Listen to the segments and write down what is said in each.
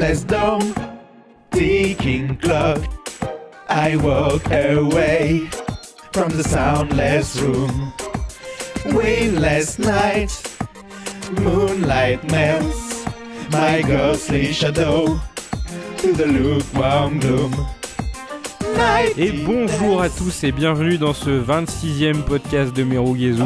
nameless dome ticking clock. I walk away from the soundless room. Windless night, moonlight melts my ghostly shadow to the lukewarm gloom. Et bonjour à tous et bienvenue dans ce 26e podcast de Gezou.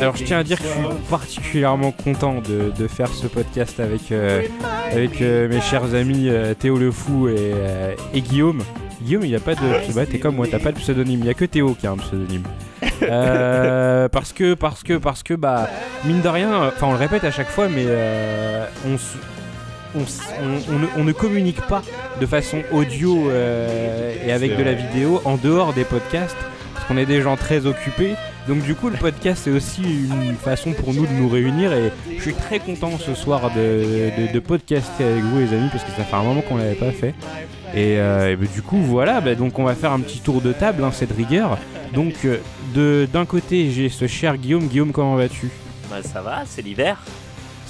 Alors je tiens à dire que je suis particulièrement content de, faire ce podcast avec, euh, avec euh, mes chers amis euh, Théo Lefou et, Guillaume. Guillaume, il n'y a pas de. Bah, t'es comme moi, t'as pas de pseudonyme. Il n'y a que Théo qui a un pseudonyme. parce que, parce que, parce que, bah, mine de rien, enfin, on le répète à chaque fois, mais on, on, ne, communique pas de façon audio euh, et avec de la vidéo en dehors des podcasts, parce qu'on est des gens très occupés. Donc du coup, le podcast, c'est aussi une façon pour nous de nous réunir, et je suis très content ce soir de, podcaster avec vous, les amis, parce que ça fait un moment qu'on ne l'avait pas fait. Et, euh, ben, du coup, voilà, ben, donc on va faire un petit tour de table, hein, cette rigueur. Donc euh, d'un côté, j'ai ce cher Guillaume. Guillaume, comment vas-tu bah, Ça va, c'est l'hiver.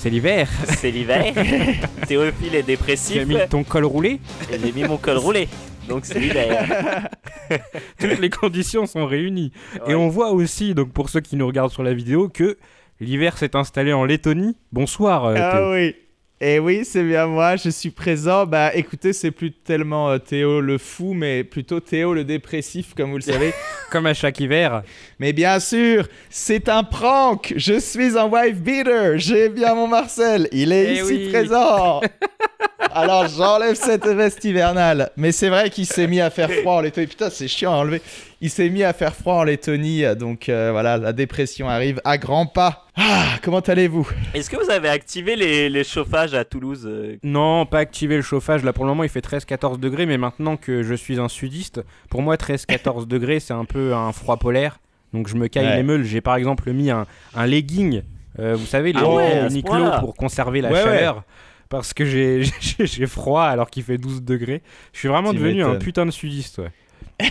C'est l'hiver. C'est l'hiver. Théophile est dépressif. J'ai mis ton col roulé J'ai mis mon col roulé. Donc c'est l'hiver. Toutes les conditions sont réunies. Et on voit aussi, donc pour ceux qui nous regardent sur la vidéo, que l'hiver s'est installé en Lettonie. Bonsoir. Euh, ah oui. Et eh oui, c'est bien moi, je suis présent. Bah écoutez, c'est plus tellement euh, Théo le fou, mais plutôt Théo le dépressif, comme vous le savez. comme à chaque hiver. Mais bien sûr, c'est un prank. Je suis un wife beater. J'ai bien mon Marcel. Il est eh ici présent. Alors j'enlève cette veste hivernale. Mais c'est vrai qu'il s'est mis à faire froid en Lettonie. Putain, c'est chiant à enlever. Il s'est mis à faire froid en Lettonie. Donc euh, voilà, la dépression arrive à grands pas. Ah, comment allez-vous Est-ce que vous avez activé les, les chauffages à Toulouse euh? Non, pas activé le chauffage. Là pour le moment, il fait 13-14 degrés. Mais maintenant que je suis un sudiste, pour moi, 13-14 degrés, c'est un peu un froid polaire. Donc je me caille les meules. J'ai par exemple mis un, un legging, euh, vous savez, les ah pour conserver la chaleur. Parce que j'ai froid alors qu'il fait 12 degrés. Je suis vraiment devenu un putain de sudiste.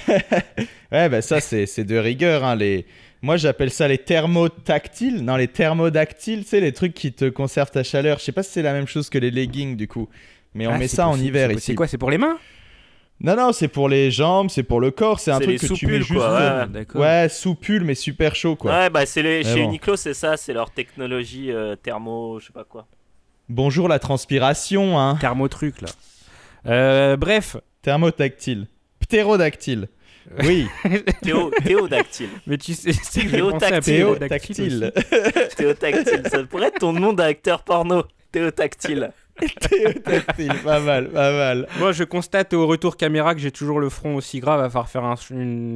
ouais, bah ça, c'est de rigueur. Hein, moi, j'appelle ça les thermotactiles. Non, les thermodactiles, c'est les trucs qui te conservent ta chaleur. Je sais pas si c'est la même chose que les leggings, du coup. Mais on ah, met ça en hiver ici. C'est quoi C'est pour les mains non, non, c'est pour les jambes, c'est pour le corps, c'est un truc que tu mets juste. Quoi, ouais, sous ouais, mais super chaud, quoi. Ouais, bah, c'est chez Uniqlo, c'est ça, c'est leur technologie euh, thermo, je sais pas quoi. Bonjour la transpiration, hein. Thermo-truc, là. Euh, bref. Thermotactile. dactile euh, Oui. Théo, tactile Mais tu sais, c'est tactile Théo-tactile, Ça pourrait être ton nom d'acteur porno. Théo-tactile. tactile E pas mal, pas mal. Moi, je constate au retour caméra que j'ai toujours le front aussi grave. à faire faire un,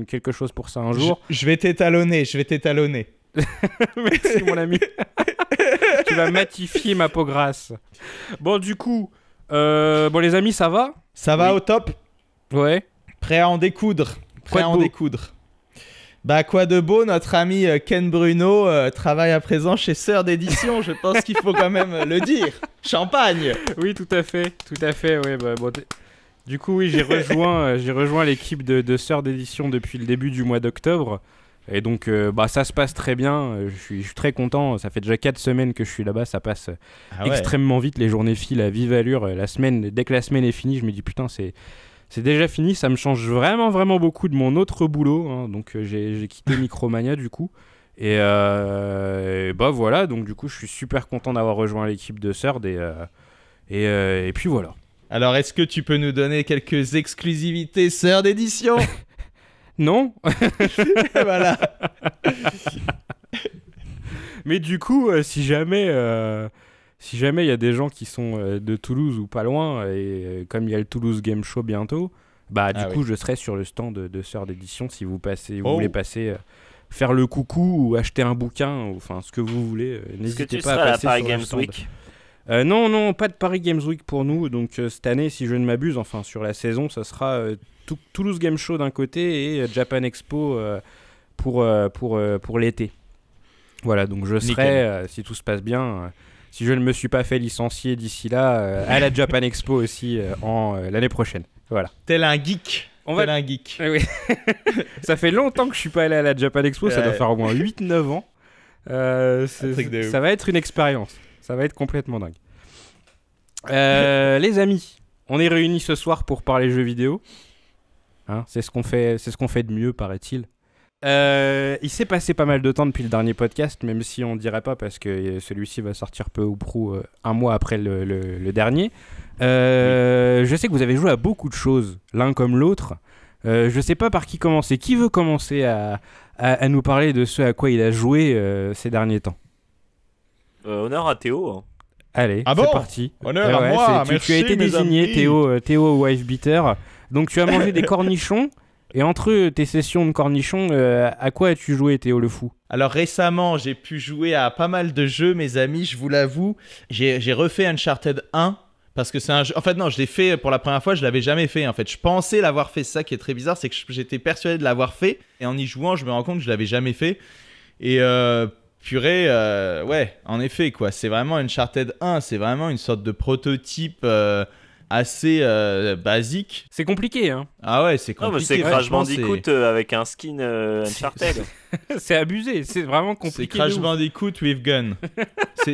quelque chose pour ça un jour. Je, vais t'étalonner, je vais t'étalonner. Merci, mon ami. tu vas matifier ma peau grasse. Bon, du coup, euh, bon, les amis, ça va Ça va au top Ouais. Prêt à en découdre. Prêt à en découdre. Bah quoi de beau, notre ami euh, Ken Bruno euh, travaille à présent chez Sœur d'édition, je pense qu'il faut quand même euh, le dire. Champagne Oui, tout à fait, tout à fait, oui. Bah, du coup, oui, j'ai rejoint, rejoint l'équipe de, de Sœur d'édition depuis le début du mois d'octobre. Et donc, bah, ça se passe très bien, je suis, très content, ça fait déjà 4 semaines que je suis là-bas, ça passe ah extrêmement vite, les journées filent à vive allure, la semaine, dès que la semaine est finie, je me dis putain, c'est c'est déjà fini. Ça me change vraiment, vraiment beaucoup de mon autre boulot. Hein. Donc, euh, j'ai quitté Micromania du coup. Euh, et, bah voilà, donc du coup, je suis super content d'avoir rejoint l'équipe de Serd et, euh, et, puis voilà. Alors, est-ce que tu peux nous donner quelques exclusivités SIRD d'édition Non Mais du coup, si jamais si jamais il y a des gens qui sont euh, de Toulouse ou pas loin, et euh, comme il y a le Toulouse Game Show bientôt, bah du ah coup je serai sur le stand de, Sœur d'édition si vous passez, vous oh. voulez passer euh, faire le coucou ou acheter un bouquin, enfin ce que vous voulez. N'hésitez pas à passer Paris sur Games Week non, non, pas de Paris Games Week pour nous. Donc cette année, si je ne m'abuse, enfin sur la saison, ça sera Toulouse Game Show d'un côté et Japan Expo pour, pour, pour l'été. Voilà, donc je serai, si tout se passe bien, si je ne me suis pas fait licencier d'ici là, euh, à la Japan Expo aussi euh, en euh, l'année prochaine. Voilà. Tel un geek. On Tel un geek. Ah ça fait longtemps que je suis pas allé à la Japan Expo, ça doit faire au moins 8-9 ans. ça va être une expérience. Ça va être complètement dingue. les amis, on est réunis ce soir pour parler jeux vidéo. Hein, c'est ce qu'on fait, c'est ce qu'on fait de mieux, paraît-il. Euh, il s'est passé pas mal de temps depuis le dernier podcast, même si on dirait pas parce que euh, celui-ci va sortir peu ou prou euh, un mois après le, dernier. Je sais que vous avez joué à beaucoup de choses, l'un comme l'autre. je ne sais pas par qui commencer. Qui veut commencer à, nous parler de ce à quoi il a joué ces derniers temps Honneur à Théo. Hein. Allez, ah c'est parti. Honneur à moi, tu, tu, as été désigné, Théo, Théo Wife Beater. Donc tu as mangé des cornichons. Et entre tes sessions de cornichons, euh, à quoi as-tu joué, Théo le Fou alors récemment, j'ai pu jouer à pas mal de jeux, mes amis, je vous l'avoue. J'ai refait Uncharted 1 parce que c'est un jeu. En fait, non, je l'ai fait pour la première fois, je l'avais jamais fait. En fait, je pensais l'avoir fait. Ça qui est très bizarre, c'est que j'étais persuadé de l'avoir fait. Et en y jouant, je me rends compte que je l'avais jamais fait. Et euh, purée, euh, ouais, en effet, quoi. C'est vraiment Uncharted 1. C'est vraiment une sorte de prototype. Euh, assez euh, basique. C'est compliqué, hein Ah ouais, c'est compliqué. c'est Crash euh, Bandicoot avec un skin euh, Uncharted. c'est abusé, c'est vraiment compliqué. C'est Crash Bandicoot with gun.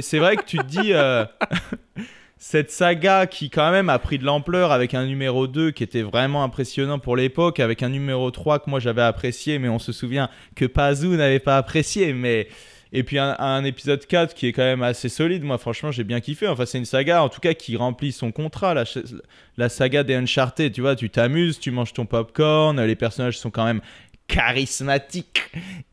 c'est vrai que tu te dis... cette saga qui quand même a pris de l'ampleur avec un numéro 2 qui était vraiment impressionnant pour l'époque, avec un numéro 3 que moi j'avais apprécié, mais on se souvient que Pazou n'avait pas apprécié, mais et puis un, épisode 4 qui est quand même assez solide. Moi, franchement, j'ai bien kiffé. Enfin, c'est une saga, en tout cas, qui remplit son contrat. La, saga des Uncharted, tu vois, tu t'amuses, tu manges ton popcorn. Les personnages sont quand même charismatiques.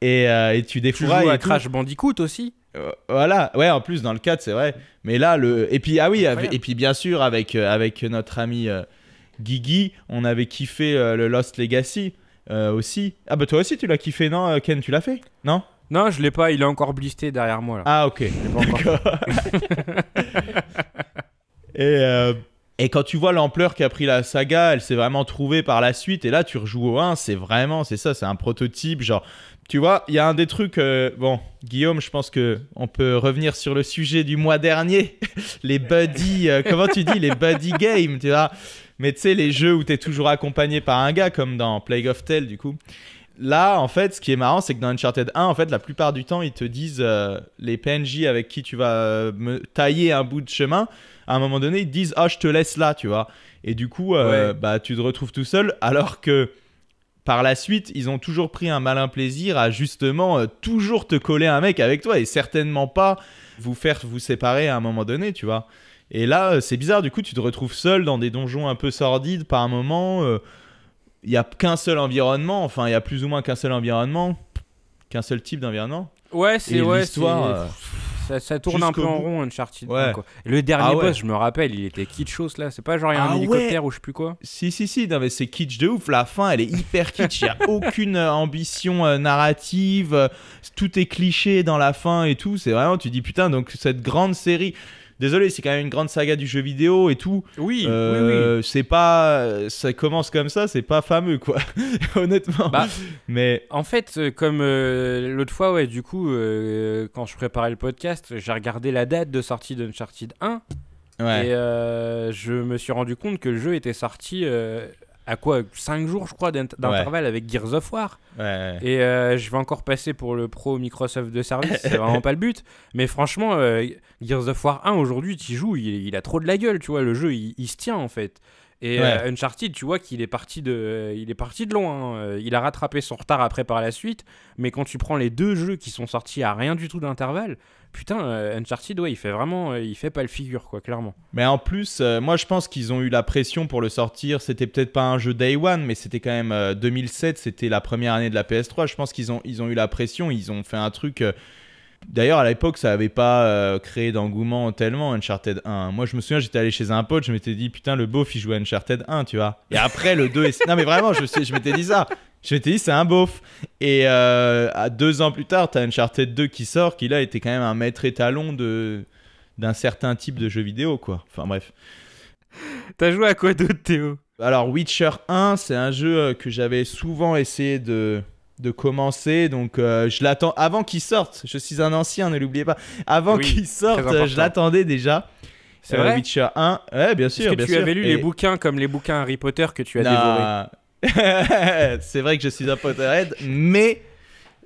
Et, euh, et tu découvres. Tu à Crash Bandicoot aussi euh, voilà, ouais, en plus dans le 4, c'est vrai. Mais là, le. Et puis, ah oui, et puis bien sûr, avec, euh, avec notre ami Gigi Guigui, on avait kiffé le Lost Legacy aussi. Ah bah toi aussi, tu l'as kiffé, non, Ken, tu l'as fait Non non, je l'ai pas, il est encore blisté derrière moi. Ah, ok. Euh, et, quand tu vois l'ampleur qu'a pris la saga, elle s'est vraiment trouvée par la suite. Et là, tu rejoues au 1, c'est vraiment, c'est ça, c'est un prototype. Genre, tu vois, il y a un des trucs. Euh, bon, Guillaume, je pense que on peut revenir sur le sujet du mois dernier. les buddy. Euh, comment tu dis Les buddy games, tu vois. Mais tu sais, les jeux où tu es toujours accompagné par un gars, comme dans Plague of Tell, du coup là, en fait, ce qui est marrant, c'est que dans Uncharted 1, en fait, la plupart du temps, ils te disent euh, les PNJ avec qui tu vas euh, me tailler un bout de chemin. À un moment donné, ils te disent ah je te laisse là, tu vois. Et du coup, euh, bah tu te retrouves tout seul, alors que par la suite, ils ont toujours pris un malin plaisir à justement toujours te coller un mec avec toi et certainement pas vous faire vous séparer à un moment donné, tu vois. Et là, c'est bizarre, du coup, tu te retrouves seul dans des donjons un peu sordides par un moment il n'y a qu'un seul environnement, enfin, il y a plus ou moins qu'un seul environnement, qu'un seul type d'environnement. Ouais, c'est ouais, euh, Ça, tourne un peu en rond Uncharted ouais. quoi. Euh, le dernier ah boss je me rappelle il était kitsch là c'est pas genre il y a un ah hélicoptère ou je sais plus quoi si si si non mais c'est kitsch de ouf la fin elle est hyper kitsch il n'y a aucune euh, ambition narrative tout est cliché dans la fin et tout c'est vraiment tu dis putain donc cette grande série désolé, c'est quand même une grande saga du jeu vidéo et tout. Oui, oui, euh, oui. C'est pas. Ça commence comme ça, c'est pas fameux, quoi. Honnêtement. Bah, mais. En fait, euh, comme euh, l'autre fois, ouais, du coup, quand je préparais le podcast, j'ai regardé la date de sortie Uncharted 1. Et je me suis rendu compte que le jeu était sorti à quoi 5 jours, je crois, d'intervalle avec Gears of War. Et euh, je vais encore passer pour le pro Microsoft de service, c'est vraiment pas le but. Mais franchement, euh, Gears of War 1, aujourd'hui, tu joues, il, a trop de la gueule, tu vois. Le jeu, il, se tient, en fait. Et euh, Uncharted, tu vois qu'il est parti de, il est parti de loin. Hein. Il a rattrapé son retard après par la suite. Mais quand tu prends les deux jeux qui sont sortis à rien du tout d'intervalle, putain, euh, Uncharted, ouais, il fait vraiment, euh, il fait pas le figure, quoi, clairement. Mais en plus, euh, moi, je pense qu'ils ont eu la pression pour le sortir. C'était peut-être pas un jeu Day One, mais c'était quand même 2007, c'était la première année de la PS3. Je pense qu'ils ont, ils ont eu la pression, ils ont fait un truc. D'ailleurs, à l'époque, ça n'avait pas euh, créé d'engouement tellement Uncharted 1. Moi, je me souviens, j'étais allé chez un pote, je m'étais dit, putain, le beauf, il jouait Uncharted 1, tu vois. Et après, le 2 Non, mais vraiment, je, je m'étais dit ça. Je m'étais dit, c'est un beauf. Et euh, deux ans plus tard, t'as Uncharted 2 qui sort, qui là était quand même un maître étalon de d'un certain type de jeu vidéo, quoi. Enfin, bref. T'as joué à quoi d'autre, Théo Alors, Witcher 1, c'est un jeu euh, que j'avais souvent essayé de de commencer. Donc euh, je l'attends avant qu'il sorte. Je suis un ancien, ne l'oubliez pas. Avant qu'il sorte, je l'attendais déjà. C'est euh, vrai. Witcher 1. Ouais, bien sûr. est que tu avais lu les bouquins comme les bouquins Harry Potter que tu as dévorés C'est vrai que je suis un Potterhead, mais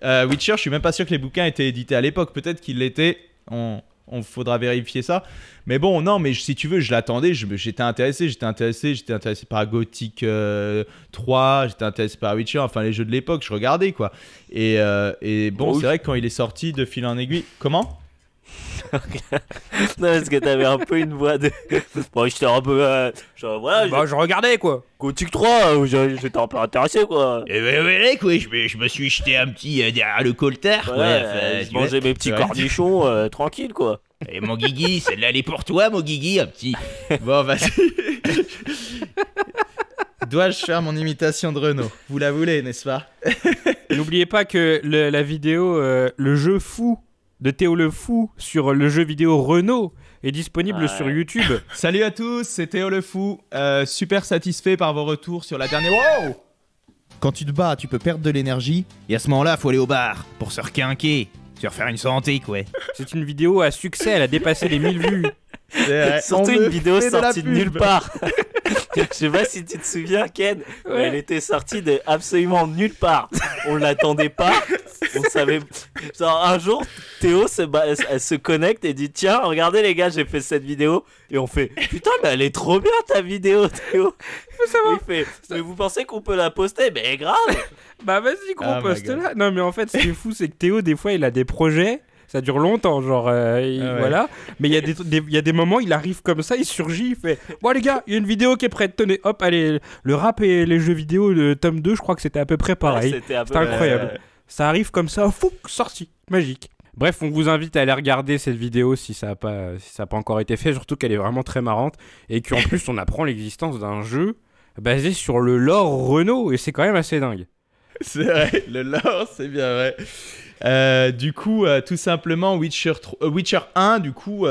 euh, Witcher, je suis même pas sûr que les bouquins étaient édités à l'époque. Peut-être qu'ils l'étaient. On on faudra vérifier ça. Mais bon, non, mais si tu veux, je l'attendais, j'étais intéressé, j'étais intéressé, j'étais intéressé par Gothic 3, euh, j'étais intéressé par Witcher, enfin les jeux de l'époque, je regardais quoi. Et, euh, et bon, bah c'est vrai que quand il est sorti de fil en aiguille, comment non, parce que t'avais un peu une voix de. Bon, j'étais un peu. Euh, bah, je... regardais quoi. Gothic 3, euh, j'étais un peu intéressé quoi. Et oui, oui, je me, suis jeté un petit euh, derrière le colter Ouais, je mangeais mes petits cornichons tranquille quoi. Et eh, mon Guigui, celle-là elle est pour toi, mon Guigui, un petit. Bon, vas-y. Dois-je faire mon imitation de Renault Vous la voulez, n'est-ce pas N'oubliez pas que la vidéo, le jeu fou de Théo le Fou sur le jeu vidéo Renault est disponible sur YouTube. Salut à tous, c'est Théo le Fou. Euh, super satisfait par vos retours sur la dernière. Wow Quand tu te bats, tu peux perdre de l'énergie, et à ce moment-là, faut aller au bar pour se requinquer, se refaire une santé, quoi. C'est une vidéo à succès, elle a dépassé les 1000 vues. C'est une vidéo sortie de nulle part. Je sais pas si tu te souviens, Ken, elle était sortie de absolument nulle part. On l'attendait pas. On savait. un jour, Théo se, connecte et dit Tiens, regardez les gars, j'ai fait cette vidéo. Et on fait Putain, mais elle est trop bien ta vidéo, Théo. Il fait, mais vous pensez qu'on peut la poster Mais grave Bah vas-y, qu'on ah, poste là. Non, mais en fait, ce qui est fou, c'est que Théo, des fois, il a des projets ça dure longtemps, genre, euh, ah voilà. Mais il y, a des, moments, il arrive comme ça, il surgit, il fait Bon, les gars, il y a une vidéo qui est prête, tenez, hop, allez, le rap et les jeux vidéo, de tome 2, je crois que c'était à peu près pareil. c'était incroyable. Ça arrive comme ça, fou, sorti, magique. Bref, on vous invite à aller regarder cette vidéo si ça n'a pas, pas encore été fait, surtout qu'elle est vraiment très marrante et qu'en plus on apprend l'existence d'un jeu basé sur le lore Renault et c'est quand même assez dingue. C'est vrai, le lore, c'est bien vrai. Euh, du coup, euh, tout simplement, Witcher, euh, Witcher 1, du coup,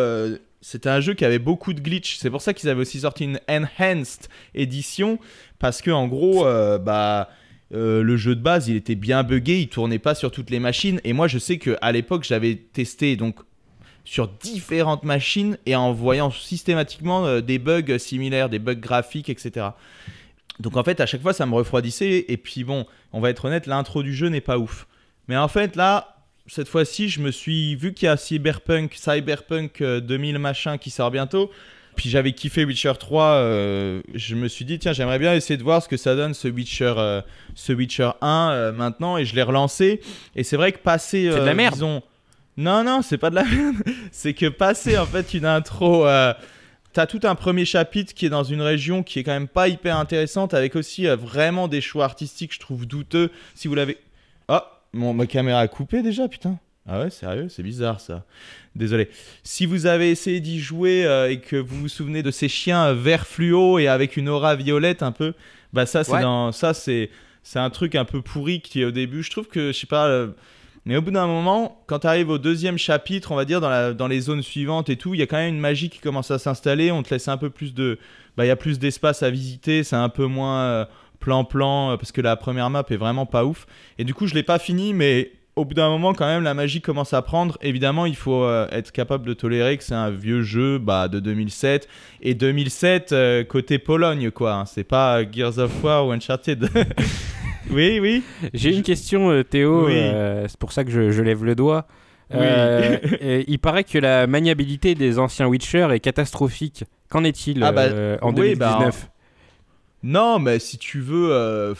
c'était un jeu qui avait beaucoup de glitches. C'est pour ça qu'ils avaient aussi sorti une Enhanced Edition. Parce que, en gros, bah. le jeu de base, il était bien buggé, il tournait pas sur toutes les machines. Et moi, je sais que à l'époque, j'avais testé donc sur différentes machines et en voyant systématiquement des bugs similaires, des bugs graphiques, etc. Donc en fait, à chaque fois, ça me refroidissait. Et puis bon, on va être honnête, l'intro du jeu n'est pas ouf. Mais en fait, là, cette fois-ci, je me suis vu qu'il y a Cyberpunk, Cyberpunk 2000 euh, machin qui sort bientôt. Puis j'avais kiffé Witcher 3, euh, je me suis dit tiens j'aimerais bien essayer de voir ce que ça donne ce Witcher, euh, ce Witcher 1 maintenant et je l'ai relancé et c'est vrai que passer c'est de la merde. Non non c'est pas de la merde, c'est que passer en fait une intro T'as tout un premier chapitre qui est dans une région qui est quand même pas hyper intéressante, avec aussi vraiment des choix artistiques, je trouve douteux. Si vous l'avez. Oh, ma caméra a coupé déjà, putain. Ah ouais, sérieux, c'est bizarre ça. Désolé. Si vous avez essayé d'y jouer euh, et que vous vous souvenez de ces chiens euh, vert fluo et avec une aura violette un peu, bah ça c'est ça c'est c'est un truc un peu pourri qui est au début, je trouve que je sais pas euh, mais au bout d'un moment, quand tu arrives au deuxième chapitre, on va dire dans, la, dans les zones suivantes et tout, il y a quand même une magie qui commence à s'installer, on te laisse un peu plus de bah il y a plus d'espace à visiter, c'est un peu moins plan plan euh, parce que la première map est vraiment pas ouf. Et du coup, je l'ai pas fini, mais au bout d'un moment, quand même, la magie commence à prendre. Évidemment, il faut euh, être capable de tolérer que c'est un vieux jeu bah, de 2007. Et 2007, euh, côté Pologne, quoi. Hein. C'est pas Gears of War ou Uncharted. oui, oui. J'ai une question, Théo. c'est pour ça que je, lève le doigt. il paraît que la maniabilité des anciens Witcher est catastrophique. Qu'en est-il ah bah, en 2019 bah, non, mais si tu veux, euh,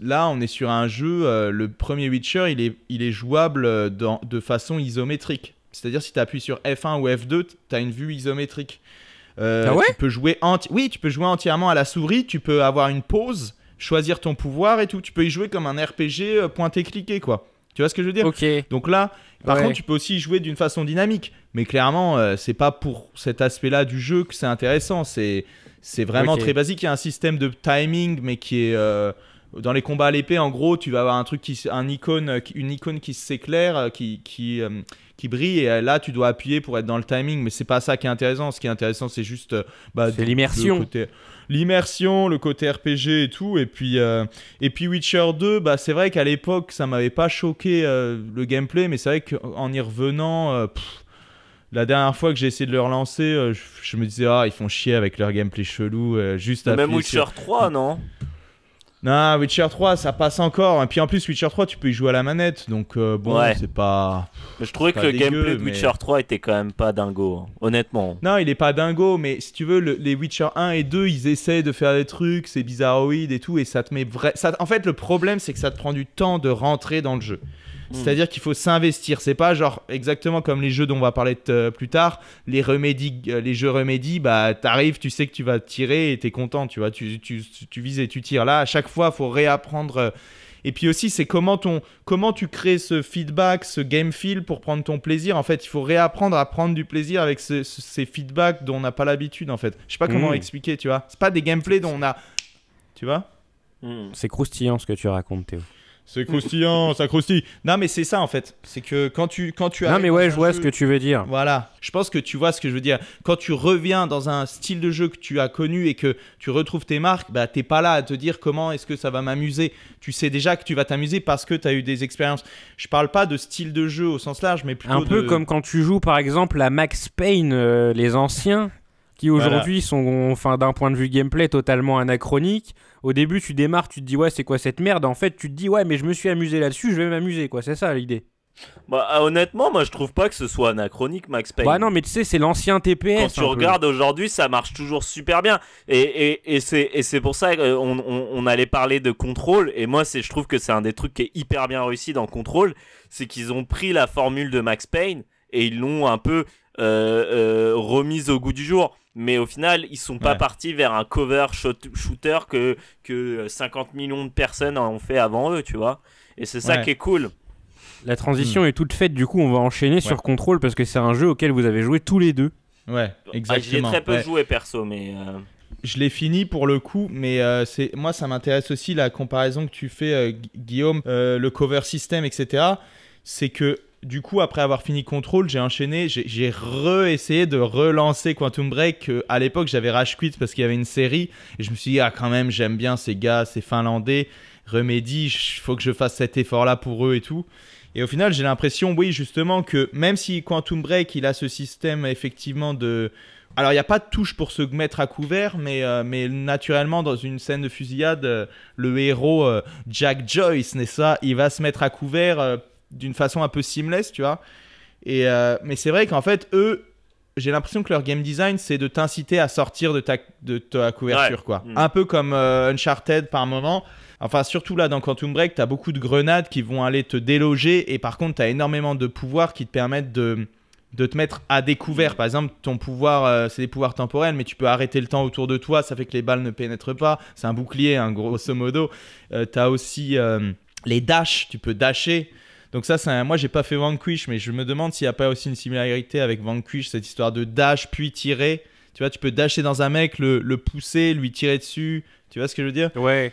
là, on est sur un jeu. Euh, le premier Witcher, il est, il est jouable euh, dans, de façon isométrique. C'est-à-dire, si tu appuies sur F1 ou F2, tu as une vue isométrique. Ah tu peux jouer Oui, tu peux jouer entièrement à la souris, tu peux avoir une pause, choisir ton pouvoir et tout. Tu peux y jouer comme un RPG pointé-cliqué, quoi. Tu vois ce que je veux dire Donc là, par contre, tu peux aussi y jouer d'une façon dynamique. Mais clairement, c'est pas pour cet aspect-là du jeu que c'est intéressant. C'est c'est vraiment très basique. Il y a un système de timing, mais qui est. Euh, dans les combats à l'épée, en gros, tu vas avoir un truc qui, un icône, une icône qui s'éclaire, euh, qui, qui, euh, qui brille, et là, tu dois appuyer pour être dans le timing. Mais c'est pas ça qui est intéressant. Ce qui est intéressant, c'est juste, bah, c'est l'immersion. l'immersion, le côté RPG et tout. Et puis, et puis Witcher 2, bah, c'est vrai qu'à l'époque, ça m'avait pas choqué le gameplay, mais c'est vrai qu'en y revenant, la dernière fois que j'ai essayé de le relancer, euh, je, me disais, ah, ils font chier avec leur gameplay chelou. Euh, juste à Même Witcher 3, non non, Witcher 3, ça passe encore. Et puis en plus, Witcher 3, tu peux y jouer à la manette. Donc euh, bon, c'est pas. je trouvais que le gameplay de Witcher 3 était quand même pas dingo, hein, honnêtement. Non, il est pas dingo, mais si tu veux, les Witcher 1 et 2, ils essaient de faire des trucs, c'est bizarroïde et tout. Et ça te met vrai. en fait, le problème, c'est que ça te prend du temps de rentrer dans le jeu. Mm. C'est-à-dire qu'il faut s'investir. C'est pas genre exactement comme les jeux dont on va parler euh, plus tard. Les remédies, euh, les jeux remédies, bah t'arrives, tu sais que tu vas tirer et t'es content, tu vois. Tu, tu, tu, vises et tu tires. Là, à chaque fois, faut réapprendre. Euh. Et puis aussi, c'est comment, ton, comment tu crées ce feedback, ce game feel pour prendre ton plaisir. En fait, il faut réapprendre à prendre du plaisir avec ces feedbacks dont on n'a pas l'habitude, en fait. Je sais pas comment mm. expliquer, tu vois. C'est pas des gameplays dont on a. Tu vois mm. C'est croustillant ce que tu racontes, Théo. C'est croustillant, ça croustille. Non, mais c'est ça en fait. C'est que quand tu quand tu Non, mais ouais, je vois ce que tu veux dire. Voilà. Je pense que tu vois ce que je veux dire. Quand tu reviens dans un style de jeu que tu as connu et que tu retrouves tes marques, bah t'es pas là à te dire comment est-ce que ça va m'amuser. Tu sais déjà que tu vas t'amuser parce que tu as eu des expériences. Je parle pas de style de jeu au sens large, mais plutôt un peu comme quand tu joues par exemple à Max Payne, euh, les anciens, qui aujourd'hui sont, enfin d'un point de vue gameplay, totalement anachroniques. Au début, tu démarres, tu te dis ouais, c'est quoi cette merde En fait, tu te dis ouais, mais je me suis amusé là-dessus, je vais m'amuser, quoi. C'est ça l'idée. Bah ah, honnêtement, moi je trouve pas que ce soit anachronique Max Payne. Bah non, mais tu sais, c'est l'ancien TPS. Quand tu regardes aujourd'hui, ça marche toujours super bien. Et, et, c'est pour ça qu'on euh, allait parler de contrôle. Et moi, je trouve que c'est un des trucs qui est hyper bien réussi dans contrôle. C'est qu'ils ont pris la formule de Max Payne et ils l'ont un peu euh, euh, remise au goût du jour mais au final, ils sont pas partis vers un cover shooter que, que 50 euh, millions de personnes ont fait avant eux, tu vois. Et c'est ça qui est cool. La transition hmm. est toute faite, du coup, on va enchaîner sur Control parce que c'est un jeu auquel vous avez joué tous les deux. Ouais, ah, exactement. J'ai très peu joué perso, mais. Euh, Je l'ai fini pour le coup, mais euh, c'est moi ça m'intéresse aussi la comparaison que tu fais, Guillaume, le cover system, etc. C'est que du coup, après avoir fini Control, j'ai enchaîné, j'ai re-essayé de relancer Quantum Break. à l'époque, j'avais rage quit parce qu'il y avait une série. Et je me suis dit, ah, quand même, j'aime bien ces gars, ces Finlandais. Remedy, il faut que je fasse cet effort-là pour eux et tout. Et au final, j'ai l'impression, oui, justement, que même si Quantum Break, il a ce système, effectivement, de. Alors, il n'y a pas de touche pour se mettre à couvert, mais, euh, mais naturellement, dans une scène de fusillade, euh, le héros euh, Jack Joyce, n'est-ce pas Il va se mettre à couvert d'une façon un peu seamless, tu vois. Et, euh, mais c'est vrai qu'en fait, eux, j'ai l'impression que leur game design, c'est de t'inciter à sortir de ta, de ta couverture, quoi. Mm. Un peu comme euh, Uncharted par moment. Enfin, surtout là, dans Quantum Break, t'as beaucoup de grenades qui vont aller te déloger, et par contre, t'as énormément de pouvoirs qui te permettent de, de te mettre à découvert. Mm. Par exemple, ton pouvoir, euh, c'est des pouvoirs temporels, mais tu peux arrêter le temps autour de toi, ça fait que les balles ne pénètrent pas. C'est un bouclier, hein, grosso modo. t'as aussi les dashs, tu peux dasher. Donc ça, c'est moi, j'ai pas fait Vanquish, mais je me demande s'il n'y a pas aussi une similarité avec Vanquish, cette histoire de dash puis tirer. Tu vois, tu peux dasher dans un mec, le, pousser, lui tirer dessus. Tu vois ce que je veux dire Ouais.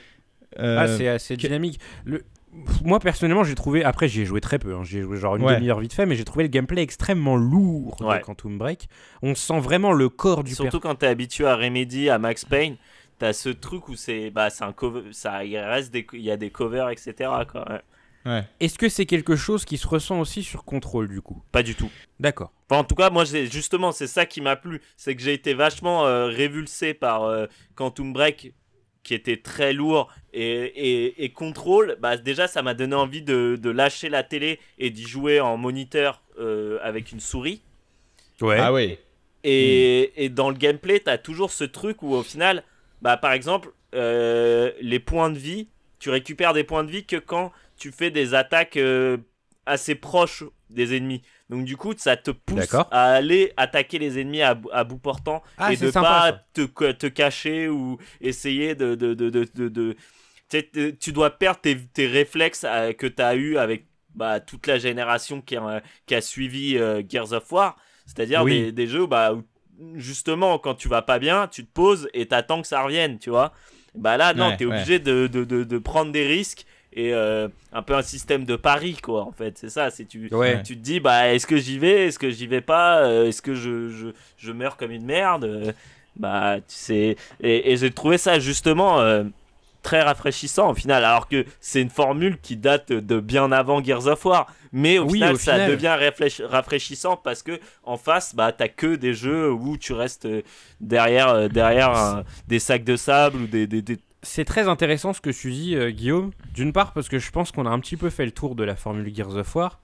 Euh, ah, c'est assez dynamique. moi personnellement j'ai trouvé après j'ai joué très peu hein. j'ai joué genre une demi-heure vite fait mais j'ai trouvé le gameplay extrêmement lourd quand de Quantum Break on sent vraiment le corps du surtout quand tu es habitué à Remedy à Max Payne t'as ce truc où c'est bah c'est un ça il reste des il y a des covers etc est-ce que c'est quelque chose qui se ressent aussi sur contrôle du coup Pas du tout. D'accord. en tout cas, moi, justement, c'est ça qui m'a plu. C'est que j'ai été vachement euh, révulsé par euh, Quantum Break, qui était très lourd, et, et, Control. Bah, déjà, ça m'a donné envie de, lâcher la télé et d'y jouer en moniteur euh, avec une souris. Ouais. Ah hmm. Et, dans le gameplay, t'as toujours ce truc où, au final, bah, par exemple, les points de vie, tu récupères des points de vie que quand tu fais des attaques euh, assez proches des ennemis. Donc du coup, ça te pousse à aller attaquer les ennemis à, bout portant ah, et de pas te, te, cacher ou essayer de... de, de, de tu dois perdre tes, tes réflexes euh, que tu as eu avec bah, toute la génération qui a, qui a suivi euh, Gears of War. C'est-à-dire des, jeux bah, où justement, quand tu vas pas bien, tu te poses et t'attends que ça revienne, tu vois. Bah là, non, tu es obligé de, de, de, de, prendre des risques et euh, un peu un système de pari quoi en fait c'est ça c'est tu tu te dis bah est-ce que j'y vais est-ce que j'y vais pas euh, est-ce que je, je, je meurs comme une merde euh, bah tu sais et, j'ai trouvé ça justement très rafraîchissant au final alors que c'est une formule qui date de bien avant Gears of War mais au oui, final ça devient rafraîchissant parce que en face bah t'as que des jeux où tu restes derrière derrière des sacs de sable ou des, des c'est très intéressant ce que tu dis, euh, Guillaume. D'une part, parce que je pense qu'on a un petit peu fait le tour de la formule Gears of War,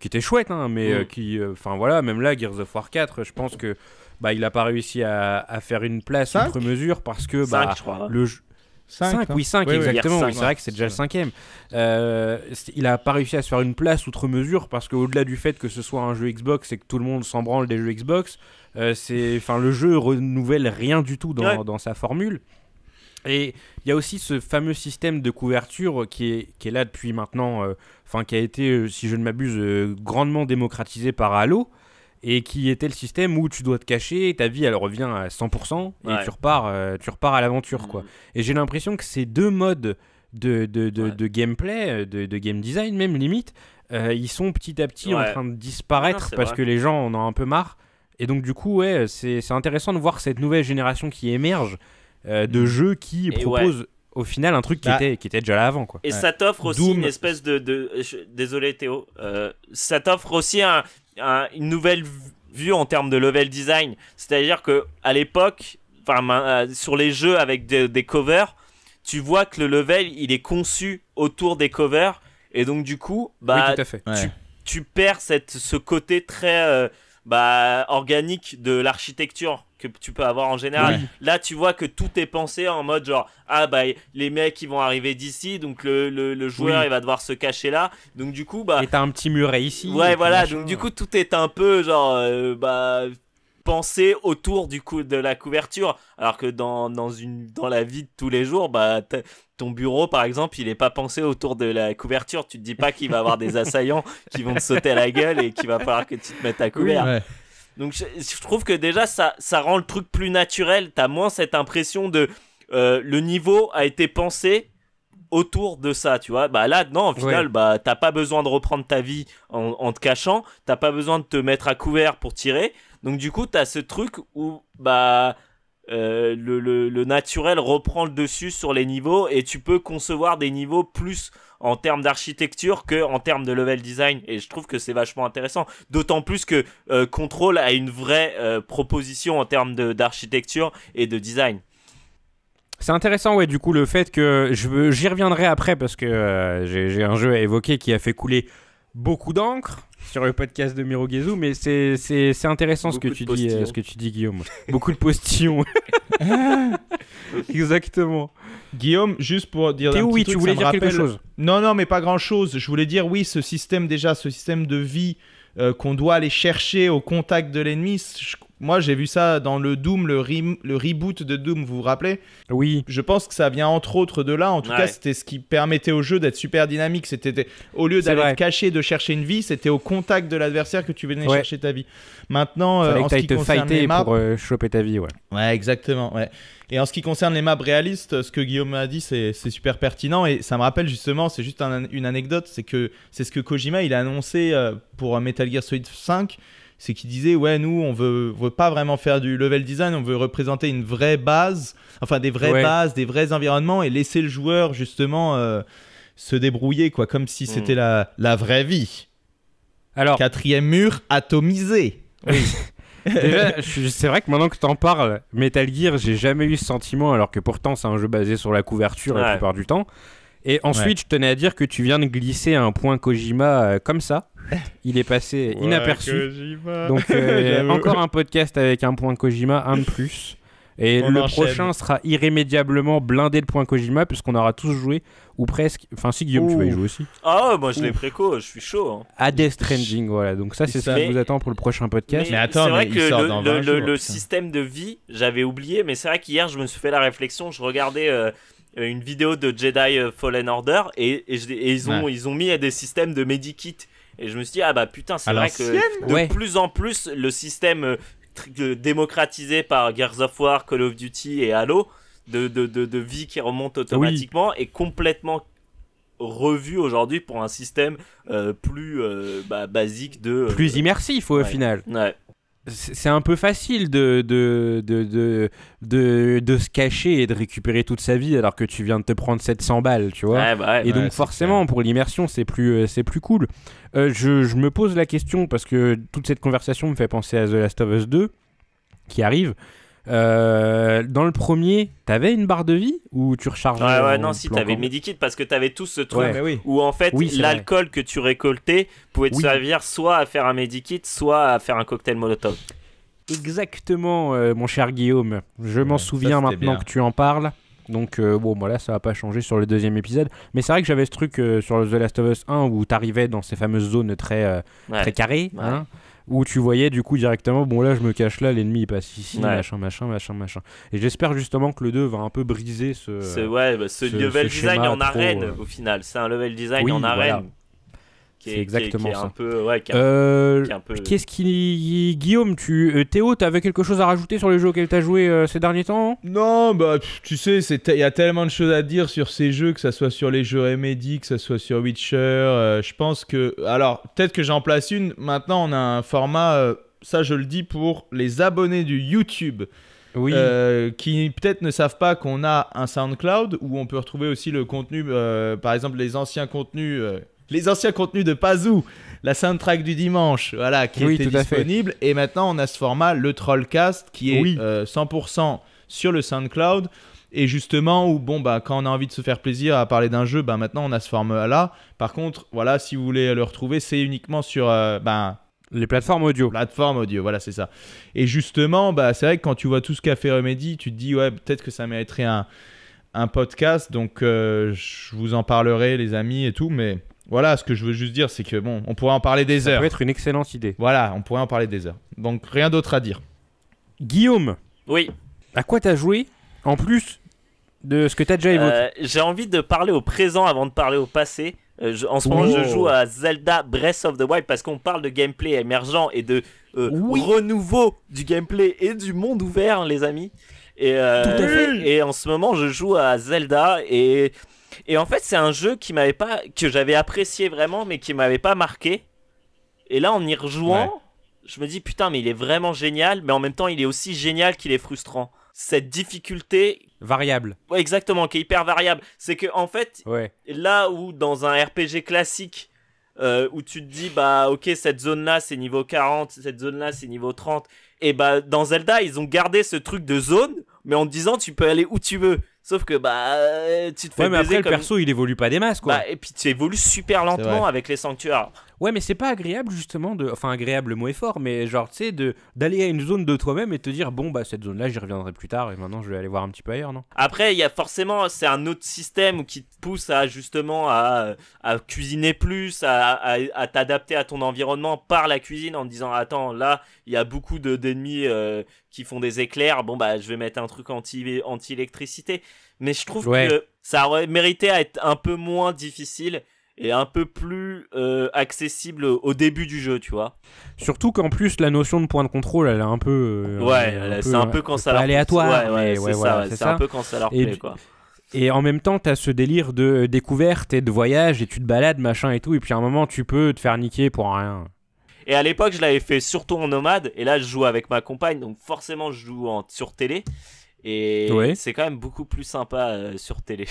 qui était chouette, hein, mais euh, mm. qui. Euh, enfin voilà, même là, Gears of War 4, je pense que bah, il n'a pas réussi à, faire une place outre mesure parce que bah, je crois. le 5, hein. oui, 5, exactement. c'est vrai que c'est déjà le cinquième. il n'a pas réussi à se faire une place outre mesure parce qu'au-delà du fait que ce soit un jeu Xbox et que tout le monde s'en branle des jeux Xbox, c'est, enfin, le jeu renouvelle rien du tout dans sa formule. Et il y a aussi ce fameux système de couverture qui est, là depuis maintenant, euh, enfin qui a été, euh, si je ne m'abuse, euh, grandement démocratisé par Halo, et qui était le système où tu dois te cacher, ta vie elle revient à 100% et tu, repars, tu repars à l'aventure. quoi. Mm. Et j'ai l'impression que ces deux modes de, gameplay, de, game design même limite, ils sont petit à petit en train de disparaître parce que les gens en ont un peu marre. Et donc du coup, c'est intéressant de voir cette nouvelle génération qui émerge euh, de mm. jeux qui proposent. Au final, un truc qui, bah. était, qui était déjà là avant. Quoi. Et ça t'offre aussi une espèce de. désolé Théo. Euh, ça t'offre aussi une nouvelle vue en termes de level design. C'est-à-dire que à l'époque, euh, sur les jeux avec des covers, tu vois que le level, il est conçu autour des covers. Et donc, du coup, bah, Tu, perds cette, ce côté très bah, organique de l'architecture que tu peux avoir en général. Là, tu vois que tout est pensé en mode genre ah bah les mecs ils vont arriver d'ici, donc le, le, joueur il va devoir se cacher là. Donc du coup bah et t'as un petit muret ici. Ouais voilà. Donc du coup tout est un peu genre euh, bah pensé autour du coup de la couverture. Alors que dans, dans, une, dans la vie de tous les jours, bah, ton bureau, par exemple, il n'est pas pensé autour de la couverture. Tu te dis pas qu'il va avoir des assaillants qui vont te sauter à la gueule et qu'il va falloir que tu te mettes à couvert. Donc je, trouve que déjà ça, ça rend le truc plus naturel. tu as moins cette impression de euh, le niveau a été pensé autour de ça, tu vois. Bah là, non, au final, bah t'as pas besoin de reprendre ta vie en, en te cachant, t'as pas besoin de te mettre à couvert pour tirer. Donc du coup, tu as ce truc où bah euh, le, naturel reprend le dessus sur les niveaux et tu peux concevoir des niveaux plus en termes d'architecture que en termes de level design et je trouve que c'est vachement intéressant d'autant plus que euh, Control a une vraie euh, proposition en termes d'architecture et de design c'est intéressant, ouais, du coup, le fait que j'y reviendrai après parce que j'ai un jeu à évoquer qui a fait couler beaucoup d'encre, sur le podcast de Miro Gezou, mais c'est, intéressant ce que, tu dis, euh, ce que tu dis, Guillaume. Beaucoup de postillons. Exactement. Guillaume, juste pour dire. Théo, oui, truc, tu voulais dire quelque chose. Non, non, mais pas grand chose. Je voulais dire, oui, ce système, déjà, ce système de vie euh, qu'on doit aller chercher au contact de l'ennemi, je moi, j'ai vu ça dans le Doom, le, reboot de Doom, vous vous rappelez Oui. Je pense que ça vient entre autres de là. En tout cas, c'était ce qui permettait au jeu d'être super dynamique. C'était au lieu d'aller cacher, de chercher une vie, c'était au contact de l'adversaire que tu venais chercher ta vie. Maintenant, euh, en ce qui concerne pour euh, choper ta vie, ouais. Ouais, exactement. Ouais. Et en ce qui concerne les maps réalistes, ce que Guillaume a dit, c'est super pertinent et ça me rappelle justement, c'est juste une anecdote, c'est que c'est ce que Kojima il a annoncé euh, pour Metal Gear Solid 5 c'est qu'il disait ouais nous on veut, veut pas vraiment faire du level design, on veut représenter une vraie base, enfin des vraies bases, des vrais environnements et laisser le joueur justement euh, se débrouiller quoi, comme si c'était mm. la, vraie vie. Alors quatrième mur atomisé. Oui. c'est vrai que maintenant que t'en parles, Metal Gear, j'ai jamais eu ce sentiment, alors que pourtant c'est un jeu basé sur la couverture la plupart du temps. Et ensuite, je tenais à dire que tu viens de glisser un point Kojima euh, comme ça il est passé inaperçu. Donc euh, encore un podcast avec un point Kojima, un de plus. Et le prochain sera irrémédiablement blindé de point Kojima, puisqu'on aura tous joué, ou presque. Enfin, si Guillaume, tu vas y jouer aussi. Ah, moi je l'ai préco, je suis chaud. Hein. À voilà. Donc, ça, c'est ça qui vous attend pour le prochain podcast. Mais, attends, c'est vrai que le, système de vie, j'avais oublié, mais c'est vrai qu'hier, je me suis fait la réflexion, je regardais. Euh, une vidéo de Jedi euh, Fallen Order et, ils, ont, ils ont mis des systèmes de medikit et je me suis dit, ah bah putain, c'est vrai que de plus en plus, le système euh, euh, démocratisé par Gears of War, Call of Duty et Halo, de, de, de, vie qui remonte automatiquement, est complètement revu aujourd'hui pour un système euh, plus bah, basique de... Plus immersif au final. Ouais c'est un peu facile de de, de, de, de, se cacher et de récupérer toute sa vie alors que tu viens de te prendre 700 balles, tu vois. Bah et bah donc forcément, pour l'immersion, c'est plus, euh, c'est plus cool. Euh, je, je, me pose la question parce que toute cette conversation me fait penser à The Last of Us 2 qui arrive euh, dans le premier, t'avais une barre de vie ou tu rechargeais Ouais, ouais, non, si, t'avais Medikit parce que t'avais tout ce truc où en fait l'alcool que tu récoltais pouvait te servir soit à faire un Medikit, soit à faire un cocktail Molotov. Exactement, euh, mon cher Guillaume. Je m'en souviens maintenant que tu en parles. Donc euh, bon, voilà, ça va pas changer sur le deuxième épisode. Mais c'est vrai que j'avais ce truc sur The Last of Us 1 où t'arrivais dans ces fameuses zones très, très carrées. Hein où tu voyais du coup directement, bon là je me cache là, l'ennemi il passe ici, machin, machin, machin, machin. Et j'espère justement que le 2 va un peu briser ce. ce ouais, bah, ce, level design en arène euh. au final. C'est un level design en arène. Qui est, exactement ça. Euh, un peu, Qu'est-ce qui Guillaume, tu euh, Théo, t'avais quelque chose à rajouter sur les jeux auxquels as joué euh, ces derniers temps Non, bah tu sais, il y a tellement de choses à dire sur ces jeux, que ça soit sur les jeux Remedy, que ça soit sur Witcher. je pense que, alors peut-être que j'en place une. Maintenant, on a un format, ça je le dis pour les abonnés du YouTube. Oui. qui peut-être ne savent pas qu'on a un SoundCloud où on peut retrouver aussi le contenu, par exemple les anciens contenus les anciens contenus de Pazou, la soundtrack du dimanche, voilà, qui était disponible. Et maintenant, on a ce format, le Trollcast, qui est 100% euh, sur le SoundCloud. Et justement, où bon, bah, quand on a envie de se faire plaisir à parler d'un jeu, bah, maintenant on a ce format-là. Par contre, voilà, si vous voulez le retrouver, c'est uniquement sur euh, bah, les plateformes audio. Plateformes audio, voilà, c'est ça. Et justement, bah, c'est vrai que quand tu vois tout ce qu'a fait Remedy, tu te dis, ouais, peut-être que ça mériterait un, un podcast. Donc, euh, je vous en parlerai, les amis, et tout. Mais voilà, ce que je veux juste dire, c'est que bon, on pourrait en parler des heures. Ça pourrait être une excellente idée. Voilà, on pourrait en parler des heures. Donc rien d'autre à dire. Guillaume. Oui. À quoi t'as joué en plus de ce que t'as déjà évoqué euh, J'ai envie de parler au présent avant de parler au passé. Euh, en ce moment, je oh. joue à Zelda Breath of the Wild parce qu'on parle de gameplay émergent et de euh, renouveau du gameplay et du monde ouvert, les amis. Et, euh, et, en ce moment, je joue à Zelda et et en fait, c'est un jeu qui m'avait pas, que j'avais apprécié vraiment, mais qui m'avait pas marqué. Et là, en y rejouant, je me dis putain, mais il est vraiment génial, mais en même temps, il est aussi génial qu'il est frustrant. Cette difficulté variable. Ouais, exactement, qui est hyper variable. C'est que en fait, là où dans un RPG classique, euh, où tu te dis bah ok cette zone là c'est niveau 40 cette zone là c'est niveau 30 et bah dans Zelda ils ont gardé ce truc de zone mais en te disant tu peux aller où tu veux Sauf que bah euh, tu te fais ouais, mais après le perso il évolue pas des masses quoi. Bah, et puis tu évolues super lentement avec les sanctuaires. Ouais, mais c'est pas agréable justement de. Enfin, agréable, le mot est fort, mais genre, tu sais, d'aller à une zone de toi-même et te dire, bon, bah, cette zone-là, j'y reviendrai plus tard et maintenant je vais aller voir un petit peu ailleurs, non Après, il y a forcément, c'est un autre système qui te pousse à justement à, cuisiner plus, à, t'adapter à ton environnement par la cuisine en te disant, attends, là, il y a beaucoup d'ennemis de, euh, qui font des éclairs, bon, bah, je vais mettre un truc anti-électricité. mais je trouve que ça aurait mérité à être un peu moins difficile est un peu plus euh, accessible au début du jeu, tu vois. Surtout qu'en plus, la notion de point de contrôle, elle est un peu. Euh, ouais, c'est un, euh, peu quand ça leur Aléatoire, c'est un peu quand ça leur plaît, quoi. Et en même temps, t'as ce délire de découverte et de voyage, et tu te balades, machin et tout, et puis à un moment, tu peux te faire niquer pour rien. Et à l'époque, je l'avais fait surtout en nomade, et là, je joue avec ma compagne, donc forcément, je joue en, sur télé. Et c'est quand même beaucoup plus sympa euh, sur télé,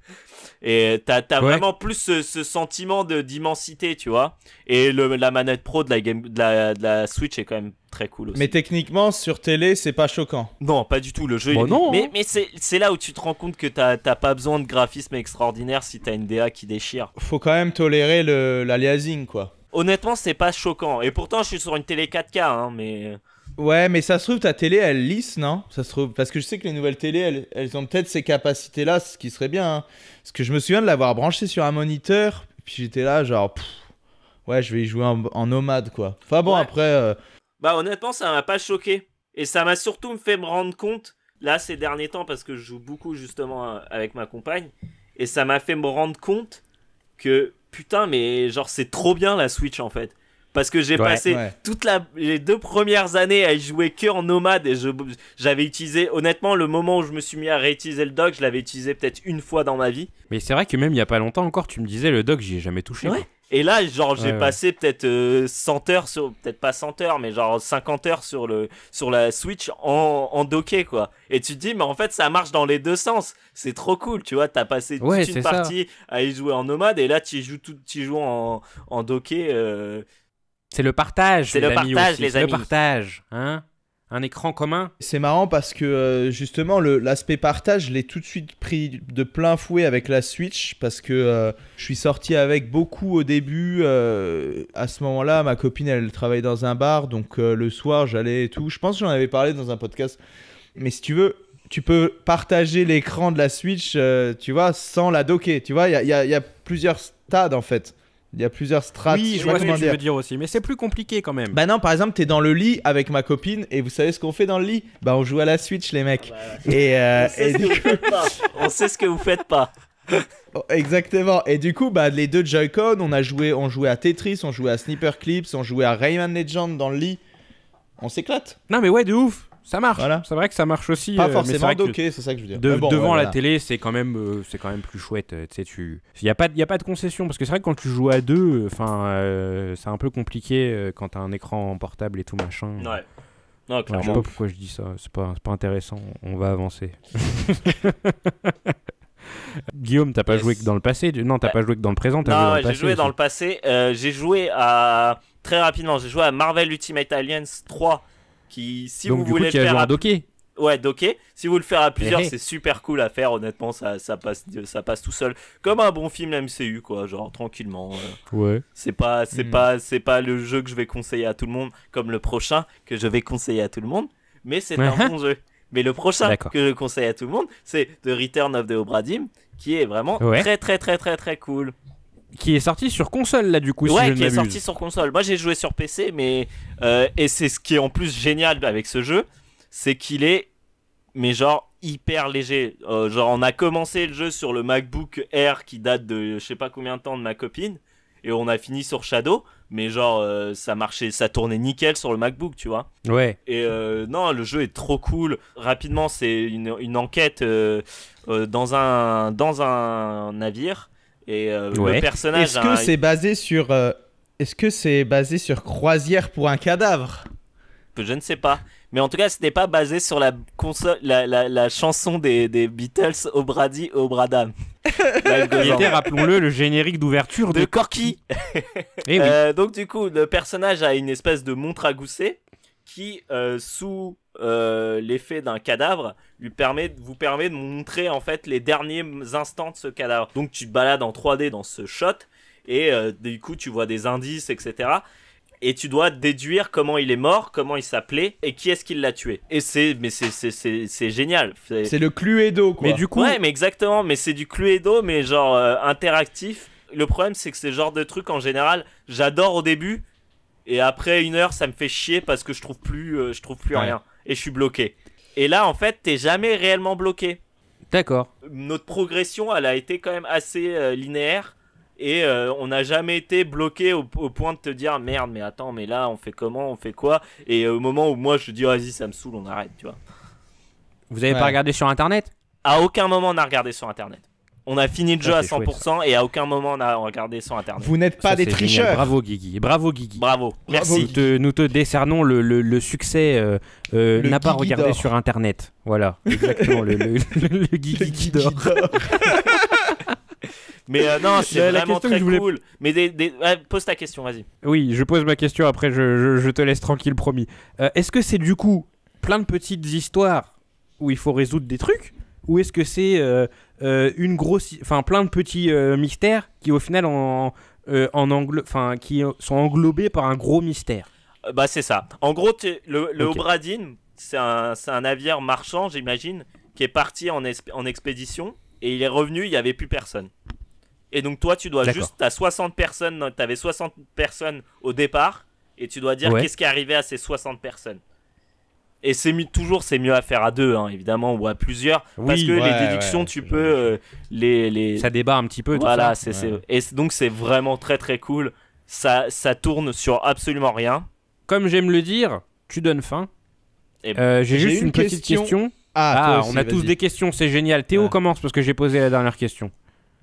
Et euh, t'as vraiment plus euh, ce, sentiment sentiment d'immensité, tu vois. Et le, la manette pro de la, game, de la, Switch est quand même très cool aussi. Mais techniquement, sur télé, c'est pas choquant. Non, pas du tout. Le jeu. Bah non, mais, mais c'est là où tu te rends compte que t'as pas besoin de graphisme extraordinaire si t'as une DA qui déchire. Faut quand même tolérer l'aliasing, quoi. Honnêtement, c'est pas choquant. Et pourtant, je suis sur une télé 4K, hein, mais. Ouais, mais ça se trouve, ta télé, elle lisse, non Ça se trouve. Parce que je sais que les nouvelles télé elles, ont peut-être ces capacités-là, ce qui serait bien. Hein. Parce que je me souviens de l'avoir branché sur un moniteur, puis j'étais là, genre, ouais, je vais y jouer en, nomade, quoi. Enfin bon, après. Euh, bah, honnêtement, ça m'a pas choqué. Et ça m'a surtout me fait me rendre compte, là, ces derniers temps, parce que je joue beaucoup, justement, euh, avec ma compagne. Et ça m'a fait me rendre compte que, putain, mais genre, c'est trop bien la Switch, en fait parce que j'ai passé toutes les deux premières années à y jouer que en nomade et j'avais utilisé honnêtement le moment où je me suis mis à réutiliser le dock, je l'avais utilisé peut-être une fois dans ma vie. Mais c'est vrai que même il y a pas longtemps encore, tu me disais le dock, j'y ai jamais touché. Et là, genre, j'ai passé peut-être 100 euh, heures sur, peut-être pas 100 heures, mais genre 50 heures sur le, sur la Switch en, en docké, quoi. Et tu te dis, mais en fait, ça marche dans les deux sens. C'est trop cool, tu vois. T'as passé toute une partie à y jouer en nomade, et là, tu joues tout, tu joues en, en docké, euh, c'est le partage. C'est le amis partage, les Le partage, hein un écran commun. C'est marrant parce que euh, justement l'aspect partage, je l'ai tout de suite pris de plein fouet avec la Switch parce que euh, je suis sorti avec beaucoup au début. Euh, à ce moment-là, ma copine elle travaille dans un bar, donc le soir j'allais et tout. Je pense que j'en avais parlé dans un podcast. Mais si tu veux, tu peux partager l'écran de la Switch, tu vois, sans la docker. Tu vois, il y a plusieurs stades en fait. Il y a plusieurs strates. Oui, je, vois ce veux dire aussi, mais c'est plus compliqué quand même. Bah non, par exemple, t'es dans le lit avec ma copine et vous savez ce qu'on fait dans le lit Bah on joue à la Switch, les mecs. Ah bah et, euh, on, sait ce que vous faites pas. Oh, exactement. Et du coup, bah, les deux Joy-Con, on a joué, on jouait à Tetris, on jouait à Sniper Clips, on jouait à Rayman Legend dans le lit. On s'éclate. Non mais ouais, de ouf. Ça marche. C'est vrai que ça marche aussi. Pas euh, forcément c'est ça que je veux dire. devant la télé, c'est quand même, euh, c'est quand même plus chouette. Euh, tu tu, il y a pas, a pas de concession parce que c'est vrai que quand tu joues à deux, enfin, c'est un peu compliqué quand as un écran portable et tout machin. Ouais. Non, clairement. je sais pas pourquoi je dis ça. C'est pas, pas intéressant. On va avancer. Guillaume, t'as pas joué que dans le passé Non, t'as pas joué que dans le présent. non, j'ai joué dans le passé. J'ai joué, à très rapidement. J'ai joué à Marvel Ultimate Aliens 3 qui, si Donc, vous voulez coup, faire. À... Ouais, docké. Si vous le faire à plusieurs, eh eh. c'est super cool à faire. Honnêtement, ça, ça, passe, ça passe tout seul. Comme un bon film MCU, quoi. Genre, tranquillement. Euh. Ouais. C'est pas, c'est hmm. pas, c'est pas le jeu que je vais conseiller à tout le monde, comme le prochain que je vais conseiller à tout le monde. Mais c'est un bon jeu. Mais le prochain que je conseille à tout le monde, c'est The Return of the Obra Dinn, qui est vraiment très, très, très, très, très cool qui est sorti sur console là du coup ouais, qui est sorti sur console moi j'ai joué sur PC mais euh, et c'est ce qui est en plus génial avec ce jeu c'est qu'il est mais genre hyper léger euh, genre on a commencé le jeu sur le MacBook Air qui date de je sais pas combien de temps de ma copine et on a fini sur Shadow mais genre euh, ça marchait ça tournait nickel sur le MacBook tu vois ouais et non le jeu est trop cool rapidement c'est une, une enquête dans un dans un navire et euh, le personnage. Est-ce que hein, c'est basé sur. Euh, est-ce que c'est basé sur croisière pour un cadavre Je ne sais pas. Mais en tout cas, ce n'est pas basé sur la, console, la, la, la chanson des, des Beatles au Brady au Bradam. rappelons-le, le générique d'ouverture de, de, Corky. Eh euh, donc, du coup, le personnage a une espèce de montre à gousset qui, sous euh, l'effet d'un cadavre lui permet, vous permet de montrer en fait les derniers instants de ce cadavre. Donc tu te balades en 3D dans ce shot et euh, du coup tu vois des indices, etc. Et tu dois déduire comment il est mort, comment il s'appelait et qui est-ce qui l'a tué. Et c'est mais c'est génial. C'est le Cluedo quoi. Mais du coup ouais mais exactement mais c'est du Cluedo mais genre euh, interactif. Le problème c'est que ces genres de trucs en général j'adore au début et après une heure ça me fait chier parce que je trouve plus je trouve plus rien et je suis bloqué. Et là, en fait, t'es jamais réellement bloqué. D'accord. Notre progression, elle a été quand même assez euh, linéaire. Et euh, on n'a jamais été bloqué au, point de te dire merde, mais attends, mais là, on fait comment, on fait quoi Et au moment où moi, je dis vas-y, ça me saoule, on arrête, tu vois. Vous avez pas regardé sur internet À aucun moment, on a regardé sur internet. On a fini le jeu à 100% et à aucun moment on a regardé sur internet. Vous n'êtes pas des tricheurs. Bravo Guigui. Bravo Guigui. Bravo. Merci. Nous te, décernons le, succès euh, euh, n'a pas regardé sur internet. Voilà, exactement le, Guigui qui dort. Mais euh, non, c'est vraiment très voulais... cool. Mais pose ta question, vas-y. Oui, je pose ma question, après je, te laisse tranquille, promis. est-ce que c'est du coup plein de petites histoires où il faut résoudre des trucs Ou est-ce que c'est euh, une grosse, enfin plein de petits euh, mystères qui au final en, euh, enfin qui sont englobés par un gros mystère. Bah c'est ça. En gros, le, le c'est un, navire marchand, j'imagine, qui est parti en, expédition et il est revenu, il n'y avait plus personne. Et donc toi, tu dois juste, t'as 60 personnes, t'avais 60 personnes au départ, et tu dois dire qu'est-ce qui est arrivé à ces 60 personnes. Et c'est toujours c'est mieux à faire à deux, hein, évidemment, ou à plusieurs, oui, parce que les déductions, tu peux euh, les, les, Ça débat un petit peu. Tout voilà, C'est, et donc c'est vraiment très très cool. Ça, ça tourne sur absolument rien. Comme j'aime le dire, tu donnes faim. Eh euh, j'ai juste une, petite question. Ah, ah on a tous des questions, c'est génial. Théo commence parce que j'ai posé la dernière question.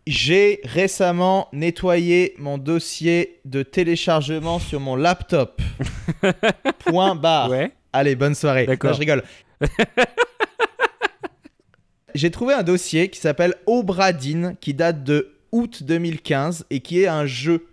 J'ai récemment nettoyé mon dossier de téléchargement sur mon laptop. Point barre. Ouais. Allez, bonne soirée. D'accord. je rigole. J'ai trouvé un dossier qui s'appelle Obradine, qui date de août 2015 et qui est un jeu.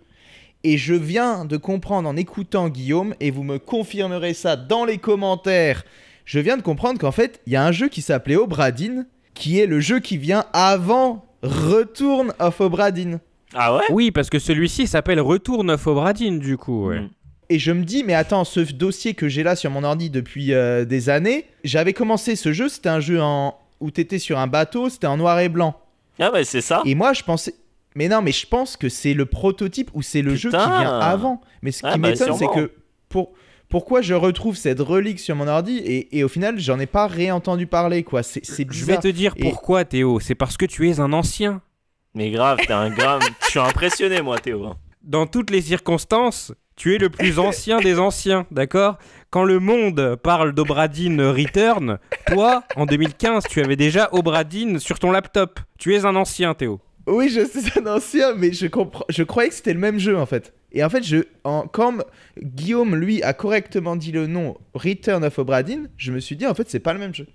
Et je viens de comprendre en écoutant Guillaume, et vous me confirmerez ça dans les commentaires, je viens de comprendre qu'en fait, il y a un jeu qui s'appelait Obradine, qui est le jeu qui vient avant Return of Obradine. Ah ouais Oui, parce que celui-ci s'appelle Return of Obradine, du coup. Ouais. Hmm. Et je me dis, mais attends, ce dossier que j'ai là sur mon ordi depuis euh, des années, j'avais commencé ce jeu, c'était un jeu en... où t'étais sur un bateau, c'était en noir et blanc. Ah c'est ça. Et moi, je pensais. Mais non, mais je pense que c'est le prototype ou c'est le jeu qui vient avant. Mais ce qui ah bah, m'étonne, c'est que pour... pourquoi je retrouve cette relique sur mon ordi et, au final, j'en ai pas réentendu parler, quoi. C'est bizarre. Je vais te dire pourquoi, Théo. C'est parce que tu es un ancien. Mais grave, t'es un grave. je suis impressionné, moi, Théo. Dans toutes les circonstances, tu es le plus ancien des anciens, d'accord Quand le monde parle d'Obradine Return, toi, en 2015, tu avais déjà Obradine sur ton laptop. Tu es un ancien, Théo. Oui, je suis un ancien, mais je, comprends... je croyais que c'était le même jeu, en fait. Et en fait, je, quand Guillaume, lui, a correctement dit le nom Return of Obradine, je me suis dit, en fait, c'est pas le même jeu.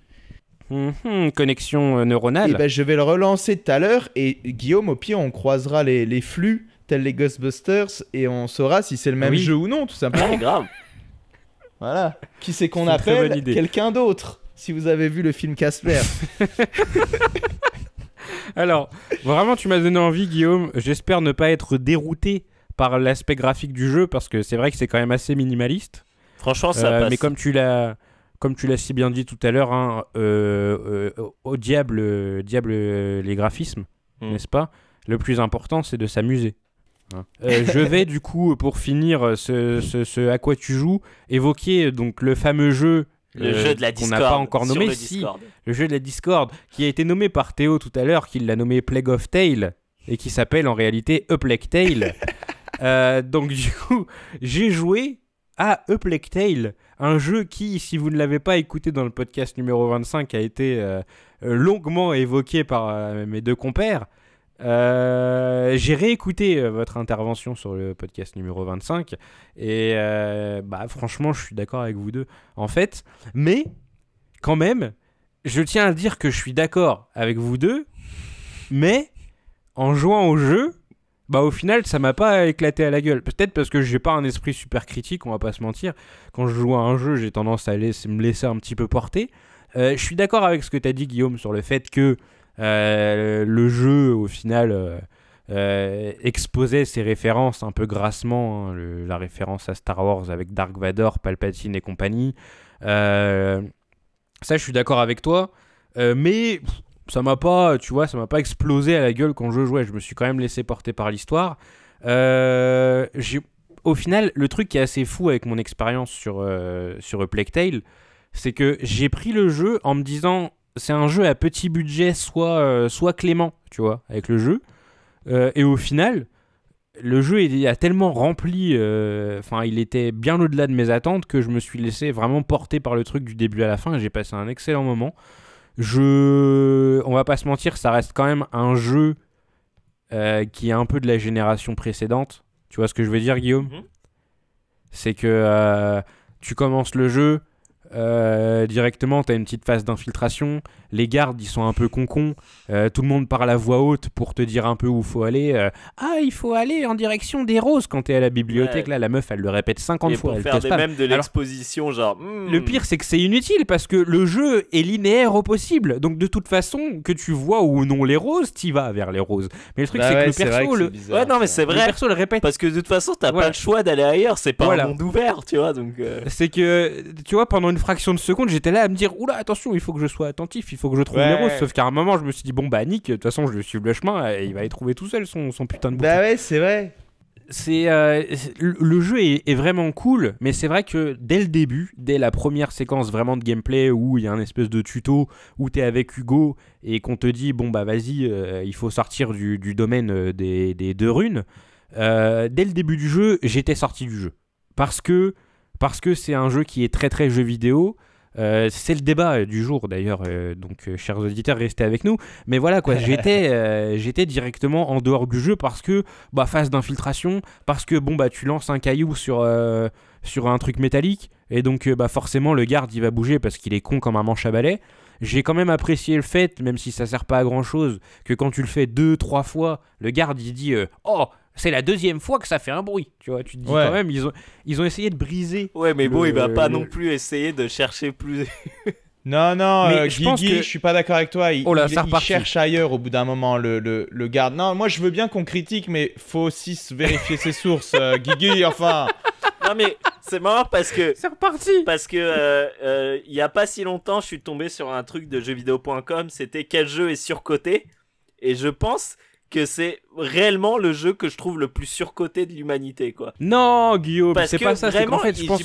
Mhm, connexion euh, neuronale. Et eh ben, je vais le relancer tout à l'heure, et Guillaume, au pire, on croisera les, les flux les Ghostbusters, et on saura si c'est le ah même jeu ou non, tout simplement. Ah, grave. Voilà. Qui c'est qu'on appelle Quelqu'un d'autre, si vous avez vu le film Casper. Alors, vraiment, tu m'as donné envie, Guillaume. J'espère ne pas être dérouté par l'aspect graphique du jeu, parce que c'est vrai que c'est quand même assez minimaliste. Franchement, ça euh, Mais comme tu l'as comme tu l'as si bien dit tout à l'heure, hein, euh, euh, au diable, diable les graphismes, hmm. n'est-ce pas Le plus important, c'est de s'amuser. Euh, je vais du coup, pour finir ce, à quoi tu joues, évoquer donc le fameux jeu. Le euh, jeu de la Discord. Qu'on n'a pas encore nommé, le Le jeu de la Discord, qui a été nommé par Théo tout à l'heure, qui l'a nommé Plague of tail et qui s'appelle en réalité A Plague euh, donc du coup, j'ai joué à A Plague un jeu qui, si vous ne l'avez pas écouté dans le podcast numéro 25, a été longuement évoqué par mes deux compères. Euh, j'ai réécouté euh, votre intervention sur le podcast numéro 25 et euh, bah, franchement, je suis d'accord avec vous deux en fait, mais quand même, je tiens à dire que je suis d'accord avec vous deux, mais en jouant au jeu, bah au final ça m'a pas éclaté à la gueule. Peut-être parce que j'ai pas un esprit super critique, on va pas se mentir. Quand je joue à un jeu, j'ai tendance à laisser, me laisser un petit peu porter. je suis d'accord avec ce que tu as dit Guillaume sur le fait que euh, le jeu, au final, euh, euh, exposait ses références un peu grassement, hein, la référence à Star Wars avec Dark Vador, Palpatine et compagnie. ça, je suis d'accord avec toi. mais ça m'a pas, tu vois, ça m'a pas explosé à la gueule quand je jouais. Je me suis quand même laissé porter par l'histoire. au final, le truc qui est assez fou avec mon expérience sur, sur Plague Tale, c'est que j'ai pris le jeu en me disant c'est un jeu à petit budget, soit, euh, soit clément, tu vois, avec le jeu. Euh, et au final, le jeu il a tellement rempli, euh, enfin il était bien au-delà de mes attentes que je me suis laissé vraiment porter par le truc du début à la fin j'ai passé un excellent moment. Je, on va pas se mentir, ça reste quand même un jeu qui est un peu de la génération précédente. Tu vois ce que je veux dire, Guillaume mhm. C'est que tu commences le jeu, euh, directement, tu as une petite phase d'infiltration les gardes ils sont un peu concons, euh, tout le monde parle à voix haute pour te dire un peu où faut aller. Euh, ah, il faut aller en direction des roses quand t'es à la bibliothèque. Là, la meuf elle le répète 50 Et fois. Pour elle faire des mêmes de l'exposition, genre. Hmm. Le pire c'est que c'est inutile parce que le jeu est linéaire au possible. Donc de toute façon, que tu vois ou non les roses, t'y vas vers les roses. Mais le truc bah c'est que le perso, le... non mais c'est vrai. perso le répète. Parce que de toute façon, t'as pas le choix d'aller ailleurs. C'est pas un monde ouvert, tu vois. Donc. Euh. C'est que tu vois pendant une fraction de seconde, j'étais là à me dire oula attention, il faut que je sois attentif faut que je trouve les roses. Sauf qu'à un moment, je me suis dit, bon, bah, Nick, de toute façon, je vais suivre le chemin et il va aller trouver tout seul son, son putain de bah bouquin. Bah ouais, c'est vrai. C'est euh, le jeu est, vraiment cool, mais c'est vrai que dès le début, dès la première séquence vraiment de gameplay où il y a un espèce de tuto où t'es avec Hugo et qu'on te dit bon bah vas-y, euh, il faut sortir du, du domaine euh, des, des, deux runes. dès le début du jeu, j'étais sorti du jeu parce que parce que c'est un jeu qui est très très jeu vidéo. Euh, c'est le débat euh, du jour d'ailleurs, euh, donc chers auditeurs, restez avec nous. Mais voilà quoi, j'étais, j'étais directement en dehors du jeu parce que bah, face d'infiltration, parce que bon bah tu lances un caillou sur, sur un truc métallique et donc bah forcément le garde il va bouger parce qu'il est con comme un manche à balai. J'ai quand même apprécié le fait, même si ça sert pas à grand chose, que quand tu le fais deux, trois fois, le garde il dit Oh c'est la deuxième fois que ça fait un bruit. Tu vois, tu te dis quand même, ils ont, ils ont essayé de briser. Ouais, mais bon, il va pas non plus essayer de chercher plus. non, non, euh, je Guigui, je suis pas d'accord avec toi. Il, oh cherche ailleurs au bout d'un moment le, le, le, garde. Non, moi je veux bien qu'on critique, mais faut aussi vérifier ses sources. Euh, Guigui, enfin. Non mais c'est marrant parce que c'est reparti. Parce que euh, il y a pas si longtemps, je suis tombé sur un truc de jeuxvideo.com. C'était quel jeu est surcoté Et je pense que c'est réellement le jeu que je trouve le plus surcoté de l'humanité, quoi. Non, Guillaume, c'est pas ça. Vraiment,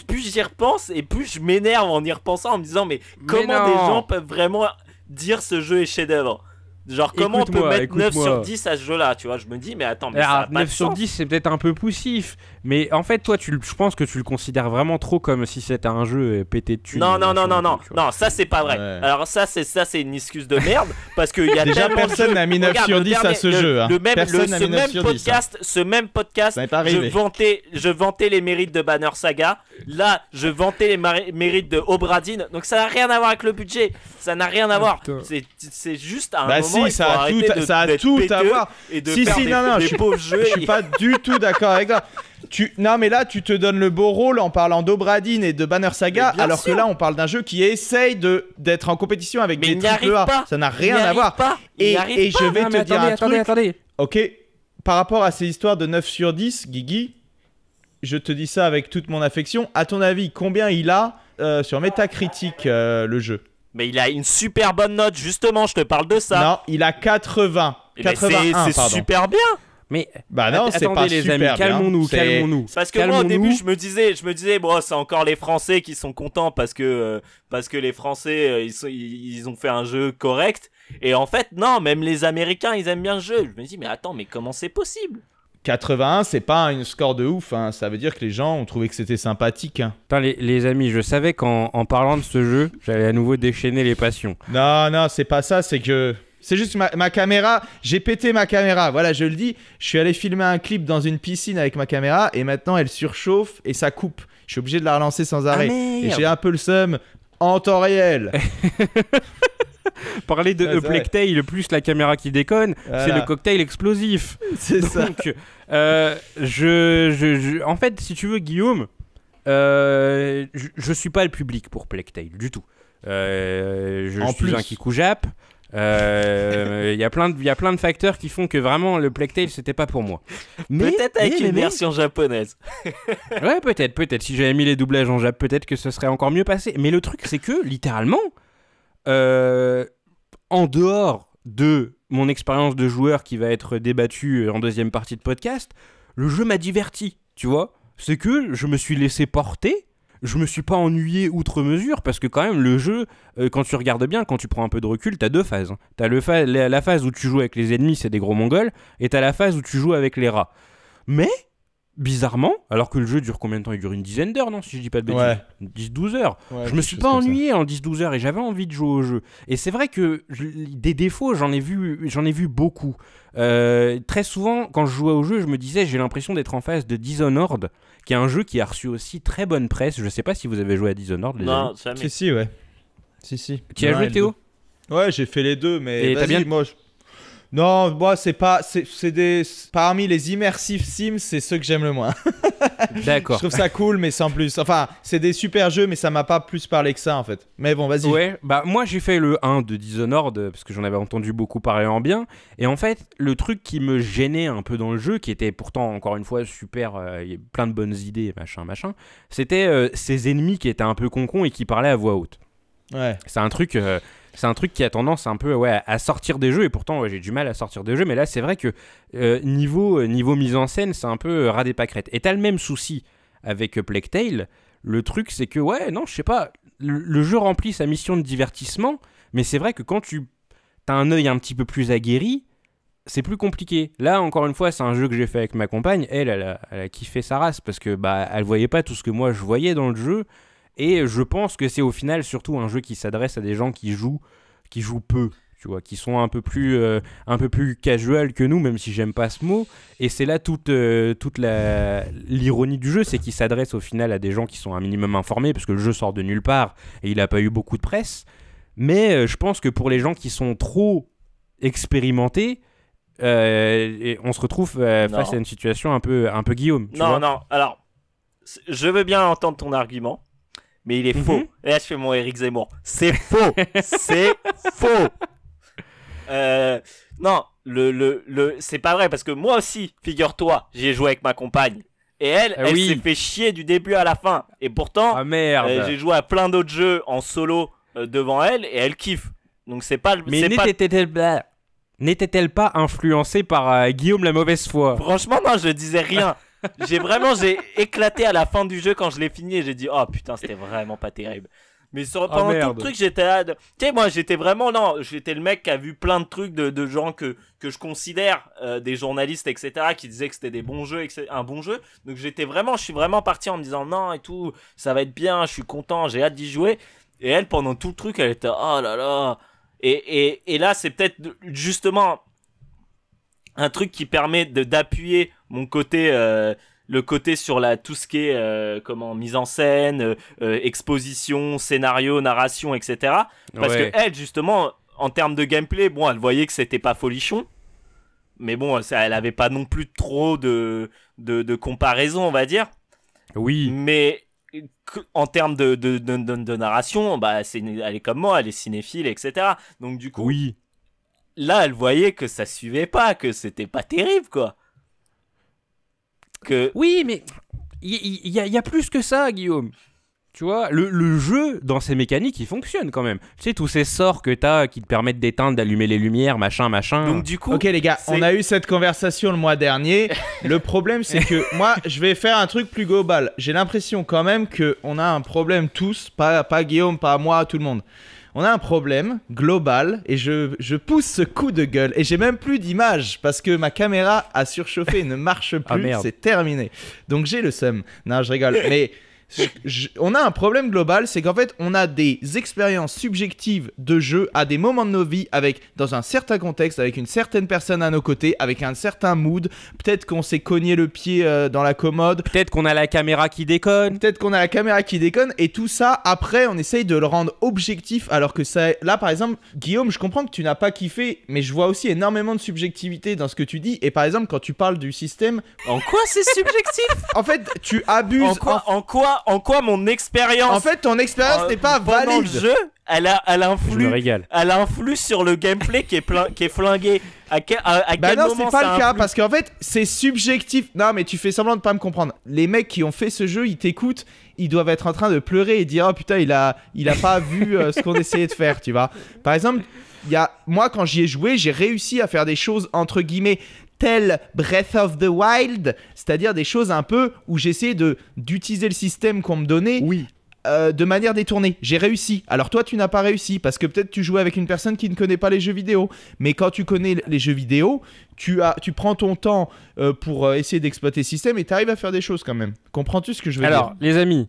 plus j'y repense et plus je m'énerve en y repensant, en me disant mais, comment des gens peuvent vraiment dire ce jeu est chef-d'œuvre Genre, comment on peut mettre 9 sur 10 à ce jeu-là Tu vois, je me dis, mais attends, mais 9 ah, sur 10, c'est peut-être un peu poussif, mais en fait, toi, tu, je pense que tu le considères vraiment trop comme si c'était un jeu pété de Non, non, non, non, non, non, ça c'est pas vrai. Alors ça, c'est ça, c'est une excuse de merde parce qu'il y a déjà personne n'a mis 9 sur 10 à ce jeu. Le même, ce, même podcast, ce même podcast, je vantais, les mérites de Banner Saga. Là, je vantais les mérites de Obradine. Donc ça n'a rien à voir avec le budget. Ça n'a rien à ah, voir. c'est juste un bah, moment. Si, ça a tout, à voir. Et de si, si, non, non, je suis pas du tout d'accord avec ça. Non, mais là, tu te donnes le beau rôle en parlant d'Obradine et de Banner Saga, alors que là, on parle d'un jeu qui essaye d'être en compétition avec des triple A. Ça n'a rien à voir. Et, je vais te dire un truc. Attendez. Ok, par rapport à ces histoires de 9 sur 10, Guigui, je te dis ça avec toute mon affection. À ton avis, combien il a euh, sur Metacritic euh, le jeu Mais il a une super bonne note, justement, je te parle de ça. Non, il a 80. c'est super bien mais bah non, c'est pas les amis, calmons-nous, calmons-nous. Parce que moi au début je me disais, je me disais, bon, c'est encore les Français qui sont contents parce que euh, parce que les Français euh, ils, ils, ont fait un jeu correct. Et en fait non, même les Américains ils aiment bien le jeu. Je me dis mais attends, mais comment c'est possible 81, c'est pas un score de ouf. Hein. Ça veut dire que les gens ont trouvé que c'était sympathique. Hein. les, les, amis, je savais qu'en parlant de ce jeu, j'allais à nouveau déchaîner les passions. Non, non, c'est pas ça. C'est que c'est juste ma, ma caméra, j'ai pété ma caméra. Voilà, je le dis, je suis allé filmer un clip dans une piscine avec ma caméra et maintenant elle surchauffe et ça coupe. Je suis obligé de la relancer sans ah, arrêt. et j'ai un peu le seum en temps réel. Parler de ah, le plus la caméra qui déconne, c'est le cocktail explosif. C'est ça. Euh, je, en fait, si tu veux, Guillaume, euh, je, suis pas le public pour Plectail du tout. Euh, je en suis plus. un Kikoujap. Euh, il y a plein de facteurs qui font que vraiment le Plectail, c'était pas pour moi. Peut-être avec eh, une version japonaise. ouais, peut-être, peut-être. Si j'avais mis les doublages en japonais, peut-être que ce serait encore mieux passé. Mais le truc, c'est que, littéralement, euh, en dehors de mon expérience de joueur qui va être débattue en deuxième partie de podcast, le jeu m'a diverti, tu vois. C'est que je me suis laissé porter je me suis pas ennuyé outre mesure parce que quand même le jeu, euh, quand tu regardes bien, quand tu prends un peu de recul, t'as deux phases. Hein. T'as le la phase où tu joues avec les ennemis, c'est des gros mongols, et t'as la phase où tu joues avec les rats. Mais bizarrement, alors que le jeu dure combien de temps Il dure une dizaine d'heures, non Si je dis pas de bêtises. 10-12 heures. je me suis pas ennuyé en 10-12 heures et j'avais envie de jouer au jeu. Et c'est vrai que des défauts, j'en ai vu, j'en ai vu beaucoup. Euh, très souvent, quand je jouais au jeu, je me disais, j'ai l'impression d'être en face de Dishonored, qui est un jeu qui a reçu aussi très bonne presse. Je sais pas si vous avez joué à Dishonored, les Non, amis. Si, si, ouais. Si, si. Tu as joué, Théo Ouais, j'ai fait les deux, mais. Et bien... moi, non, moi, c'est pas. C'est des. Parmi les immersifs Sims, c'est ceux que j'aime le moins. D'accord. Je trouve ça cool, mais sans plus. Enfin, c'est des super jeux, mais ça m'a pas plus parlé que ça, en fait. Mais bon, vas-y. Ouais, bah, moi, j'ai fait le 1 de Dishonored, parce que j'en avais entendu beaucoup parler en bien. Et en fait, le truc qui me gênait un peu dans le jeu, qui était pourtant, encore une fois, super. Euh, plein de bonnes idées, machin, machin, c'était euh, ces ennemis qui étaient un peu concon et qui parlaient à voix haute. Ouais. C'est un truc. Euh, c'est un truc qui a tendance un peu à sortir des jeux, et pourtant j'ai du mal à sortir des jeux, mais là c'est vrai que euh, euh, niveau, mise en scène, c'est un peu euh, ras des pâquerettes. Et t'as le même souci avec Plague Tale, le truc c'est que ouais, non, je sais pas, le, jeu remplit sa mission de divertissement, mais c'est vrai que quand tu as un œil un petit peu plus aguerri, c'est plus compliqué. Là, encore une fois, c'est un jeu que j'ai fait avec ma compagne. Elle, a, elle a, kiffé sa race parce que bah, elle voyait pas tout ce que moi je voyais dans le jeu. Et je pense que c'est au final surtout un jeu qui s'adresse à des gens qui jouent, qui jouent peu. Tu vois, qui sont un peu plus, euh, un peu plus casual que nous, même si j'aime pas ce mot. Et c'est là toute, euh, toute l'ironie du jeu, c'est qu'il s'adresse au final à des gens qui sont un minimum informés, parce que le jeu sort de nulle part et il n'a pas eu beaucoup de presse. Mais euh, je pense que pour les gens qui sont trop expérimentés, et on se retrouve face à une situation un peu, un peu Guillaume. non, non, alors, je veux bien entendre ton argument mais il est mhm. faux. Et là, je fais mon Eric Zemmour. C'est faux. c'est faux. Euh, non, le, le, c'est pas vrai parce que moi aussi, figure-toi, j'ai joué avec ma compagne. Et elle, ah elle s'est fait chier du début à la fin. Et pourtant, ah, euh, j'ai joué à plein d'autres jeux en solo euh, devant elle et elle kiffe. Donc c'est pas le. Mais n'était-elle pas... pas... influencée par Guillaume la mauvaise foi Franchement, non, je disais rien j'ai vraiment j'ai éclaté à la fin du jeu quand je l'ai fini et j'ai dit oh putain c'était vraiment pas terrible. Mais ah, pendant tout le truc, j'étais là. Tu sais, moi, j'étais vraiment. Non, j'étais le mec qui a vu plein de trucs de, gens que, que je considère euh, des journalistes, etc., qui disaient que c'était des bons jeux, un bon jeu. Donc, j'étais vraiment. Je suis vraiment parti en me disant non et tout, ça va être bien, je suis content, j'ai hâte d'y jouer. Et elle, pendant tout le truc, elle était oh là là. Et, et, et là, c'est peut-être justement un truc qui permet d'appuyer mon côté euh, le côté sur la tout ce qui est euh, comment mise en scène, euh, exposition, scénario, narration, etc. Parce qu'elle, que elle justement en termes de gameplay, bon, elle voyait que c'était pas folichon, mais bon, elle avait pas non plus trop de, de, comparaison, on va dire. Oui. Mais en termes de, de, de, narration, bah, elle est comme moi, elle est cinéphile, etc. Donc du coup, oui là, elle voyait que ça suivait pas, que c'était pas terrible, quoi. Que... Oui, mais il y, a plus que ça, Guillaume. Tu vois, le, jeu, dans ses mécaniques, il fonctionne quand même. Tu sais, tous ces sorts que t'as qui te permettent d'éteindre, d'allumer les lumières, machin, machin. Donc du coup... Ok les gars, on a eu cette conversation le mois dernier. le problème, c'est que moi, je vais faire un truc plus global. J'ai l'impression quand même qu'on a un problème tous, pas, pas Guillaume, pas moi, tout le monde on a un problème global et je, pousse ce coup de gueule et j'ai même plus d'image parce que ma caméra a surchauffé et ne marche ah, plus. Ah, c'est terminé. Donc j'ai le seum. Non, je rigole. Mais on a un problème global, c'est qu'en fait, on a des expériences subjectives de jeu à des moments de nos vies, avec dans un certain contexte, avec une certaine personne à nos côtés, avec un certain mood. Peut-être qu'on s'est cogné le pied euh, dans la commode. Peut-être qu'on a la caméra qui déconne. Peut-être qu'on a la caméra qui déconne. Et tout ça, après, on essaye de le rendre objectif, alors que ça. Là, par exemple, Guillaume, je comprends que tu n'as pas kiffé, mais je vois aussi énormément de subjectivité dans ce que tu dis. Et par exemple, quand tu parles du système, en quoi c'est subjectif En fait, tu abuses. En quoi en quoi mon expérience. En fait, ton expérience euh, n'est pas pendant le jeu, elle a, elle influe. Elle influe sur le gameplay qui est, plein, qui est flingué. À quel, à, bah non, c'est pas le cas parce qu'en fait, c'est subjectif. Non, mais tu fais semblant de pas me comprendre. Les mecs qui ont fait ce jeu, ils t'écoutent, ils doivent être en train de pleurer et dire oh putain, il a, il a pas vu euh, ce qu'on essayait de faire, tu vois. Par exemple. Y a, moi, quand j'y ai joué, j'ai réussi à faire des choses entre guillemets tel Breath of the Wild, c'est-à-dire des choses un peu où j'essaie de d'utiliser le système qu'on me donnait euh, de manière détournée. J'ai réussi. Alors toi, tu n'as pas réussi parce que peut-être tu jouais avec une personne qui ne connaît pas les jeux vidéo. Mais quand tu connais les jeux vidéo, tu, as, tu prends ton temps euh, pour euh, essayer d'exploiter le système et tu arrives à faire des choses quand même. Comprends-tu ce que je veux dire Alors, les amis,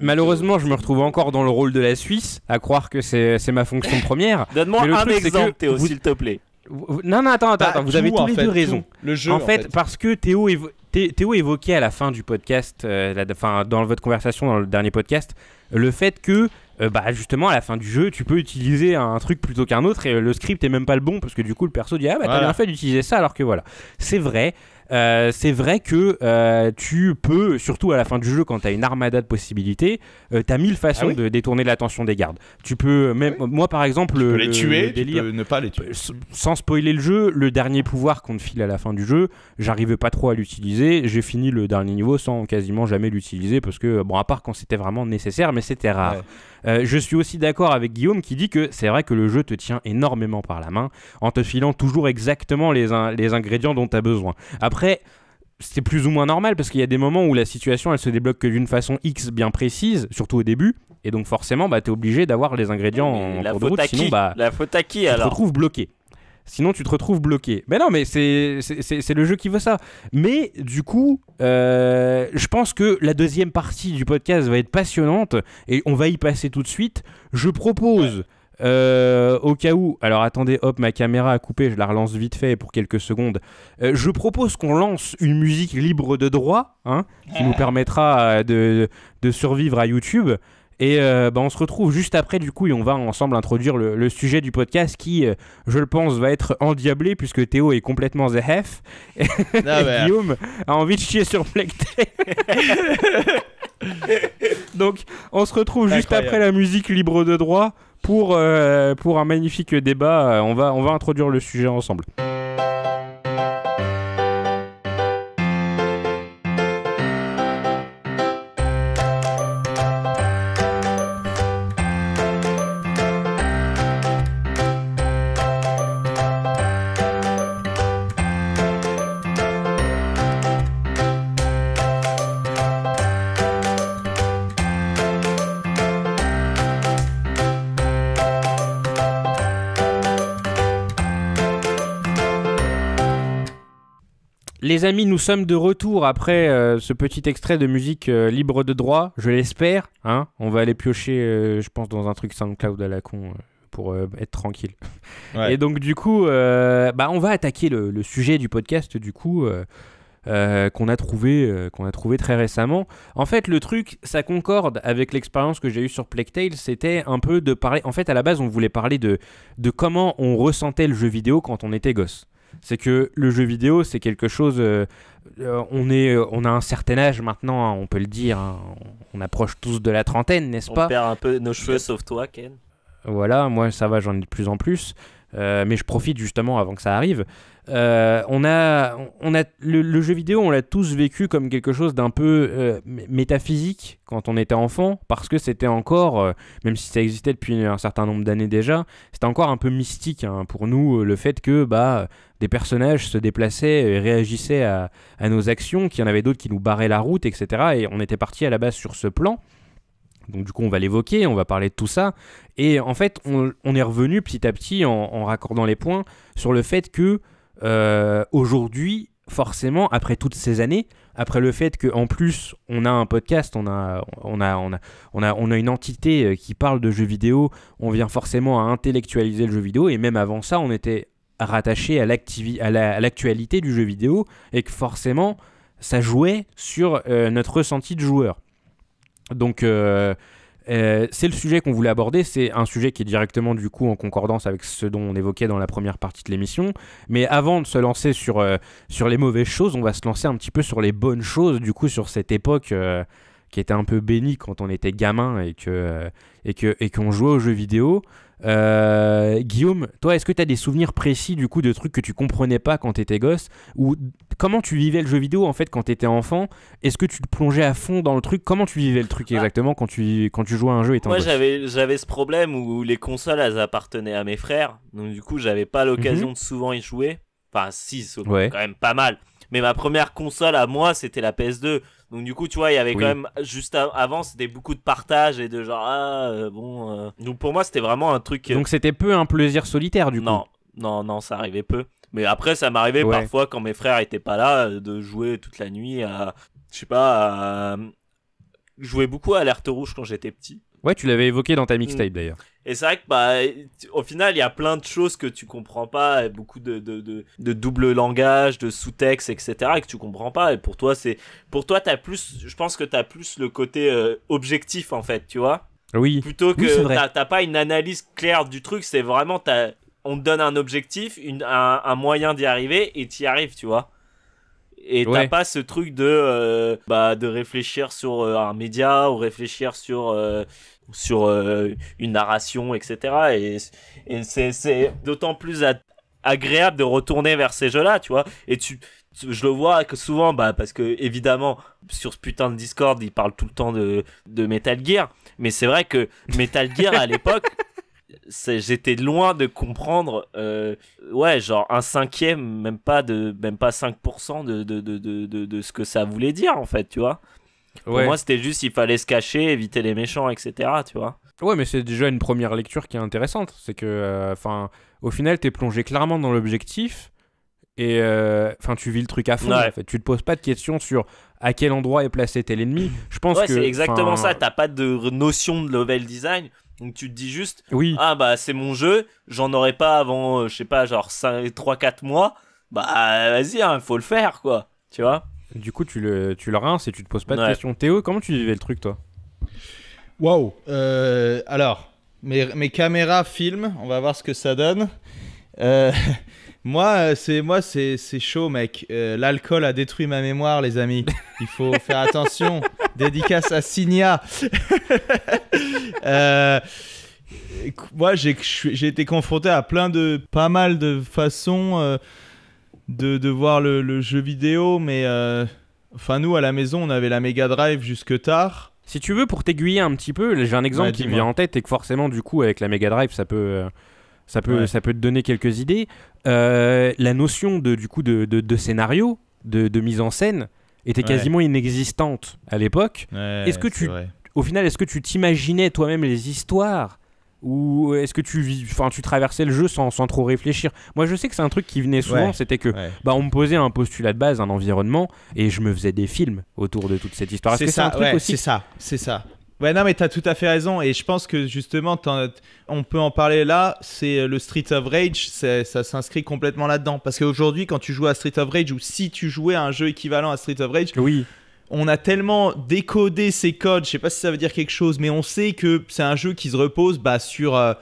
Malheureusement, je me retrouve encore dans le rôle de la Suisse, à croire que c'est ma fonction première. Donne-moi un exemple, s'il te plaît. Non, non, attends, attends, bah, vous avez tous les deux raison. Le jeu, en, fait, parce que Théo, Théo évoquait à la fin du podcast, euh, dans votre conversation, dans le dernier podcast, le fait que, euh, bah, justement, à la fin du jeu, tu peux utiliser un truc plutôt qu'un autre et le script est même pas le bon parce que du coup, le perso dit Ah, bah, t'as bien fait d'utiliser ça alors que voilà. C'est vrai, euh, c'est vrai que euh, tu peux, surtout à la fin du jeu, quand tu as une armada de possibilités, euh, tu as mille façons ah de détourner l'attention des gardes. Tu peux, même, ah moi par exemple, les tuer, ne pas les tuer. Sans spoiler le jeu, le dernier pouvoir qu'on te file à la fin du jeu, j'arrivais pas trop à l'utiliser. J'ai fini le dernier niveau sans quasiment jamais l'utiliser parce que, bon, à part quand c'était vraiment nécessaire, mais c'était rare. Euh, je suis aussi d'accord avec Guillaume qui dit que c'est vrai que le jeu te tient énormément par la main en te filant toujours exactement les, les ingrédients dont tu as besoin. Après, c'est plus ou moins normal parce qu'il y a des moments où la situation elle se débloque que d'une façon X bien précise, surtout au début, et donc forcément bah es obligé d'avoir les ingrédients en la cours route, sinon bah, tu te retrouves bloqué. Sinon, tu te retrouves bloqué. Mais non, mais c'est le jeu qui veut ça. Mais du coup, euh, je pense que la deuxième partie du podcast va être passionnante et on va y passer tout de suite. Je propose. Euh, au cas où, alors attendez, hop, ma caméra a coupé, je la relance vite fait pour quelques secondes. Euh, je propose qu'on lance une musique libre de droit, hein, qui nous permettra de, de survivre à YouTube. Et euh, bah, on se retrouve juste après, du coup, et on va ensemble introduire le, sujet du podcast qui, euh, je le pense, va être endiablé puisque Théo est complètement the Et, et ah, bah. Guillaume a envie de chier sur Plecté. Donc, on se retrouve juste après la musique libre de droit pour, euh, pour un magnifique débat. On va, on va introduire le sujet ensemble. Les amis, nous sommes de retour après euh, ce petit extrait de musique euh, libre de droit, je l'espère. Hein On va aller piocher, euh, je pense, dans un truc SoundCloud à la con pour être tranquille. Et donc, du coup, bah, on va attaquer le, sujet du podcast, du coup. qu'on a trouvé qu'on a trouvé très récemment. En fait, le truc, ça concorde avec l'expérience que j'ai eue sur Plague c'était un peu de parler. En fait, à la base, on voulait parler de de comment on ressentait le jeu vidéo quand on était gosse c'est que le jeu vidéo, c'est quelque chose. Euh, euh, on, est, euh, on a un certain âge maintenant, hein, on peut le dire. Hein. on, approche tous de la trentaine, n'est-ce pas On perd un peu nos cheveux, sauf toi, Ken. Voilà, moi ça va, j'en ai de plus en plus. Euh, mais je profite justement avant que ça arrive. Euh, on a, on le, jeu vidéo, on l'a tous vécu comme quelque chose d'un peu euh, métaphysique quand on était enfant, parce que c'était encore, même si ça existait depuis un certain nombre d'années déjà, c'était encore un peu mystique hein, pour nous le fait que bah des personnages se déplaçaient et réagissaient à, à nos actions, qu'il y en avait d'autres qui nous barraient la route, etc. Et on était parti à la base sur ce plan. Donc du coup, on va l'évoquer, on va parler de tout ça. Et en fait, on, est revenu petit à petit en, raccordant les points sur le fait que euh, aujourd'hui, forcément, après toutes ces années, après le fait que en plus on a un podcast, on a, on a, on, a, on, a, une entité euh, qui parle de jeux vidéo, on vient forcément à intellectualiser le jeu vidéo, et même avant ça, on était rattaché à l'actualité du jeu vidéo, et que forcément, ça jouait sur euh, notre ressenti de joueur. Donc euh, euh, c'est le sujet qu'on voulait aborder. C'est un sujet qui est directement du coup en concordance avec ce dont on évoquait dans la première partie de l'émission. Mais avant de se lancer sur, euh, les mauvaises choses, on va se lancer un petit peu sur les bonnes choses, du coup, sur cette époque qui était un peu bénie quand on était gamin et et qu'on jouait aux jeux vidéo. Euh, Guillaume, toi, est-ce que tu as des souvenirs précis du coup de trucs que tu comprenais pas quand tu étais gosse Ou comment tu vivais le jeu vidéo en fait quand tu étais enfant Est-ce que tu te plongeais à fond dans le truc Comment tu vivais le truc exactement quand tu, quand tu jouais à un jeu étant Moi, j'avais, j'avais ce problème où les consoles, elles appartenaient à mes frères. Donc du coup, j'avais pas l'occasion mhm. de souvent y jouer. Enfin, si, c'est quand même pas mal. Mais ma première console à moi, c'était la PS2. Donc du coup, tu vois, il y avait quand même juste avant, c'était beaucoup de partage et de genre ah euh, bon. Euh. Donc pour moi, c'était vraiment un truc. Euh, Donc c'était peu un plaisir solitaire du coup. Non, non, non, ça arrivait peu. Mais après, ça m'arrivait parfois quand mes frères étaient pas là de jouer toute la nuit à, je sais pas, à... jouer beaucoup à Alerte rouge quand j'étais petit. Ouais, tu l'avais évoqué dans ta mixtape mm. d'ailleurs. Et c'est vrai que, bah, au final, il y a plein de choses que tu comprends pas, beaucoup de, de, de, double langage, de sous-texte, etc., que tu comprends pas. Et pour toi, c'est, pour toi, t'as plus, je pense que tu as plus le côté euh, objectif, en fait, tu vois. Oui. Plutôt que tu t'as pas une analyse claire du truc, c'est vraiment, t'as, on te donne un objectif, une, un, moyen d'y arriver, et y arrives, tu vois et tu n'as pas ce truc de euh, bah de réfléchir sur euh, un média ou réfléchir sur sur euh, une narration, etc. Et, c'est d'autant plus agréable de retourner vers ces jeux-là, tu vois. Et tu, je le vois que souvent, bah, parce que évidemment, sur ce putain de Discord, ils parlent tout le temps de, de Metal Gear. Mais c'est vrai que Metal Gear à l'époque, j'étais loin de comprendre, euh, ouais, genre un cinquième, même pas de, même pas 5% de, de, de ce que ça voulait dire, en fait, tu vois. Pour moi, c'était juste il fallait se cacher, éviter les méchants, etc. Tu vois. Ouais, mais c'est déjà une première lecture qui est intéressante. C'est que, euh, enfin, au final, t'es plongé clairement dans l'objectif. Et euh, enfin, tu vis le truc à fond. Tu te poses pas de questions sur à quel endroit est placé tel ennemi. Je pense ouais, que c'est exactement ça. T'as pas de notion de level design. Donc tu te dis juste, ah bah c'est mon jeu, j'en aurais pas avant, euh, je sais pas, genre 3-4 mois, bah vas-y, hein, faut le faire quoi, tu vois du coup, tu le, tu le rinces et tu te poses pas de questions. Théo, comment tu vivais le truc, toi Waouh euh, Alors, mes, mes caméras filment, on va voir ce que ça donne. Euh, moi, euh, c'est moi, c'est chaud, mec. L'alcool a détruit ma mémoire, les amis. Il faut faire attention. Dédicace à Signia. euh, moi, j'ai été confronté à plein de, pas mal de façons de, voir le, jeu vidéo, mais euh, enfin nous à la maison on avait la Mega Drive jusque tard. Si tu veux, pour t'aiguiller un petit peu, j'ai un exemple qui me vient en tête et que forcément, du coup, avec la Mega Drive, ça peut, euh, ça peut, ça peut te donner quelques idées. Euh, la notion de, du coup, de, scénario, de, mise en scène, était quasiment inexistante à l'époque. est-ce que tu, au final, est-ce que tu t'imaginais toi-même les histoires ou est-ce que tu vis, enfin tu traversais le jeu sans, trop réfléchir Moi je sais que c'est un truc qui venait souvent, c'était que bah on me posait un postulat de base, un environnement, et je me faisais des films autour de toute cette histoire. c'est ça, c'est ça. Ouais, non, mais t'as tout à fait raison. Et je pense que justement, on peut en parler là. C'est euh, le Street of Rage, ça s'inscrit complètement là-dedans. Parce qu'aujourd'hui, quand tu joues à Street of Rage, ou si tu jouais à un jeu équivalent à Street of Rage, oui on a tellement décodé ces codes, je sais pas si ça veut dire quelque chose, mais on sait que c'est un jeu qui se repose bah, sur, euh,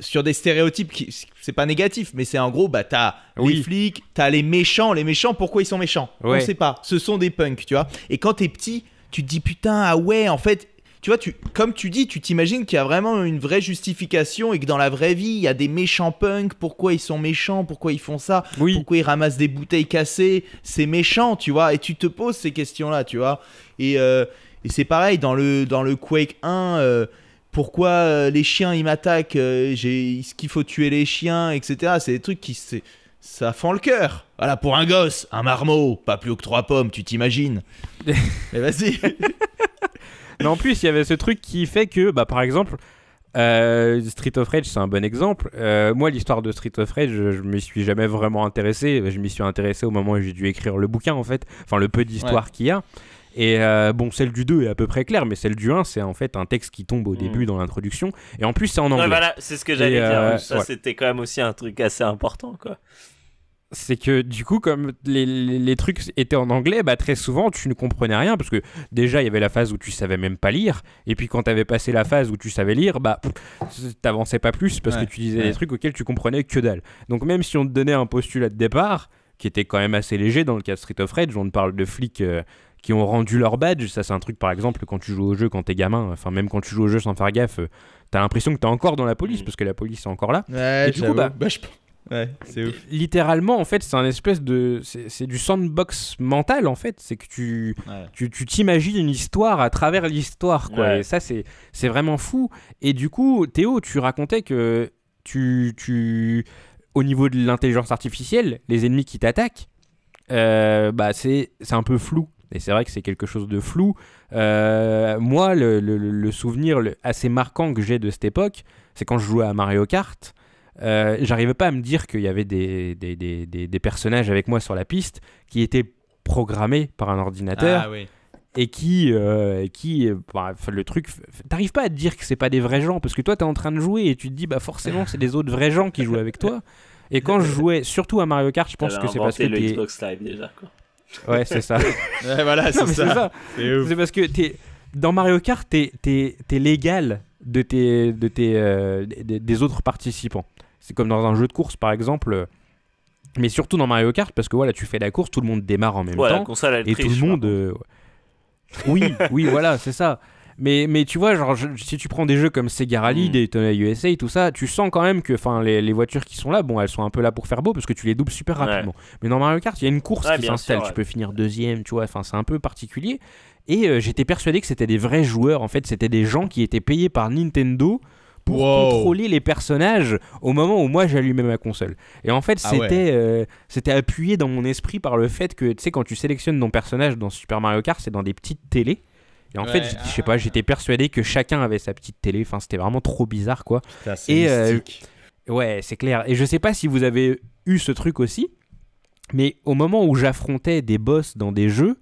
sur des stéréotypes qui c'est pas négatif, mais c'est en gros bah t'as les flics, t'as les méchants, les méchants pourquoi ils sont méchants ouais. On sait pas, ce sont des punks, tu vois. Et quand t'es petit, tu te dis putain ah ouais en fait tu vois, tu, comme tu dis, tu t'imagines qu'il y a vraiment une vraie justification et que dans la vraie vie, il y a des méchants punks, pourquoi ils sont méchants, pourquoi ils font ça, pourquoi ils ramassent des bouteilles cassées, c'est méchant, tu vois, et tu te poses ces questions-là, tu vois. Et, euh, c'est pareil, dans le, dans le Quake 1, euh, pourquoi euh, les chiens, ils m'attaquent, j'ai ce qu'il faut tuer les chiens, etc. C'est des trucs qui... Ça fend le cœur. Voilà, pour un gosse, un marmot, pas plus haut que trois pommes, tu t'imagines. Mais vas-y. Mais en plus, il y avait ce truc qui fait que, bah, par exemple, euh, Street of Rage, c'est un bon exemple. Euh, moi, l'histoire de Street of Rage, je, ne m'y suis jamais vraiment intéressé. Je m'y suis intéressé au moment où j'ai dû écrire le bouquin, en fait. Enfin, le peu d'histoire qu'il y a. Et euh, bon, celle du 2 est à peu près claire, mais celle du 1, c'est en fait un texte qui tombe au mm. début dans l'introduction. Et en plus, c'est en anglais. voilà, c'est ce que j'allais dire. Ça, c'était quand même aussi un truc assez important, quoi c'est que du coup, comme les, trucs étaient en anglais, bah, très souvent tu ne comprenais rien parce que déjà il y avait la phase où tu savais même pas lire, et puis quand tu avais passé la phase où tu savais lire, bah t'avançais pas plus parce que tu disais des trucs auxquels tu comprenais que dalle. Donc même si on te donnait un postulat de départ qui était quand même assez léger dans le cas de Street of Rage, on parle de flics. Euh, qui ont rendu leur badge. Ça, c'est un truc, par exemple, quand tu joues au jeu, quand t'es gamin, enfin, même quand tu joues au jeu sans faire gaffe, euh, t'as l'impression que t'es encore dans la police, mm. parce que la police est encore là. et du coup, bah, bah Ouais, c'est ouf. Littéralement, en fait, c'est un espèce de. C'est du sandbox mental, en fait. C'est que tu tu t'imagines une histoire à travers l'histoire, quoi. Et ça, c'est vraiment fou. Et du coup, Théo, tu racontais que tu. tu au niveau de l'intelligence artificielle, les ennemis qui t'attaquent, euh, bah, c'est un peu flou. Et c'est vrai que c'est quelque chose de flou. Euh, moi, le souvenir assez marquant que j'ai de cette époque, c'est quand je jouais à Mario Kart. Euh, j'arrivais pas à me dire qu'il y avait des, des, des, des, personnages avec moi sur la piste qui étaient programmés par un ordinateur. Ah, et qui, euh, qui euh, bah, le truc, t'arrives pas à te dire que c'est pas des vrais gens parce que toi t'es en train de jouer et tu te dis bah forcément c'est des autres vrais gens qui jouent avec toi. Et quand je jouais surtout à Mario Kart, je pense que c'est parce que le Xbox Live déjà quoi. Ouais, c'est ça. voilà, c'est ça. C'est parce que dans Mario Kart, t'es es, légal de tes, de tes, des autres participants. C'est comme dans un jeu de course, par exemple. Euh, mais surtout dans Mario Kart, parce que voilà, tu fais la course, tout le monde démarre en même temps. et tout le monde. Euh, oui, oui, voilà, c'est ça. Mais, mais tu vois, genre, si tu prends des jeux comme Sega Rally, des hmm. Daytona USA, tout ça, tu sens quand même que les, voitures qui sont là, bon, elles sont un peu là pour faire beau parce que tu les doubles super rapidement. Mais dans Mario Kart, il y a une course qui s'installe, tu peux finir deuxième, tu vois, enfin, c'est un peu particulier. Et euh, j'étais persuadé que c'était des vrais joueurs, en fait, c'était des gens qui étaient payés par Nintendo pour contrôler les personnages au moment où moi j'allumais ma console. Et en fait, ah euh, c'était appuyé dans mon esprit par le fait que, tu sais, quand tu sélectionnes ton personnage dans Super Mario Kart, c'est dans des petites télés. Et en fait, je sais pas, j'étais persuadé que chacun avait sa petite télé. Enfin, c'était vraiment trop bizarre, quoi. et euh, ouais, c'est clair. Et je sais pas si vous avez eu ce truc aussi, mais au moment où j'affrontais des boss dans des jeux,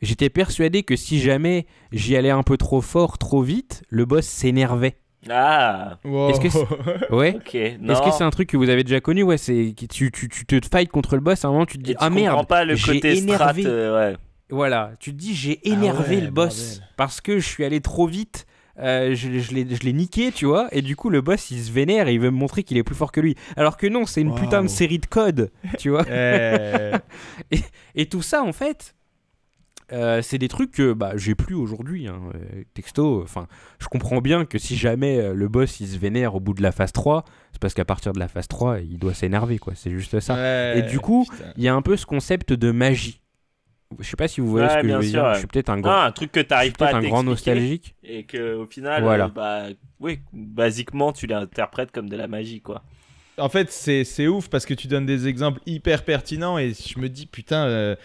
j'étais persuadé que si jamais j'y allais un peu trop fort, trop vite, le boss s'énervait. Ah Est-ce que c'est... Ouais. Est-ce que c'est un truc que vous avez déjà connu Ouais, c'est tu, tu, te fight contre le boss à un moment tu te dis j'ai ah pas le énervé. Euh, voilà, tu te dis j'ai ah énervé le boss parce que je suis allé trop vite. Euh, je, l'ai, niqué, tu vois, et du coup le boss il se vénère et il veut me montrer qu'il est plus fort que lui. Alors que non, c'est une putain de série de codes, tu vois. et, et tout ça en fait, euh, c'est des trucs que bah, j'ai plus aujourd'hui. Hein, euh, texto, enfin, je comprends bien que si jamais euh, le boss il se vénère au bout de la phase 3, c'est parce qu'à partir de la phase 3, il doit s'énerver, quoi. C'est juste ça. Et du coup, il y a un peu ce concept de magie. Je sais pas si vous voyez ce que je veux dire. Je suis peut-être un grand. truc que t'arrives pas à un grand nostalgique. Et que au final, bah, oui, basiquement, tu l'interprètes comme de la magie, quoi en fait, c'est ouf parce que tu donnes des exemples hyper pertinents et je me dis, putain,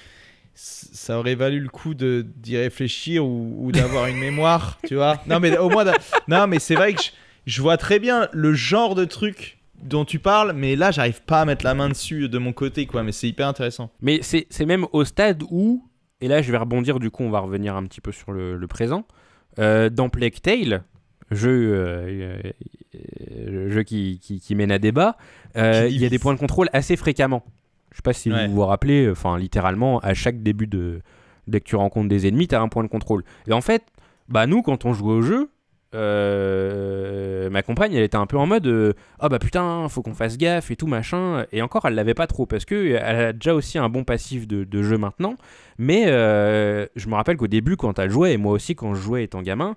ça aurait valu le coup de d'y réfléchir ou, d'avoir une mémoire, tu vois. Non mais au moins, non mais c'est vrai que je, vois très bien le genre de truc dont tu parles, mais là j'arrive pas à mettre la main dessus de mon côté, quoi. Mais c'est hyper intéressant. Mais c'est même au stade où, et là je vais rebondir, du coup on va revenir un petit peu sur le, présent. Euh, dans Plague Tale, jeu, euh, euh, qui, mène à débat, il y a des points de contrôle assez fréquemment. Je sais pas si vous vous rappelez, enfin, littéralement, à chaque début de. Dès que tu rencontres des ennemis, tu as un point de contrôle. Et en fait, bah nous, quand on jouait au jeu, euh, ma compagne, elle était un peu en mode euh, ah bah putain, faut qu'on fasse gaffe et tout machin. Et encore, elle l'avait pas trop parce que elle a déjà aussi un bon passif de, jeu maintenant. Mais euh, je me rappelle qu'au début, quand elle jouait et moi aussi quand je jouais étant gamin,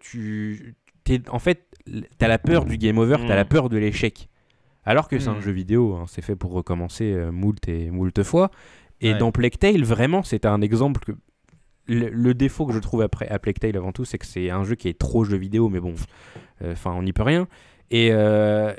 tu t'es, en fait t'as la peur du game over, tu as la mm. peur de l'échec. Alors que c'est un hmm. jeu vidéo, hein, c'est fait pour recommencer euh, moult et moult fois. Et dans Plague vraiment, c'est un exemple que. Le, défaut que je trouve après, à Plague avant tout, c'est que c'est un jeu qui est trop jeu vidéo, mais bon, euh, enfin, on n'y peut rien. Et euh,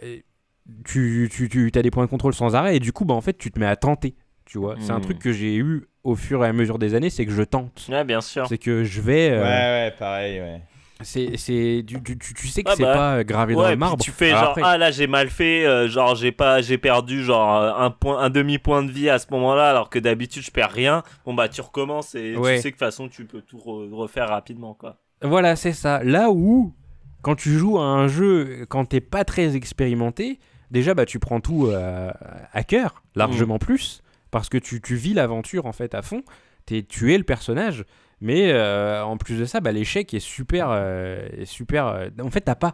tu, tu, tu as des points de contrôle sans arrêt, et du coup, bah, en fait, tu te mets à tenter. Tu vois, c'est un hmm. truc que j'ai eu au fur et à mesure des années, c'est que je tente. Ouais, bien sûr. C'est que je vais. Ouais, ouais, pareil, ouais. C'est, c'est, tu, sais que ah c'est bah. pas euh, gravé dans le marbre. Tu fais genre ah là j'ai mal fait, euh, genre j'ai pas j'ai perdu genre euh, un point un demi point de vie à ce moment-là alors que d'habitude je perds rien. Bon bah tu recommences et tu sais que de toute façon tu peux tout refaire rapidement quoi. Voilà c'est ça. Là où quand tu joues à un jeu quand t'es pas très expérimenté, déjà bah tu prends tout à cœur largement mmh. plus parce que tu, vis l'aventure en fait à fond. tu es le personnage. Mais euh, en plus de ça, bah, l'échec est super. Euh, super euh, en fait, t'as pas.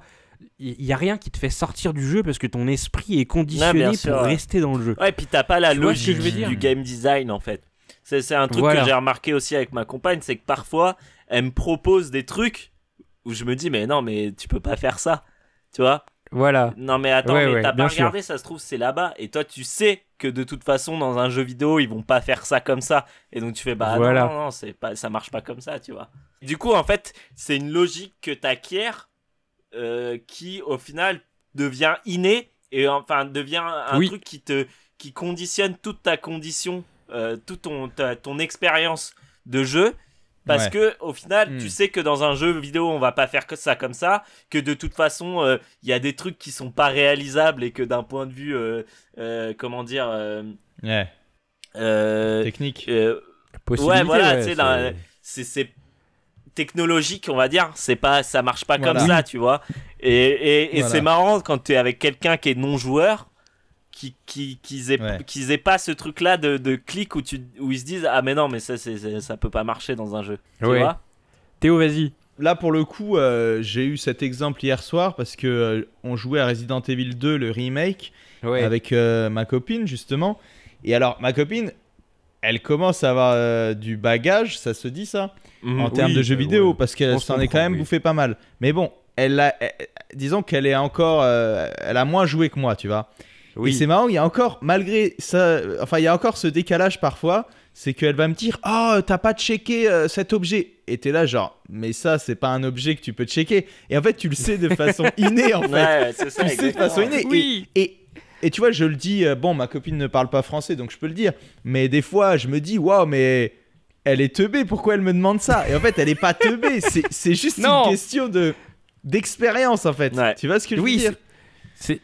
Il n'y a rien qui te fait sortir du jeu parce que ton esprit est conditionné pour rester dans le jeu. Ouais, et puis t'as pas la logique du game design en fait. C'est un truc que j'ai remarqué aussi avec ma compagne, c'est que parfois, elle me propose des trucs où je me dis, mais non, mais tu peux pas faire ça. Tu vois Voilà. Non, mais attends, ouais, mais t'as pas regardé, ça se trouve, c'est là-bas. Et toi, tu sais que de toute façon dans un jeu vidéo ils vont pas faire ça comme ça et donc tu fais bah voilà. non non, c'est pas ça marche pas comme ça tu vois du coup en fait c'est une logique que tu euh, qui au final devient inné et enfin devient un truc qui te qui conditionne toute ta condition euh, toute ton ton expérience de jeu parce qu'au que au final, tu hmm. sais que dans un jeu vidéo, on va pas faire que ça comme ça, que de toute façon, euh, il y a des trucs qui sont pas réalisables et que d'un point de vue, euh, euh, comment dire, technique, c'est technologique, on va dire. C'est pas, ça marche pas comme ça, tu vois. Et, c'est marrant quand tu es avec quelqu'un qui est non joueur qu'ils qui, aient, pas ce truc là de, de clic où, où ils se disent ah mais non mais ça, c'est, ça peut pas marcher dans un jeu. Tu vois Théo vas-y. Là pour le coup euh, j'ai eu cet exemple hier soir parce que euh, on jouait à Resident Evil 2 le remake avec euh, ma copine justement et alors ma copine elle commence à avoir du bagage ça se dit ça mhm. en termes de jeux vidéo parce qu'elle s'en est quand même bouffée bouffé pas mal mais bon disons qu'elle est encore elle a moins joué que moi tu vois et c'est marrant, il y a encore, malgré ça, enfin, il y a encore ce décalage parfois, c'est qu'elle va me dire Oh, t'as pas checké euh, cet objet. Et t'es là, genre, mais ça, c'est pas un objet que tu peux checker. Et en fait, tu le sais de façon innée, en fait. tu le sais de façon innée. Et, et, tu vois, je le dis, euh, bon, ma copine ne parle pas français, donc je peux le dire. Mais des fois, je me dis Waouh, mais elle est teubée, pourquoi elle me demande ça Et en fait, elle est pas teubée, c'est juste une question de d'expérience en fait. Tu vois ce que je veux dire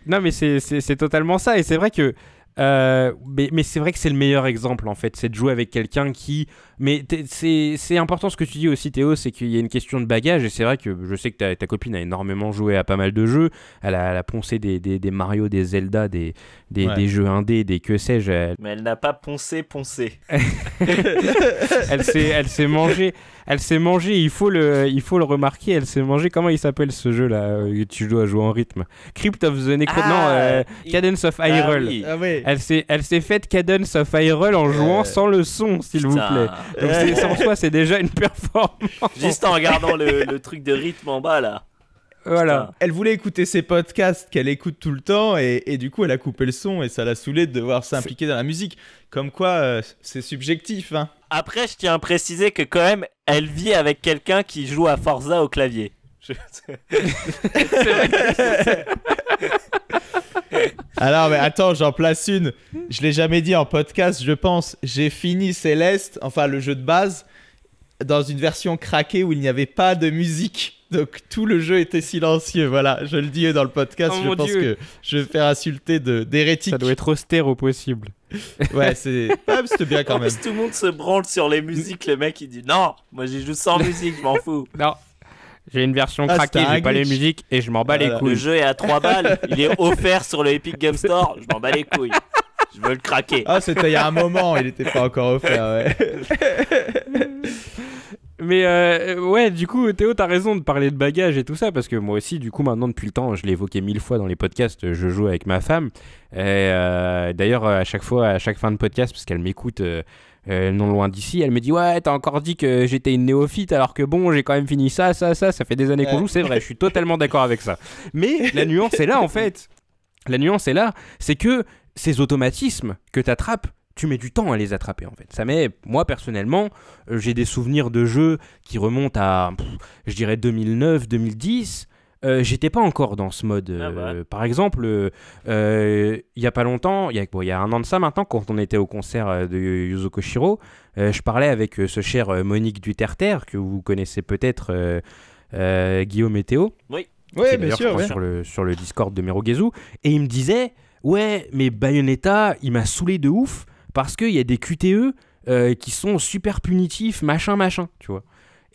non, mais c'est totalement ça. Et c'est vrai que euh, mais, mais c'est vrai que c'est le meilleur exemple en fait, c'est de jouer avec quelqu'un qui. Mais c'est important ce que tu dis aussi Théo, c'est qu'il y a une question de bagage et c'est vrai que je sais que ta, ta, copine a énormément joué à pas mal de jeux, elle a, poncé des, des, Mario, des Zelda, des, des, jeux indés, des que sais-je. Mais elle n'a pas poncé poncé. elle s'est mangée, elle s'est mangée. Il faut le, il faut le remarquer. Elle s'est mangée. Comment il s'appelle ce jeu là euh, Tu dois jouer en rythme. Crypt of the Necro. Ah, non, euh, Cadence of ah Hyrule. Ah, ah oui. Elle s'est, faite Cadence of Hyrule en jouant euh, sans le son, s'il vous plaît. Donc c'est, sans soi, c'est déjà une performance. Juste en regardant le, truc de rythme en bas là. Voilà. Elle voulait écouter ses podcasts qu'elle écoute tout le temps et, du coup elle a coupé le son et ça l'a saoulé de devoir s'impliquer dans la musique. Comme quoi euh, c'est subjectif. Hein. Après je tiens à préciser que quand même elle vit avec quelqu'un qui joue à Forza au clavier. Alors, mais attends, j'en place une. Je l'ai jamais dit en podcast, je pense. J'ai fini Céleste, enfin le jeu de base, dans une version craquée où il n'y avait pas de musique. Donc tout le jeu était silencieux. Voilà, je le dis dans le podcast. Oh je pense que je vais faire insulter d'hérétique. Ça doit être austère au possible. Ouais, c'est pas bien quand même. En plus, tout le monde se branle sur les musiques. Le mec, il dit non, moi j'ai joue sans musique, je m'en fous. Non, j'ai une version ah, craquée, j'ai pas les musiques et je m'en bats les couilles. Le jeu est à 3 balles, il est offert sur le Epic Game Store, je m'en bats les couilles. Je veux le craquer. Ah, c'était il y a un moment, il n'était pas encore offert, Mais euh, ouais, du coup, Théo, t'as raison de parler de bagages et tout ça, parce que moi aussi, du coup, maintenant, depuis le temps, je l'ai évoqué mille fois dans les podcasts, je joue avec ma femme. Et euh, d'ailleurs, à chaque fois, à chaque fin de podcast, parce qu'elle m'écoute. Euh, euh, non loin d'ici. Elle me dit Ouais, t'as encore dit que j'étais une néophyte alors que bon, j'ai quand même fini ça, ça, ça, ça fait des années qu'on joue, c'est vrai, je suis totalement d'accord avec ça. Mais la nuance est là en fait. La nuance est là, c'est que ces automatismes que t'attrapes, tu mets du temps à les attraper en fait. Ça met, moi personnellement, euh, j'ai des souvenirs de jeux qui remontent à, je dirais 2009, 2010 euh, j'étais pas encore dans ce mode. Ah bah. euh, par exemple, euh, il y a pas longtemps, il y, a un an de ça maintenant, quand on était au concert de Yuzo Koshiro, je parlais avec ce cher Monique Duterter, que vous connaissez peut-être, Guillaume et Oui, oui bien sûr. sur, le, sur le Discord de Merogezu. Et il me disait Ouais, mais Bayonetta, il m'a saoulé de ouf parce qu'il y a des QTE qui sont super punitifs, machin, machin, tu vois.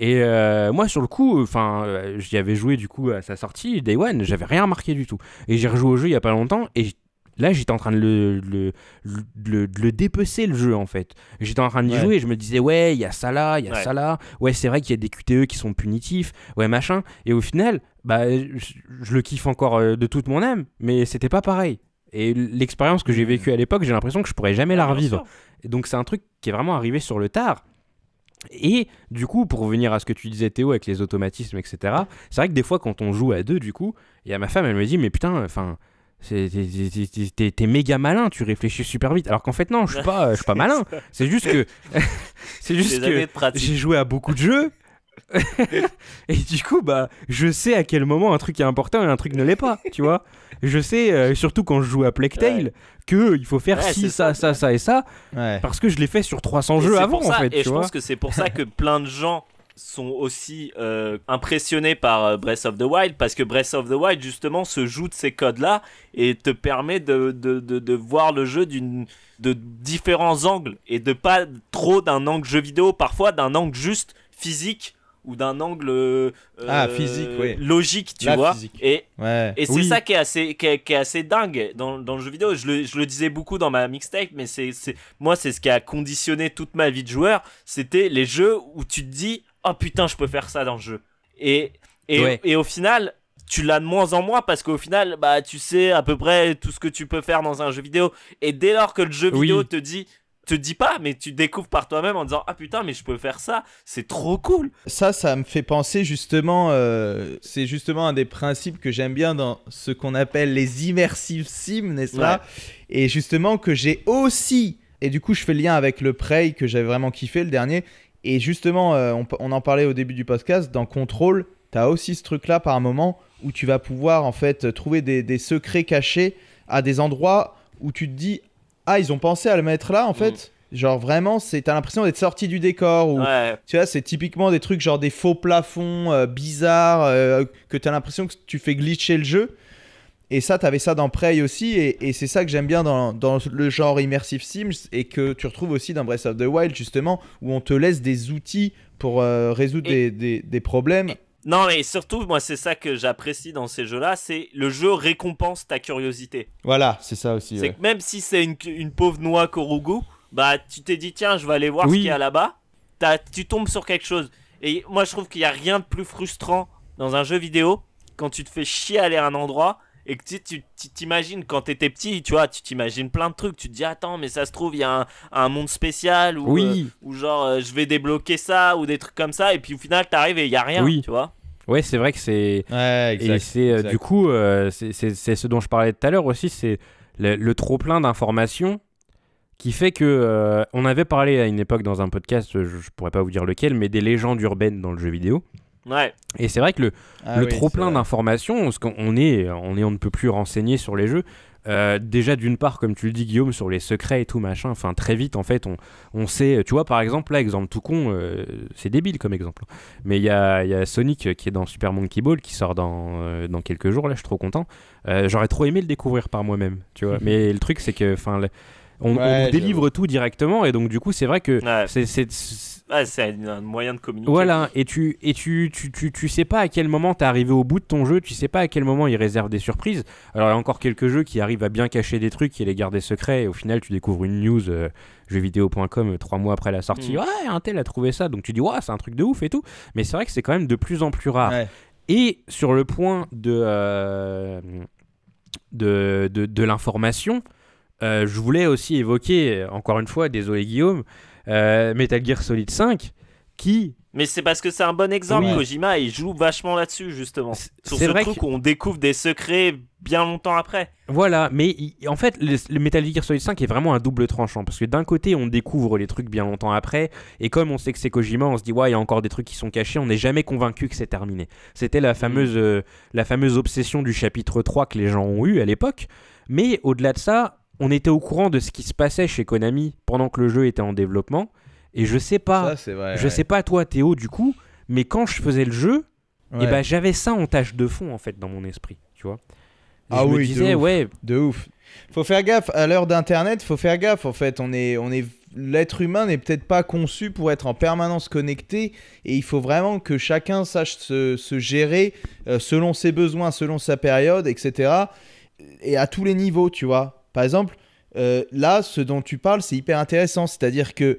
Et euh, moi, sur le coup, enfin, euh, j'y avais joué du coup à sa sortie, Day One, j'avais rien remarqué du tout. Et j'ai rejoué au jeu il y a pas longtemps et là j'étais en train de le, dépecer le jeu en fait. J'étais en train d'y jouer et je me disais ouais il y a ça là, il y a ça là, ouais c'est vrai qu'il y a des QTE qui sont punitifs, ouais machin, et au final bah, je, le kiffe encore euh, de toute mon âme, mais c'était pas pareil. Et l'expérience que j'ai vécue à l'époque, j'ai l'impression que je pourrais jamais la revivre. donc c'est un truc qui est vraiment arrivé sur le tard. Et du coup, pour revenir à ce que tu disais Théo avec les automatismes, etc., c'est vrai que des fois quand on joue à deux, du coup, et a ma femme, elle me dit, mais putain, enfin, T'es méga malin, tu réfléchis super vite. Alors qu'en fait, non, je suis pas, je suis pas malin. C'est juste que, c'est juste que j'ai joué à beaucoup de jeux, et du coup, bah, je sais à quel moment un truc est important et un truc ne l'est pas, tu vois. Je sais, euh, surtout quand je joue à Plague ouais. que euh, il faut faire ci, ça, ça, ça, et ça, parce que je l'ai fait sur 300 jeux avant, en fait. Et je pense que c'est pour ça que plein de gens sont aussi euh, impressionnés par Breath of the Wild parce que Breath of the Wild justement se joue de ces codes là et te permet de, de, de, de voir le jeu d'une de différents angles et de pas trop d'un angle jeu vidéo parfois d'un angle juste physique ou d'un angle euh, ah, physique, logique, tu vois. Et, c'est ça qui est assez, est, assez dingue dans, le jeu vidéo. Je le, disais beaucoup dans ma mixtape, mais c'est, moi, c'est ce qui a conditionné toute ma vie de joueur. C'était les jeux où tu te dis, oh putain, je peux faire ça dans le jeu. Et, et, au final, tu l'as de moins en moins parce qu'au final, bah, tu sais à peu près tout ce que tu peux faire dans un jeu vidéo. Et dès lors que le jeu vidéo te dit, te dis pas, mais tu découvres par toi-même en disant Ah putain, mais je peux faire ça, c'est trop cool. Ça, ça me fait penser justement, euh, c'est justement un des principes que j'aime bien dans ce qu'on appelle les immersives sims, n'est-ce pas Et justement, que j'ai aussi, et du coup, je fais le lien avec le Prey que j'avais vraiment kiffé le dernier. Et justement, euh, on, en parlait au début du podcast, dans Control, t'as aussi ce truc-là par un moment où tu vas pouvoir en fait trouver des, des secrets cachés à des endroits où tu te dis ah, ils ont pensé à le mettre là en mm. fait. Genre vraiment, c'est t'as l'impression d'être sorti du décor tu vois, c'est typiquement des trucs genre des faux plafonds euh, bizarres euh, que t'as l'impression que tu fais glitcher le jeu. Et ça, t'avais ça dans Prey aussi, et, c'est ça que j'aime bien dans, le genre immersive Sims et que tu retrouves aussi dans Breath of the Wild justement où on te laisse des outils pour euh, résoudre des, des problèmes. Non, mais surtout, moi, c'est ça que j'apprécie dans ces jeux-là, c'est le jeu récompense ta curiosité. Voilà, c'est ça aussi. C'est que même si c'est une, pauvre noix Korugu, bah, tu t'es dit, tiens, je vais aller voir ce qu'il y a là-bas. Tu tombes sur quelque chose. Et moi, je trouve qu'il n'y a rien de plus frustrant dans un jeu vidéo quand tu te fais chier à aller à un endroit et que tu t'imagines quand t'étais petit, tu vois, tu t'imagines plein de trucs. Tu te dis, attends, mais ça se trouve, il y a un, monde spécial ou euh, genre euh, je vais débloquer ça ou des trucs comme ça. Et puis au final, t'arrives et il y a rien, oui. tu vois. Ouais, c'est vrai que c'est. et c'est euh, du coup, c'est ce dont je parlais tout à l'heure aussi, c'est le, trop plein d'informations qui fait que on avait parlé à une époque dans un podcast, je, je, pourrais pas vous dire lequel, mais des légendes urbaines dans le jeu vidéo. Ouais. Et c'est vrai que le, ah trop plein d'informations, est, on est, on ne peut plus renseigner sur les jeux. Euh, déjà d'une part, comme tu le dis Guillaume, sur les secrets et tout machin, enfin très vite en fait, on, on sait, tu vois par exemple là, exemple tout con, euh, c'est débile comme exemple, mais il y a, y a, Sonic qui est dans Super Monkey Ball qui sort dans, euh, dans quelques jours, là je suis trop content, j'aurais trop aimé le découvrir par moi-même, tu vois, mais le truc c'est que, enfin, on, délivre tout directement et donc du coup c'est vrai que c'est ah, c'est un moyen de communiquer. Voilà, et tu et tu, tu, tu, tu sais pas à quel moment t'es arrivé au bout de ton jeu, tu sais pas à quel moment il réserve des surprises. Alors il y a encore quelques jeux qui arrivent à bien cacher des trucs et les garder secrets, et au final tu découvres une news euh, jeuxvideo.com euh, trois mois après la sortie. Mm. Ouais, un tel a trouvé ça, donc tu dis, ouais, c'est un truc de ouf et tout. Mais c'est vrai que c'est quand même de plus en plus rare. Et sur le point de, euh, de, de, l'information, euh, je voulais aussi évoquer, encore une fois, désolé Guillaume, euh, Metal Gear Solid 5, qui. Mais c'est parce que c'est un bon exemple, Kojima, il joue vachement là-dessus, justement. Sur ce vrai truc où on découvre des secrets bien longtemps après. Voilà, mais en fait, le, Metal Gear Solid 5 est vraiment un double tranchant. Parce que d'un côté, on découvre les trucs bien longtemps après, et comme on sait que c'est Kojima, on se dit, ouais, il y a encore des trucs qui sont cachés, on n'est jamais convaincu que c'est terminé. C'était la, mm. fameuse, euh, la fameuse obsession du chapitre 3 que les gens ont eu à l'époque. Mais au-delà de ça, on était au courant de ce qui se passait chez Konami pendant que le jeu était en développement. Et je sais pas, je sais pas toi Théo du coup, mais quand je faisais le jeu, et eh ben j'avais ça en tâche de fond en fait dans mon esprit, tu vois. ah oui, me disais, de ouf, ouais, de ouf. Faut faire gaffe à l'heure d'internet, faut faire gaffe en fait, on est on est l'être humain n'est peut-être pas conçu pour être en permanence connecté et il faut vraiment que chacun sache se, gérer euh, selon ses besoins, selon sa période, etc. Et à tous les niveaux, tu vois. Par exemple, euh, là, ce dont tu parles, c'est hyper intéressant. C'est-à-dire que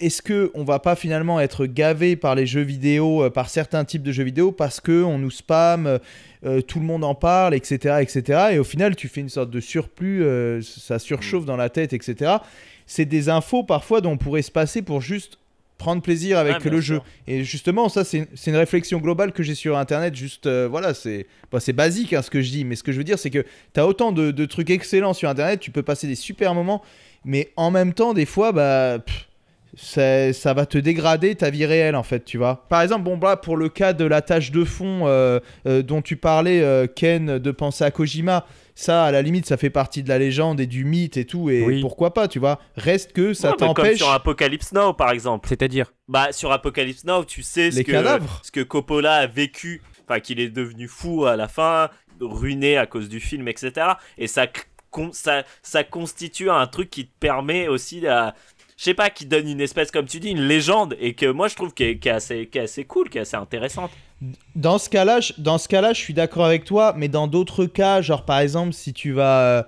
est-ce que on va pas finalement être gavé par les jeux vidéo, euh, par certains types de jeux vidéo, parce que on nous spamme, euh, tout le monde en parle, etc., etc. Et au final, tu fais une sorte de surplus, ça surchauffe mm. dans la tête, etc. C'est des infos parfois dont on pourrait se passer pour juste prendre plaisir avec le jeu. Et justement, ça, c'est une réflexion globale que j'ai sur Internet. Juste, euh, voilà, c'est basique hein, ce que je dis, mais ce que je veux dire, c'est que tu as autant de, trucs excellents sur Internet, tu peux passer des super moments, mais en même temps, des fois, bah. ça, ça, va te dégrader ta vie réelle en fait, tu vois. Par exemple, bon bah pour le cas de la tâche de fond euh, euh, dont tu parlais, Ken, de penser à Kojima, ça, à la limite, ça fait partie de la légende et du mythe et tout, et pourquoi pas, tu vois. Reste que ça t'empêche. Comme sur Apocalypse Now, par exemple. C'est-à-dire Bah, sur Apocalypse Now, tu sais ce, que, ce que Coppola a vécu, enfin, qu'il est devenu fou à la fin, ruiné à cause du film, etc. Et ça, ça, ça constitue un truc qui te permet aussi à je sais pas, qui donne une espèce, comme tu dis, une légende, et que moi je trouve qui qu est assez cool, qui est assez intéressante. Dans ce cas-là, je, dans ce cas-là, je suis d'accord avec toi, mais dans d'autres cas, genre par exemple, si tu vas, euh,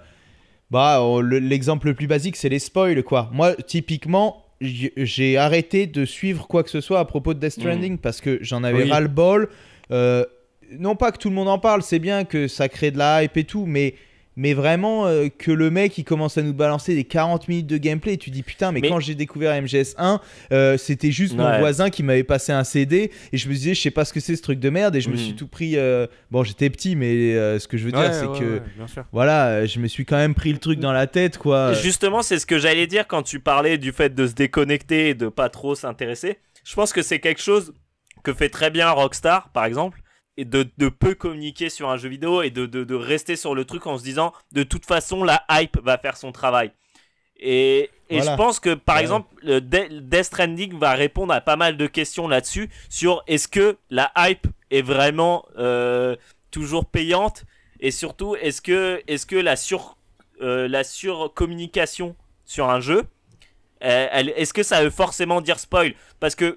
bah, oh, l'exemple le plus basique, c'est les spoils, quoi. Moi, typiquement, j'ai arrêté de suivre quoi que ce soit à propos de Death mm. Stranding parce que j'en avais mal ras le bol. Euh, non pas que tout le monde en parle, c'est bien que ça crée de la hype et tout, mais mais vraiment, euh, que le mec il commence à nous balancer des 40 minutes de gameplay, tu dis putain, mais, quand j'ai découvert MGS1, euh, c'était juste mon voisin qui m'avait passé un CD, et je me disais, je sais pas ce que c'est ce truc de merde, et je me mm. suis tout pris. Euh, bon, j'étais petit, mais ce que je veux dire, c'est que voilà, je me suis quand même pris le truc dans la tête, quoi. Justement, c'est ce que j'allais dire quand tu parlais du fait de se déconnecter et de pas trop s'intéresser. Je pense que c'est quelque chose que fait très bien Rockstar, par exemple et de, peu communiquer sur un jeu vidéo et de, rester sur le truc en se disant de toute façon la hype va faire son travail. Et, je pense que par exemple le Death Stranding va répondre à pas mal de questions là-dessus sur est-ce que la hype est vraiment euh, toujours payante et surtout est-ce que, est que la, sur, euh, la surcommunication sur un jeu euh, est-ce que ça veut forcément dire spoil Parce que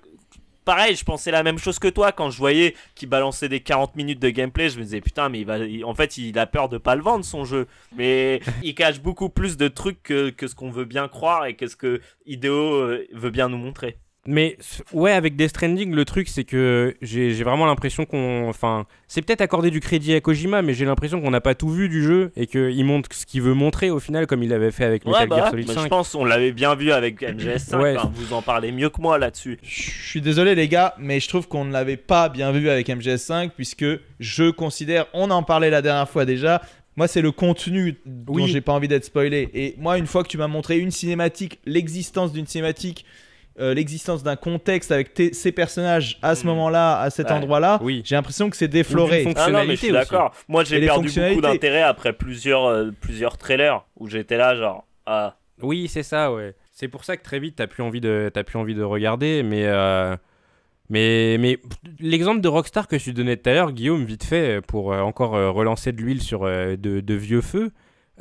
pareil, je pensais la même chose que toi quand je voyais qu'il balançait des 40 minutes de gameplay, je me disais putain mais il va en fait, il a peur de pas le vendre son jeu. Mais il cache beaucoup plus de trucs que, que ce qu'on veut bien croire et que ce que Ideo euh, veut bien nous montrer. Mais ouais, avec Death Stranding, le truc, c'est que j'ai vraiment l'impression qu'on. Enfin, c'est peut-être accorder du crédit à Kojima, mais j'ai l'impression qu'on n'a pas tout vu du jeu et qu'il montre ce qu'il veut montrer au final, comme il l'avait fait avec Metal Gear bah, Solid 5. Je pense qu'on l'avait bien vu avec MGS5. vous en parlez mieux que moi là-dessus. Je suis désolé, les gars, mais je trouve qu'on ne l'avait pas bien vu avec MGS5, puisque je considère, on en parlait la dernière fois déjà, moi, c'est le contenu dont j'ai pas envie d'être spoilé. Et moi, une fois que tu m'as montré une cinématique, l'existence d'une cinématique, euh, l'existence d'un contexte avec ces personnages à ce hmm. moment-là, à cet endroit-là, oui. j'ai l'impression que c'est défloré. Ah d'accord. Moi, j'ai perdu beaucoup d'intérêt après plusieurs, euh, plusieurs trailers où j'étais là, genre. Ah. Oui, c'est ça, ouais. C'est pour ça que très vite, t'as plus, envie de, plus envie de regarder, euh, mais. mais, l'exemple de Rockstar que je tu donnais tout à l'heure, Guillaume, vite fait, pour encore relancer de l'huile sur de, vieux feux,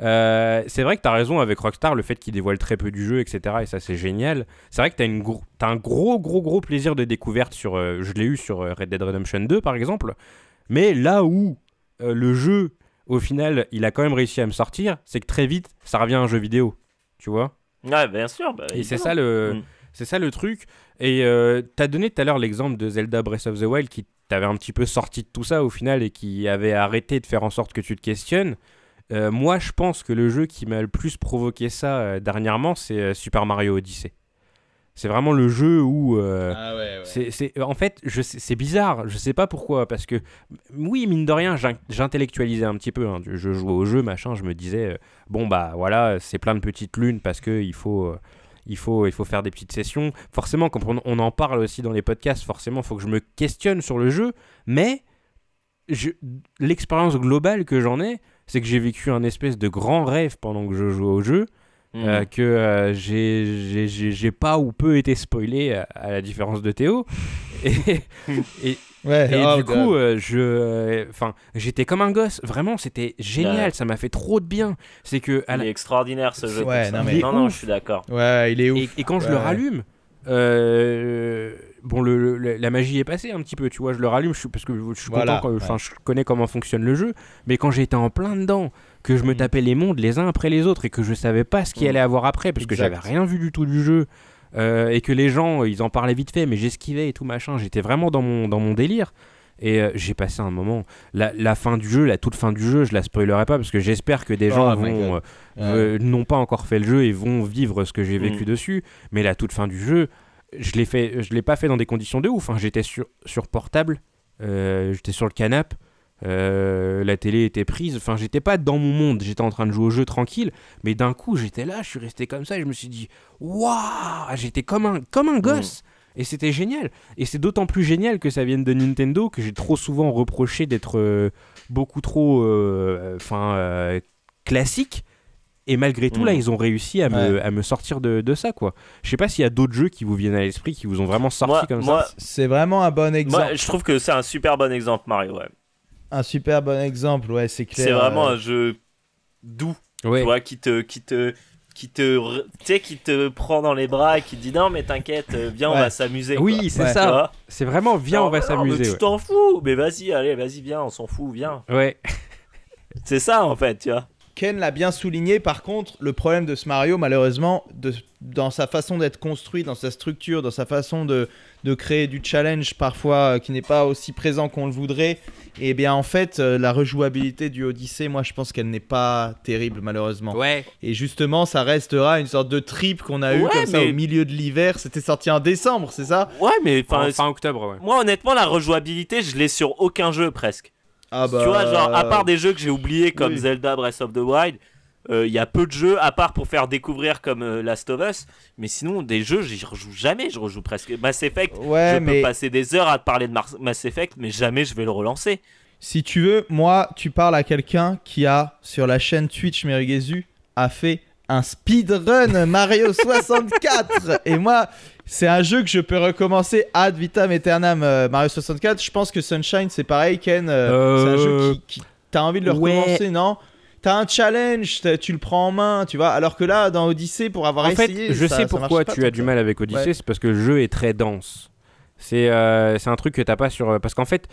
euh, c'est vrai que tu as raison avec Rockstar, le fait qu'ils dévoilent très peu du jeu, etc. Et ça, c'est génial. C'est vrai que tu as, un gros, gros, gros plaisir de découverte sur. Euh, je l'ai eu sur euh, Red Dead Redemption 2, par exemple. Mais là où le jeu, au final, il a quand même réussi à me sortir, c'est que très vite, ça revient à un jeu vidéo. Tu vois Ouais, bien sûr. Bah, et c'est ça le. Mm. ça le truc. Et t'as donné tout à l'heure l'exemple de Zelda Breath of the Wild qui t'avait un petit peu sorti de tout ça au final et qui avait arrêté de faire en sorte que tu te questionnes. Euh, moi, je pense que le jeu qui m'a le plus provoqué ça euh, dernièrement, c'est euh, Super Mario Odyssey. C'est vraiment le jeu où. Ah c'est, en fait, c'est bizarre, je sais pas pourquoi, parce que, oui, mine de rien, j'intellectualisais un petit peu. Hein, je jouais au jeu, machin, je me disais, bon, bah voilà, c'est plein de petites lunes parce qu'il faut il faut, il faut faire des petites sessions. Forcément, quand on en parle aussi dans les podcasts, forcément, il faut que je me questionne sur le jeu, mais l'expérience globale que j'en ai, c'est que j'ai vécu un espèce de grand rêve pendant que je jouais au jeu. Mhm. Euh, que euh, j'ai pas ou peu été spoilé euh, à, la différence de Théo. Et, et, ouais, oh, du bah. coup, je, enfin, j'étais comme un gosse. Vraiment, c'était génial. Ça m'a fait trop de bien. C'est que, il est extraordinaire ce jeu. Ouais, non, non, je suis d'accord. Ouais, il est Et, et quand je le rallume, euh, bon, le, la magie est passée un petit peu, tu vois. Je le rallume parce que je suis content, quand, euh, je connais comment fonctionne le jeu. Mais quand j'étais en plein dedans, que je me mm. tapais les mondes les uns après les autres et que je savais pas ce qu'il mm. allait avoir après parce que j'avais rien vu du tout du jeu. Euh, et que les gens, ils en parlaient vite fait, mais j'esquivais et tout machin. J'étais vraiment dans mon, dans mon délire. Et euh, j'ai passé un moment. La, fin du jeu, la toute fin du jeu, je la spoilerai pas parce que j'espère que des oh, gens vont euh, euh, n'ont pas encore fait le jeu et vont vivre ce que j'ai vécu mm. dessus. Mais la toute fin du jeu, je l'ai fait, je l'ai pas fait dans des conditions de ouf. Enfin, J'étais sur, portable, j'étais sur le canap, la télé était prise, enfin j'étais pas dans mon monde, j'étais en train de jouer au jeu tranquille, mais d'un coup j'étais là, je suis resté comme ça et je me suis dit waouh, j'étais comme un comme un mm. gosse. Et c'était génial. Et c'est d'autant plus génial que ça vienne de Nintendo que j'ai trop souvent reproché d'être euh, beaucoup trop euh, enfin euh, classique. Et malgré tout, là, mm. ils ont réussi à, me, sortir de, ça, quoi. Je sais pas s'il y a d'autres jeux qui vous viennent à l'esprit, qui vous ont vraiment sorti comme moi, ça. C'est vraiment un bon exemple. Moi, je trouve que c'est un super bon exemple, Mario, ouais. Un super bon exemple, ouais, c'est clair. C'est vraiment un jeu doux, tu vois, qui te, qui te, qui te, qui te prend dans les bras et qui dit non mais t'inquiète, euh, viens on va s'amuser. Oui, c'est ça. C'est vraiment viens on va s'amuser. Tu t'en fous, mais vas-y, allez, vas-y, viens, on s'en fout, viens. Ouais. C'est ça en fait, tu vois. Ken l'a bien souligné, par contre, le problème de ce Mario, malheureusement, dans sa façon d'être construit, dans sa structure, dans sa façon de, créer du challenge parfois euh, qui n'est pas aussi présent qu'on le voudrait, et eh bien en fait, euh, la rejouabilité du Odyssey, moi je pense qu'elle n'est pas terrible malheureusement. Et justement, ça restera une sorte de trip qu'on a eu comme au milieu de l'hiver. C'était sorti en décembre, c'est ça Ouais, mais fin, octobre. Ouais. Moi honnêtement, la rejouabilité, je l'ai sur aucun jeu presque. Ah tu vois, bah. genre, à part des jeux que j'ai oubliés comme Zelda Breath of the Wild, il euh, y a peu de jeux, à part pour faire découvrir comme euh, Last of Us, mais sinon, des jeux, j'y rejoue jamais, je rejoue presque. Mass Effect, ouais, je peux passer des heures à te parler de Mass Effect, mais jamais je vais le relancer. Si tu veux, moi, tu parles à quelqu'un qui a, sur la chaîne Twitch Merguezu, a fait un speedrun Mario 64 et moi c'est un jeu que je peux recommencer ad vitam aeternam euh, Mario 64 je pense que Sunshine c'est pareil Ken euh, c'est un jeu euh, qui, t'as envie de le recommencer non T'as un challenge, tu le prends en main, tu vois. Alors que là, dans Odyssey, pour avoir en essayé, fait, je sais pourquoi tu as du mal avec Odyssey, c'est parce que le jeu est très dense. Euh, c'est un truc que t'as pas sur. Euh, parce qu'en fait,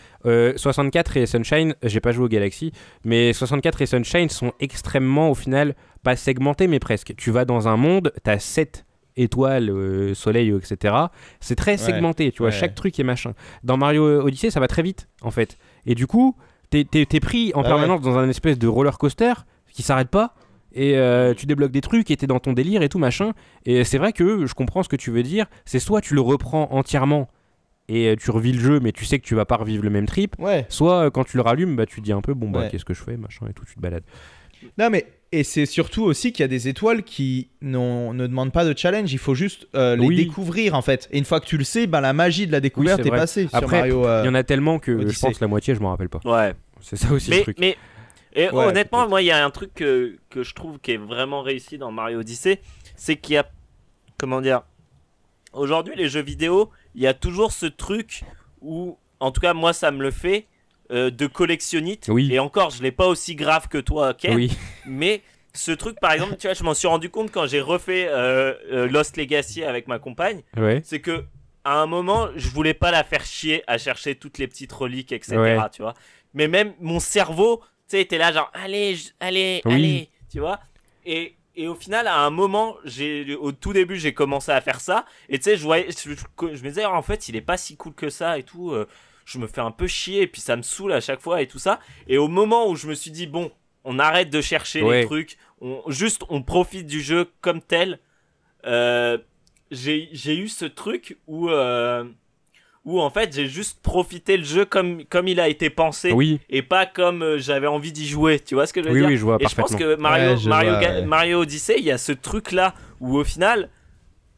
64 euh, et Sunshine, j'ai pas joué au Galaxy, mais 64 et Sunshine sont extrêmement, au final, pas segmentés, mais presque. Tu vas dans un monde, t'as 7 étoiles, soleil, etc. C'est très segmenté, tu vois, chaque truc est machin. Dans Mario Odyssey, ça va très vite, en fait. Et du coup, t'es pris en ah permanence dans un espèce de roller coaster qui s'arrête pas et tu débloques des trucs et t'es dans ton délire et tout machin. Et c'est vrai que je comprends ce que tu veux dire. C'est soit tu le reprends entièrement et euh, tu revis le jeu, mais tu sais que tu vas pas revivre le même trip. Ouais. Soit euh, quand tu le rallumes, bah, tu dis un peu, bon, bah, qu'est-ce que je fais, machin, et tout, tu te balades. Non, mais et c'est surtout aussi qu'il y a des étoiles qui ne demandent pas de challenge, il faut juste euh, les découvrir en fait. Et une fois que tu le sais, bah, la magie de la découverte est, passée. Après, il y en a tellement que je pense la moitié, je m'en rappelle pas. Ouais. C'est ça aussi le truc. honnêtement, moi, il y a un truc que, que, je trouve qui est vraiment réussi dans Mario Odyssey, c'est qu'il y a. Comment dire Aujourd'hui, les jeux vidéo, il y a toujours ce truc où, en tout cas, moi, ça me le fait, euh, de collectionnite. Et encore, je l'ai pas aussi grave que toi, Ken. Mais ce truc, par exemple, tu vois, je m'en suis rendu compte quand j'ai refait euh, euh, Lost Legacy avec ma compagne. C'est que à un moment, je voulais pas la faire chier à chercher toutes les petites reliques, etc. Tu vois. Mais même mon cerveau, tu sais, était là genre, allez, allez, allez, tu vois. Et et au final, à un moment, j'ai au tout début, j'ai commencé à faire ça. Et tu sais, je, voyais, je, me disais, en fait, il est pas si cool que ça et tout. Euh, je me fais un peu chier et puis ça me saoule à chaque fois et tout ça. Et au moment où je me suis dit, bon, on arrête de chercher les trucs, on, juste on profite du jeu comme tel, euh, j'ai eu ce truc où. Euh, où en fait j'ai juste profité le jeu comme comme il a été pensé oui. et pas comme euh, j'avais envie d'y jouer tu vois ce que je veux dire vois et je pense que Mario Mario, Mario Odyssey il y a ce truc là où au final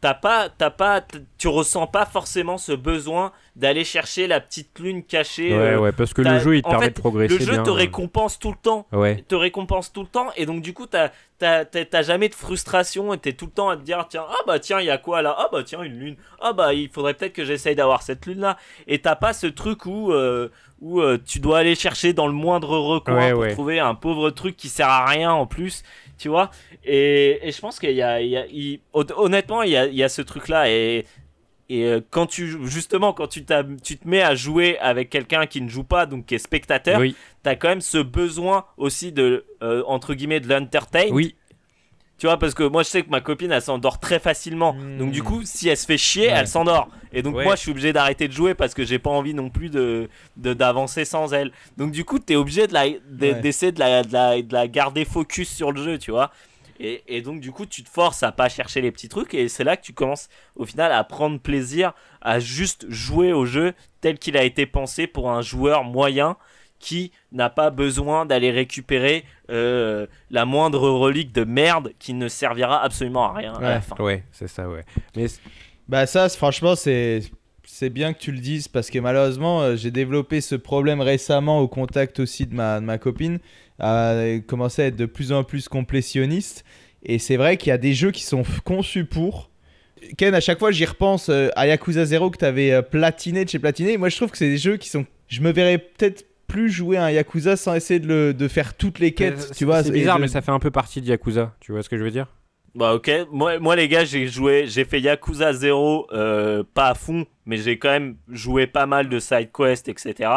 t'as pas, t'as pas, tu ressens pas forcément ce besoin d'aller chercher la petite lune cachée. Ouais, euh, ouais, parce que le jeu il te permet de progresser. Le jeu te euh. récompense tout le temps. Ouais. Te récompense tout le temps et donc du coup t'as, t'as, jamais de frustration et t'es tout le temps à te dire tiens ah bah tiens il y a quoi là ah bah tiens une lune ah bah il faudrait peut-être que j'essaye d'avoir cette lune là et t'as pas ce truc où euh, où tu dois aller chercher dans le moindre recoin pour trouver un pauvre truc qui sert à rien en plus tu vois. Et, je pense qu'il y a, il honnêtement, il y a, ce truc-là et et euh, quand tu justement quand tu, tu te mets à jouer avec quelqu'un qui ne joue pas donc qui est spectateur, oui. tu as quand même ce besoin aussi de euh, entre guillemets de l'entertain. Oui. Tu vois, parce que moi je sais que ma copine elle s'endort très facilement. Hmm. Donc du coup, si elle se fait chier, elle s'endort. Et donc moi je suis obligé d'arrêter de jouer parce que j'ai pas envie non plus d'avancer de, d'avancer sans elle. Donc du coup, t'es obligé d'essayer de, la, la, de, la, garder focus sur le jeu, tu vois. Et, et, donc du coup, tu te forces à pas chercher les petits trucs et c'est là que tu commences au final à prendre plaisir à juste jouer au jeu tel qu'il a été pensé pour un joueur moyen qui n'a pas besoin d'aller récupérer euh, la moindre relique de merde qui ne servira absolument à rien. Ouais, à la fin. c'est ça, ouais. Mais bah ça, franchement, c'est c'est bien que tu le dises parce que malheureusement, euh, j'ai développé ce problème récemment au contact aussi de ma, ma copine, Elle a commencé à être de plus en plus complétionniste. Et c'est vrai qu'il y a des jeux qui sont conçus pour. Ken, à chaque fois, j'y repense euh, à Yakuza 0 que tu avais platiné de chez Platiné. Moi, je trouve que c'est des jeux qui sont. Je me verrais peut-être plus jouer à un Yakuza sans essayer de, le, de faire toutes les quêtes, tu vois. C'est bizarre, mais ça fait un peu partie de Yakuza, tu vois ce que je veux dire Bah ok, moi, moi les gars, j'ai joué, j'ai fait Yakuza 0, euh, pas à fond, mais j'ai quand même joué pas mal de side quest, etc.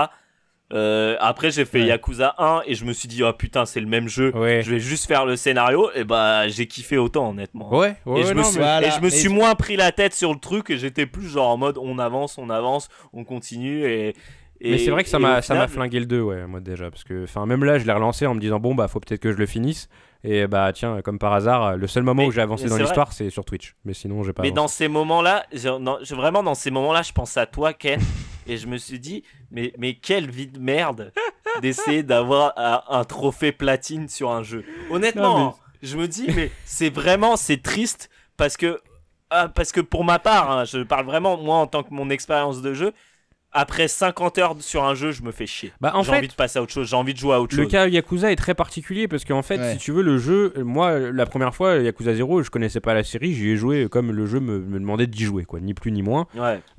Euh, après, j'ai fait Yakuza 1 et je me suis dit, oh putain, c'est le même jeu. Ouais. Je vais juste faire le scénario. Et bah, j'ai kiffé autant, honnêtement. Ouais, ouais et, je suis, et, je me suis, moins pris la tête sur le truc. Et j'étais plus genre en mode, on avance, on avance, on continue. Et, mais c'est vrai que ça m'a m'a flingué le 2, ouais, moi déjà. Parce que enfin même là, je l'ai relancé en me disant, bon, bah, faut peut-être que je le finisse. Et bah, tiens, comme par hasard, le seul moment où j'ai avancé dans l'histoire, c'est sur Twitch. Mais sinon, j'ai pas. Mais dans ces moments-là, vraiment, dans ces moments-là, je pense à toi, Ken. et je me suis dit, mais, mais quelle vie de merde d'essayer d'avoir un, trophée platine sur un jeu. Honnêtement, je me dis, mais c'est vraiment, c'est triste parce que. Ah, parce que pour ma part, hein, je parle vraiment moi en tant que mon expérience de jeu, après 50 heures sur un jeu, je me fais chier. Bah, j'ai envie de passer à autre chose, j'ai envie de jouer à autre chose. Le cas Yakuza est très particulier parce qu'en fait, si tu veux, le jeu, moi, la première fois, Yakuza 0, je connaissais pas la série, j'y ai joué comme le jeu me, demandait d'y jouer, quoi, ni plus ni moins.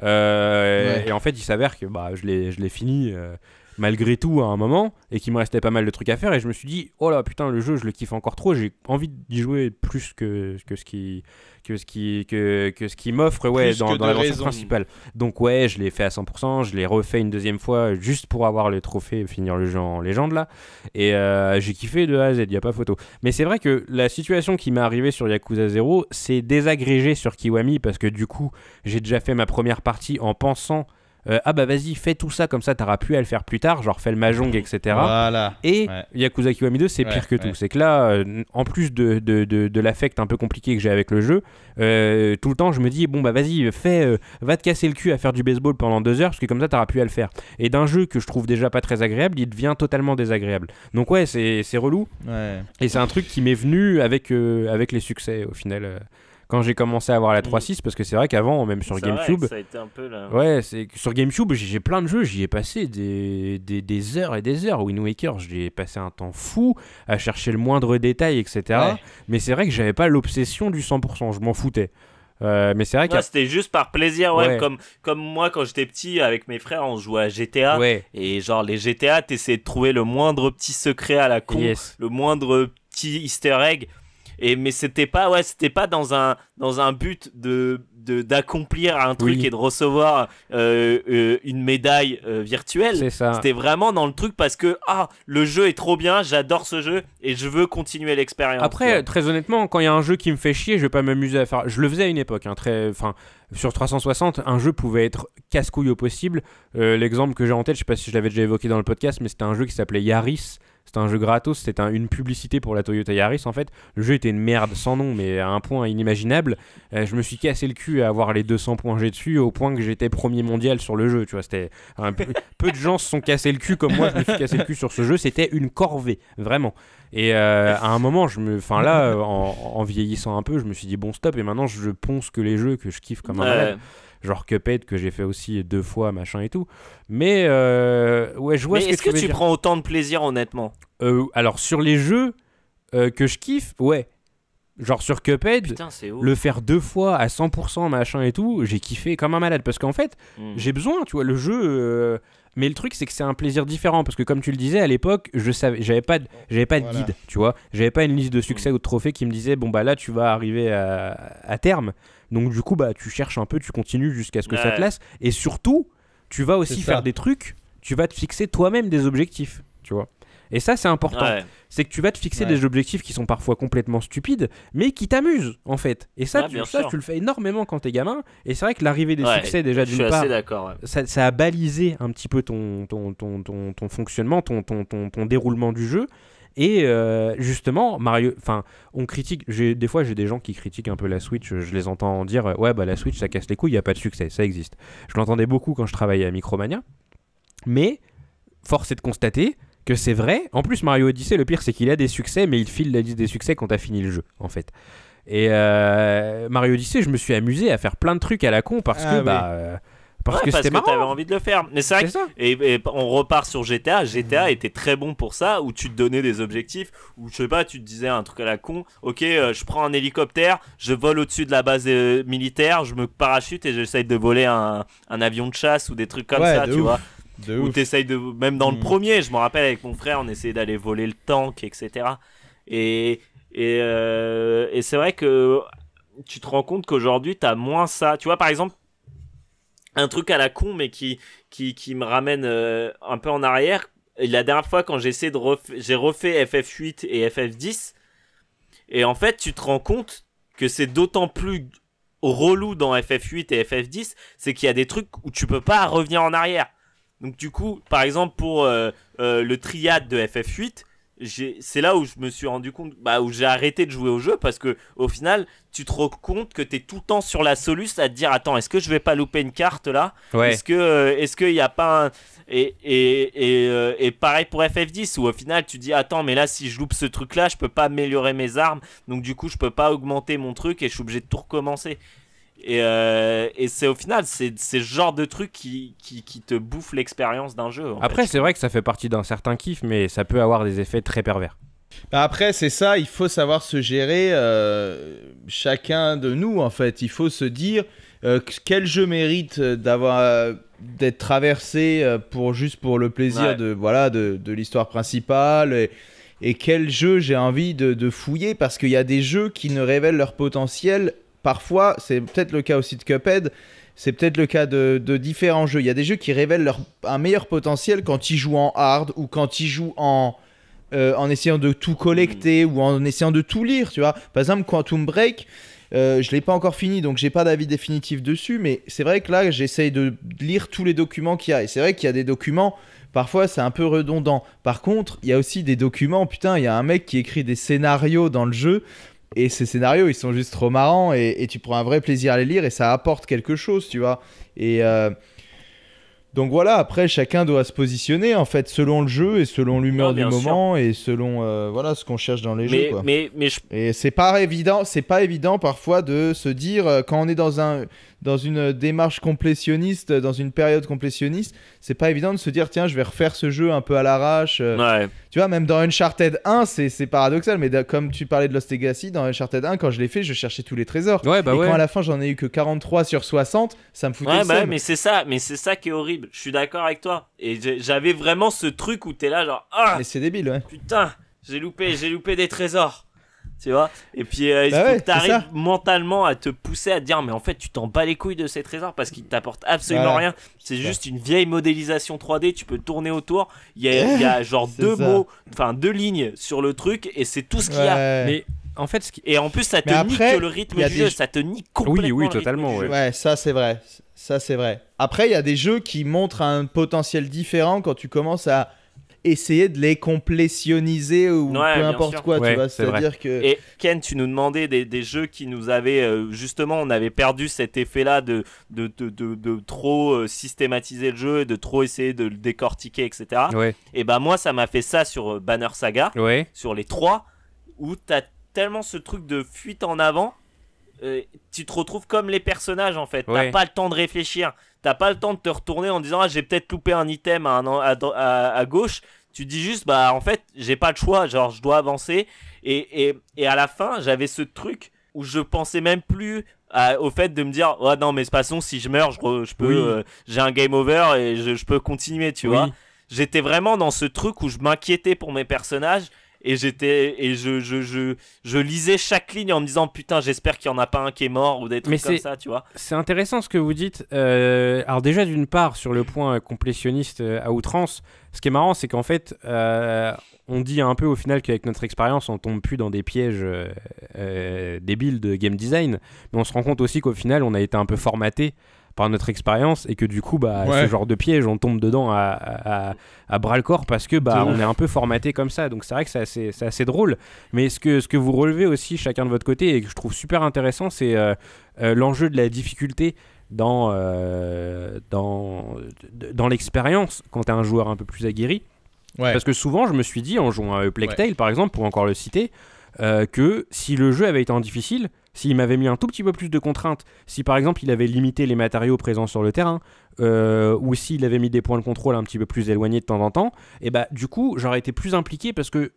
Euh, et en fait, il s'avère que bah, je l'ai fini. Euh, malgré tout à un moment et qu'il me restait pas mal de trucs à faire et je me suis dit oh là putain le jeu je le kiffe encore trop j'ai envie d'y jouer plus que, que ce qui que ce qui que, ce qui m'offre ouais dans, dans l'aventure principale donc ouais je l'ai fait à 100% je l'ai refait une deuxième fois juste pour avoir le trophée finir le jeu en légende là et euh, j'ai kiffé de A à Z il y a pas photo mais c'est vrai que la situation qui m'est arrivée sur Yakuza 0 c'est désagrégé sur Kiwami parce que du coup j'ai déjà fait ma première partie en pensant euh, ah bah vas-y, fais tout ça comme ça, t'auras plus à le faire plus tard, genre fais le mahjong, etc. Et Yakuza Kiwami 2, c'est pire que tout. C'est que là, euh, en plus de, de, de, l'affect un peu compliqué que j'ai avec le jeu, euh, tout le temps je me dis, bon bah vas-y, fais, va te casser le cul à faire du baseball pendant deux heures, parce que comme ça, t'auras plus à le faire. Et d'un jeu que je trouve déjà pas très agréable, il devient totalement désagréable. Donc ouais, c'est relou. Et c'est un truc qui m'est venu avec, avec les succès au final quand j'ai commencé à avoir la 3.6, mm. parce que c'est vrai qu'avant, même sur GameCube. ça un peu sur GameCube, j'ai plein de jeux, j'y ai passé des, des, des, heures et des heures. Wind Waker, j'ai passé un temps fou à chercher le moindre détail, etc. Mais c'est vrai que j'avais pas l'obsession du 100%, je m'en foutais. Euh, mais c'est vrai que c'était juste par plaisir, ouais, Comme, comme moi quand j'étais petit avec mes frères, on jouait à GTA. Ouais. Et genre les GTA, t'essayais de trouver le moindre petit secret à la con, le moindre petit easter egg. Et mais c'était pas ouais, c'était pas dans un dans un but de d'accomplir un truc et de recevoir euh, euh, une médaille euh, virtuelle. C'était vraiment dans le truc parce que ah le jeu est trop bien, j'adore ce jeu et je veux continuer l'expérience. Après, très honnêtement, quand il y a un jeu qui me fait chier, je vais pas m'amuser à faire. Je le faisais à une époque, hein, très enfin sur 360, un jeu pouvait être casse-couille au possible. Euh, l'exemple que j'ai en tête, je sais pas si je l'avais déjà évoqué dans le podcast, mais c'était un jeu qui s'appelait Yaris. C'était un jeu gratos, c'était une publicité pour la Toyota Yaris en fait. Le jeu était une merde sans nom, mais à un point inimaginable. Euh, je me suis cassé le cul à avoir les 200 points j'ai dessus, au point que j'étais premier mondial sur le jeu. Tu vois, c'était peu de gens se sont cassés le cul comme moi, je me suis cassé le cul sur ce jeu. C'était une corvée, vraiment. Et euh, à un moment, je me, enfin là, en, vieillissant un peu, je me suis dit bon stop. Et maintenant, je ponce que les jeux que je kiffe comme un malade genre Cuphead que j'ai fait aussi deux fois, machin et tout. Mais euh, ouais, je vois. Mais est-ce que, tu, prends autant de plaisir honnêtement euh, Alors sur les jeux que je kiffe, ouais. Genre sur Cuphead, le faire deux fois à 100% machin et tout, j'ai kiffé comme un malade parce qu'en fait, hmm. j'ai besoin, tu vois, le jeu mais le truc, c'est que c'est un plaisir différent parce que, comme tu le disais, à l'époque, je savais, j'avais pas, j'avais pas de guide, tu vois, j'avais pas une liste de succès mm. ou de trophées qui me disait bon bah là tu vas arriver à, terme. Donc du coup bah tu cherches un peu, tu continues jusqu'à ce que ça te lasse. Et surtout, tu vas aussi faire des trucs, tu vas te fixer toi-même des objectifs, tu vois. Et ça, c'est important. C'est que tu vas te fixer des objectifs qui sont parfois complètement stupides, mais qui t'amusent, en fait. Et ça, tu, le fais énormément quand t'es gamin. Et c'est vrai que l'arrivée des succès, déjà, d'une part, ça, a balisé un petit peu ton, fonctionnement, ton, déroulement du jeu. Et euh, justement, Mario, enfin, on critique. Des fois, j'ai des gens qui critiquent un peu la Switch. Je les entends dire, euh, ouais, bah la Switch, ça casse les couilles, il y a pas de succès, ça existe. Je l'entendais beaucoup quand je travaillais à Micromania. Mais force est de constater que c'est vrai. En plus, Mario Odyssey, le pire, c'est qu'il a des succès, mais il file la liste des succès quand t'as fini le jeu, en fait. Et euh, Mario Odyssey, je me suis amusé à faire plein de trucs à la con parce ah que, bah. Euh, parce que c'était t'avais envie de le faire. Mais c'est et, on repart sur GTA. GTA mhm. était très bon pour ça, où tu te donnais des objectifs, ou je sais pas, tu te disais un truc à la con. Ok, euh, je prends un hélicoptère, je vole au-dessus de la base militaire, je me parachute et j'essaye de voler un, avion de chasse ou des trucs comme ça, tu vois. De t'essayes de. Même dans le mm. premier, je me rappelle avec mon frère, on essayait d'aller voler le tank, etc. Et, et, euh, et c'est vrai que tu te rends compte qu'aujourd'hui, t'as moins ça. Tu vois, par exemple, un truc à la con, mais qui, qui, qui me ramène euh, un peu en arrière. La dernière fois, quand j'ai de j'ai refait FF8 et FF10, et en fait, tu te rends compte que c'est d'autant plus relou dans FF8 et FF10, c'est qu'il y a des trucs où tu peux pas revenir en arrière. Donc du coup, par exemple pour euh, euh, le triade de FF8, c'est là où je me suis rendu compte, bah, où j'ai arrêté de jouer au jeu parce que au final, tu te rends compte que tu es tout le temps sur la soluce à te dire attends, est-ce que je vais pas louper une carte là Est-ce que euh, est-ce qu'il n'y a pas un... et, et, et, et, pareil pour FF10 où au final tu dis attends, mais là si je loupe ce truc là, je peux pas améliorer mes armes donc du coup je peux pas augmenter mon truc et je suis obligé de tout recommencer. Et, euh, et c'est au final, c'est ce genre de truc qui, qui, te bouffe l'expérience d'un jeu. Après, c'est vrai que ça fait partie d'un certain kiff, mais ça peut avoir des effets très pervers. Bah, après, c'est ça, il faut savoir se gérer euh, chacun de nous, en fait. Il faut se dire euh, quel jeu mérite d'avoir d'être traversé pour juste pour le plaisir de voilà de, de l'histoire principale et, quel jeu j'ai envie de, de fouiller parce qu'il y a des jeux qui ne révèlent leur potentiel parfois, c'est peut-être le cas aussi de Cuphead, c'est peut-être le cas de, différents jeux. Il y a des jeux qui révèlent leur, un meilleur potentiel quand ils jouent en hard ou quand ils jouent en, euh, en essayant de tout collecter ou en essayant de tout lire, tu vois. Par exemple, Quantum Break, euh, je l'ai pas encore fini, donc j'ai pas d'avis définitif dessus, mais c'est vrai que là, j'essaye de lire tous les documents qu'il y a. Et c'est vrai qu'il y a des documents, parfois c'est un peu redondant. Par contre, il y a aussi des documents, putain, il y a un mec qui écrit des scénarios dans le jeu et ces scénarios, ils sont juste trop marrants et, tu prends un vrai plaisir à les lire et ça apporte quelque chose, tu vois. Et euh, donc voilà, après, chacun doit se positionner en fait selon le jeu et selon l'humeur du moment et selon euh, voilà ce qu'on cherche dans les jeux. Mais, Et c'est pas évident, c'est pas évident parfois de se dire euh, quand on est dans un dans une démarche complétionniste, dans une période complétionniste, c'est pas évident de se dire tiens, je vais refaire ce jeu un peu à l'arrache. Euh. Tu vois, même dans Uncharted 1, c'est paradoxal, mais comme tu parlais de Lost Legacy, dans Uncharted 1, quand je l'ai fait, je cherchais tous les trésors. Ouais, bah et quand à la fin, j'en ai eu que 43 sur 60, ça me foutait bah mais c'est ça, mais c'est ça qui est horrible. Je suis d'accord avec toi. Et j'avais vraiment ce truc où t'es là, genre, ah, c'est débile, ouais. Putain, j'ai loupé, j'ai loupé des trésors tu vois et puis euh, bah t'arrives mentalement à te pousser à te dire mais en fait tu t'en bats les couilles de ces trésors parce qu'ils t'apportent absolument rien c'est juste une vieille modélisation 3D tu peux tourner autour il y, a, genre deux mots enfin deux lignes sur le truc et c'est tout ce qu'il y a mais en fait ce et en plus ça te nique le rythme du jeu ça te nique complètement oui oui totalement ouais ça c'est vrai ça c'est vrai après il y a des jeux qui montrent un potentiel différent quand tu commences à essayer de les complétionniser ou peu importe quoi, tu vois. cest dire que. Et Ken, tu nous demandais des, des jeux qui nous avaient. Euh, justement, on avait perdu cet effet-là de de, de, de, trop euh, systématiser le jeu, et de trop essayer de le décortiquer, etc. Et ben moi, ça m'a fait ça sur euh, Banner Saga, sur les trois, où t'as tellement ce truc de fuite en avant. tu te retrouves comme les personnages en fait. T'as pas le temps de réfléchir. T'as pas le temps de te retourner en disant ah, j'ai peut-être loupé un item à, à gauche. Tu dis juste, bah en fait, j'ai pas de choix, genre je dois avancer. Et, et, à la fin, j'avais ce truc où je pensais même plus au fait de me dire, oh non, mais de toute façon, si je meurs, je, peux, euh, j'ai un game over et je, peux continuer, tu vois. J'étais vraiment dans ce truc où je m'inquiétais pour mes personnages et j'étais et je, je, je, je, lisais chaque ligne en me disant putain j'espère qu'il n'y en a pas un qui est mort ou des trucs comme ça tu vois c'est intéressant ce que vous dites euh, alors déjà d'une part sur le point euh, complétionniste euh, à outrance ce qui est marrant c'est qu'en fait on dit un peu au final qu'avec notre expérience on tombe plus dans des pièges débiles de game design mais on se rend compte aussi qu'au final on a été un peu formaté par notre expérience et que du coup bah ce genre de piège on tombe dedans à, bras le corps parce que bah, on est un peu formaté comme ça donc c'est vrai que c'est assez, drôle mais ce que ce que vous relevez aussi chacun de votre côté et que je trouve super intéressant c'est euh, euh, l'enjeu de la difficulté dans euh, dans dans l'expérience quand tu es un joueur un peu plus aguerri parce que souvent je me suis dit en jouant à Plague par exemple pour encore le citer que si le jeu avait été en difficile s'il m'avait mis un tout petit peu plus de contraintes, si par exemple il avait limité les matériaux présents sur le terrain, euh, ou s'il avait mis des points de contrôle un petit peu plus éloignés de temps en temps, et eh bah du coup j'aurais été plus impliqué parce que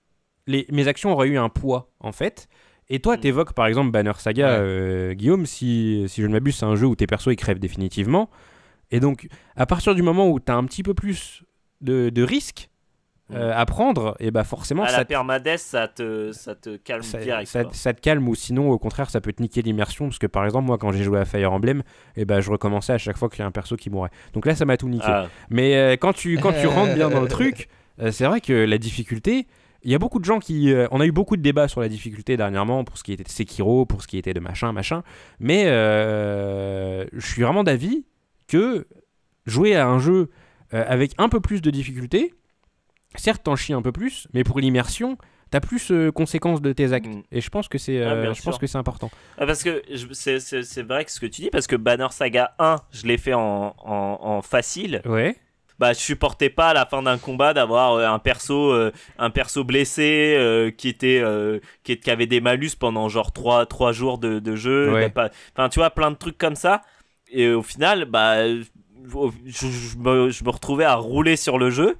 mes actions auraient eu un poids en fait. Et toi, mm. t'évoques par exemple Banner Saga, euh, Guillaume, si, je ne m'abuse, c'est un jeu où tes persos ils crèvent définitivement. Et donc, à partir du moment où t'as un petit peu plus de, de euh, apprendre et bah forcément. À ça la permades, ça te, ça te calme ça, direct. Ça, te calme, ou sinon, au contraire, ça peut te niquer l'immersion. Parce que par exemple, moi, quand j'ai joué à Fire Emblem, et eh bah, je recommençais à chaque fois qu'il y a un perso qui mourait. Donc là, ça m'a tout niqué. Ah. Mais euh, quand, tu, quand tu rentres bien dans le truc, euh, c'est vrai que la difficulté. Il y a beaucoup de gens qui. on a eu beaucoup de débats sur la difficulté dernièrement pour ce qui était de Sekiro, pour ce qui était de machin, machin. Mais je suis vraiment d'avis que jouer à un jeu avec un peu plus de difficulté, certes, t'en chies un peu plus, mais pour l'immersion, t'as plus euh, conséquences conséquence de tes actes. Mm. Et je pense que c'est ah, euh, important. Ah, parce que c'est vrai que ce que tu dis, parce que Banner Saga 1, je l'ai fait en, facile. Ouais. Bah, je supportais pas à la fin d'un combat d'avoir euh, un perso un perso blessé qui était qui, avait des malus pendant genre 3, jours de, jeu enfin tu vois plein de trucs comme ça et au final bah je, je me retrouvais à rouler sur le jeu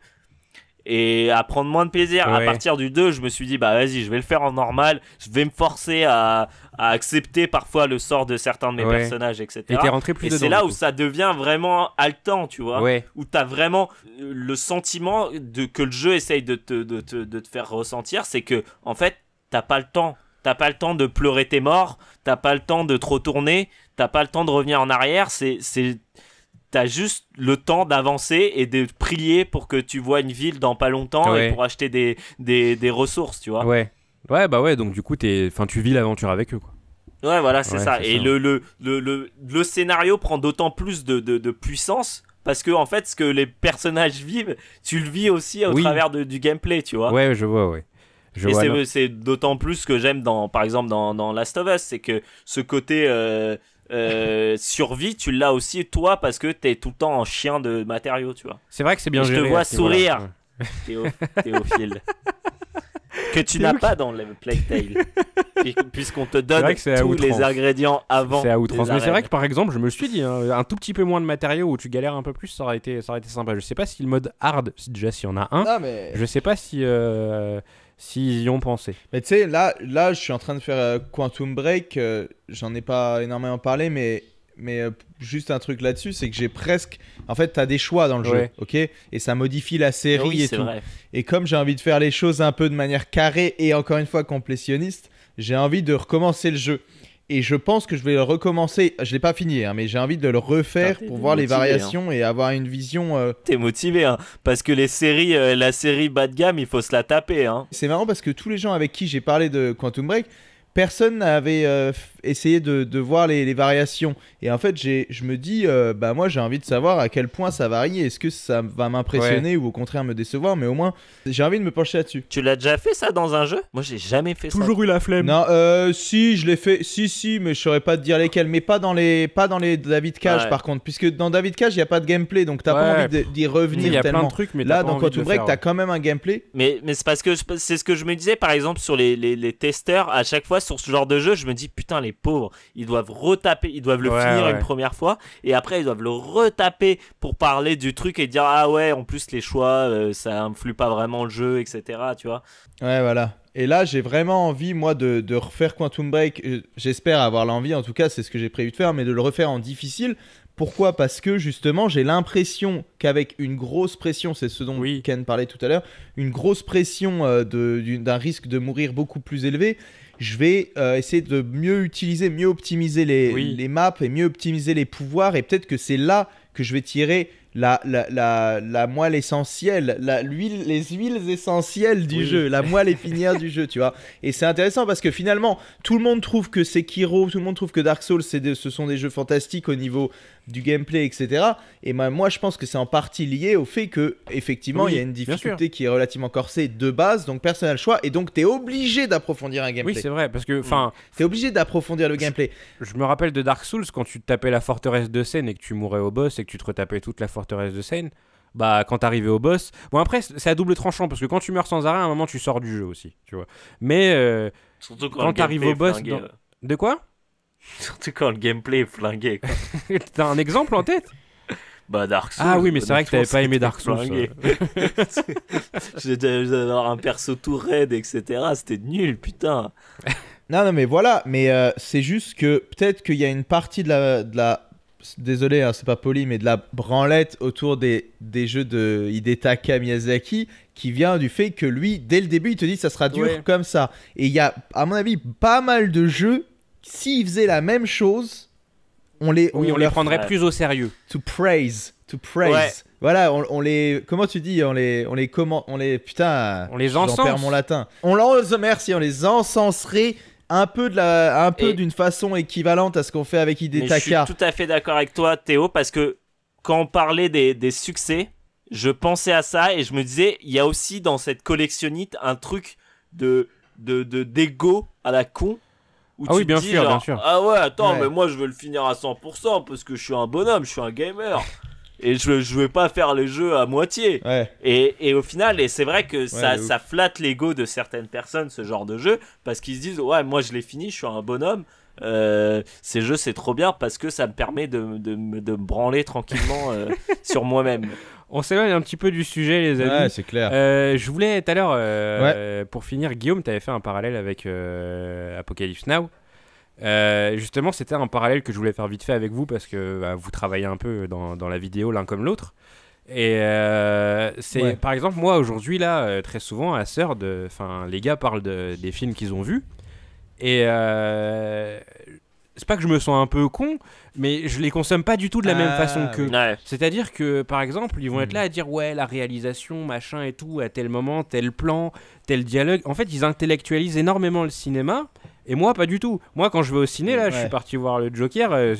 et à prendre moins de plaisir. À partir du 2, je me suis dit, bah vas-y, je vais le faire en normal, je vais me forcer à, accepter parfois le sort de certains de mes personnages, etc. Et, rentré et c'est là où ça devient vraiment haletant, tu vois, ouais. où t'as vraiment le sentiment de, que le jeu essaye de te, de, de te faire ressentir, c'est que en fait, t'as pas le temps. T'as pas le temps de pleurer tes morts, t'as pas le temps de te retourner, t'as pas le temps de revenir en arrière, c'est t'as juste le temps d'avancer et de prier pour que tu vois une ville dans pas longtemps et pour acheter des, des, ressources, tu vois. Ouais. Ouais, bah ouais, donc du coup, es... Enfin, tu vis l'aventure avec eux, quoi. Ouais, voilà, c'est ça. Et Le, le, scénario prend d'autant plus de, puissance parce que, en fait, ce que les personnages vivent, tu le vis aussi au travers du gameplay, tu vois. Ouais, je vois, ouais. et c'est, d'autant plus ce que j'aime dans, par exemple, dans, dans Last of Us, c'est que ce côté, euh, euh, survie, tu l'as aussi toi parce que t'es tout le temps en chien de matériaux, tu vois. C'est vrai que c'est bien Je te vois sourire, Théophile. que tu n'as pas dans le Playtale. Puisqu'on te donne tous les ingrédients avant. C'est à outrance. Mais c'est vrai que par exemple, je me suis dit, hein, un tout petit peu moins de matériaux où tu galères un peu plus, ça aurait été, ça aurait été sympa. Je sais pas si le mode hard, déjà s'il y en a un, je sais pas si. Euh, s'ils y ont pensé. Mais tu sais, là, là, je suis en train de faire euh, Quantum Break. Euh, j'en ai pas énormément parlé, mais, mais euh, juste un truc là-dessus, c'est que j'ai presque. En fait, t'as des choix dans le jeu, ok Et ça modifie la série et tout. Et comme j'ai envie de faire les choses un peu de manière carrée et encore une fois complétionniste, j'ai envie de recommencer le jeu et je pense que je vais le recommencer. Je l'ai pas fini, hein, mais j'ai envie de le refaire pour voir les hein. variations et avoir une vision. Euh, T'es motivé, hein, parce que les séries, euh, la série bas de gamme, il faut se la taper. Hein. C'est marrant parce que tous les gens avec qui j'ai parlé de Quantum Break, personne n'avait euh, essayé de, voir les, variations. Et en fait, je me dis, euh, bah moi j'ai envie de savoir à quel point ça varie. Est-ce que ça va m'impressionner ou au contraire me décevoir Mais au moins, j'ai envie de me pencher là-dessus. Tu l'as déjà fait ça dans un jeu Moi j'ai jamais fait ça. Toujours eu la flemme. Non, euh, si, je l'ai fait. Si, si, mais je saurais pas te dire lesquels. Mais pas dans les, pas dans les David Cage par contre. Puisque dans David Cage, il n'y a pas de gameplay. Donc t'as pas envie d'y revenir tellement. plein de trucs, mais là, dans Quantum t'as quand même un gameplay. Mais, c'est parce que c'est ce que je me disais par exemple sur les, les testeurs. À chaque fois, sur ce genre de jeu, je me dis, putain, les pauvres, ils doivent retaper, ils doivent le finir une première fois, et après, ils doivent le retaper pour parler du truc et dire, ah ouais, en plus, les choix, euh, ça influe pas vraiment le jeu, etc., tu vois. Ouais, voilà. Et là, j'ai vraiment envie, moi, de, refaire Quantum Break. Euh, j'espère avoir l'envie, en tout cas, c'est ce que j'ai prévu de faire, mais de le refaire en difficile. Pourquoi Parce que justement, j'ai l'impression qu'avec une grosse pression, c'est ce dont Ken parlait tout à l'heure, une grosse pression euh, d'un risque de mourir beaucoup plus élevé, je vais euh, essayer de mieux utiliser, mieux optimiser les, les maps et mieux optimiser les pouvoirs. Et peut-être que c'est là que je vais tirer la, la, moelle essentielle, les huiles essentielles du jeu, la moelle épinière du jeu, tu vois. Et c'est intéressant parce que finalement, tout le monde trouve que c'est Kiro, tout le monde trouve que Dark Souls, c'est ce sont des jeux fantastiques au niveau du gameplay, etc. Et ben, moi, je pense que c'est en partie lié au fait que, effectivement, il y a une difficulté qui est relativement corsée de base, donc personne choix, et donc tu es obligé d'approfondir un gameplay. Oui, c'est vrai, parce que, mm. enfin. T'es obligé d'approfondir le gameplay. Je, me rappelle de Dark Souls, quand tu tapais la forteresse de Seine et que tu mourais au boss et que tu te retapais toute la forteresse de Seine, bah quand t'arrivais au boss. Bon, après, c'est à double tranchant, parce que quand tu meurs sans arrêt, à un moment, tu sors du jeu aussi, tu vois. Mais. Euh, Surtout quand, t'arrives au boss. De quoi Surtout quand le gameplay est flingué. T'as un exemple en tête Bah Dark Souls. Ah oui, mais c'est vrai que t'avais pas aimé Dark Souls. J'étais avoir un perso tout raide, etc. C'était nul, putain. Non, non, mais voilà. Mais euh, c'est juste que peut-être qu'il y a une partie de la, la désolé, hein, c'est pas poli, mais de la branlette autour des, des jeux de Hidetaka Miyazaki qui vient du fait que lui, dès le début, il te dit ça sera dur comme ça. Et il y a, à mon avis, pas mal de jeux s'ils faisaient la même chose, on les, on, les prendrait plus au sérieux. To praise, to praise. Voilà, on, les, comment tu dis, on les, on les comment, on les, putain, on les encense. perds mon latin. On les euh, merci, on les encenserait un peu de la, un peu d'une façon équivalente à ce qu'on fait avec Hidetaka. Mais je suis tout à fait d'accord avec toi, Théo, parce que quand on parlait des, succès, je pensais à ça et je me disais, il y a aussi dans cette collectionnite un truc de, de, d'ego à la con ah tu oui, bien dis, sûr, ah ouais, attends, mais moi je veux le finir à 100% parce que je suis un bonhomme, je suis un gamer. et je, je vais pas faire les jeux à moitié. Et, et, au final, et c'est vrai que ça, flatte l'ego de certaines personnes, ce genre de jeu, parce qu'ils se disent, ouais, moi je l'ai fini, je suis un bonhomme. Euh, ces jeux, c'est trop bien parce que ça me permet de, de, me branler tranquillement euh, sur moi-même on s'éloigne un petit peu du sujet, les amis. Ouais, c'est clair. Euh, je voulais tout à l'heure, euh, pour finir, Guillaume, tu avais fait un parallèle avec euh, Apocalypse Now. justement, c'était un parallèle que je voulais faire vite fait avec vous parce que bah, vous travaillez un peu dans, la vidéo l'un comme l'autre. Et c'est par exemple, moi aujourd'hui, là, très souvent, à Sœur, les gars parlent des films qu'ils ont vus. Et c'est pas que je me sens un peu con, mais je les consomme pas du tout de la même ah, façon que. C'est-à-dire que, par exemple, ils vont être hmm. là à dire ouais, la réalisation, machin et tout, à tel moment, tel plan, tel dialogue. En fait, ils intellectualisent énormément le cinéma. Et moi, pas du tout. Moi, quand je vais au ciné, là, je suis parti voir le Joker. Euh,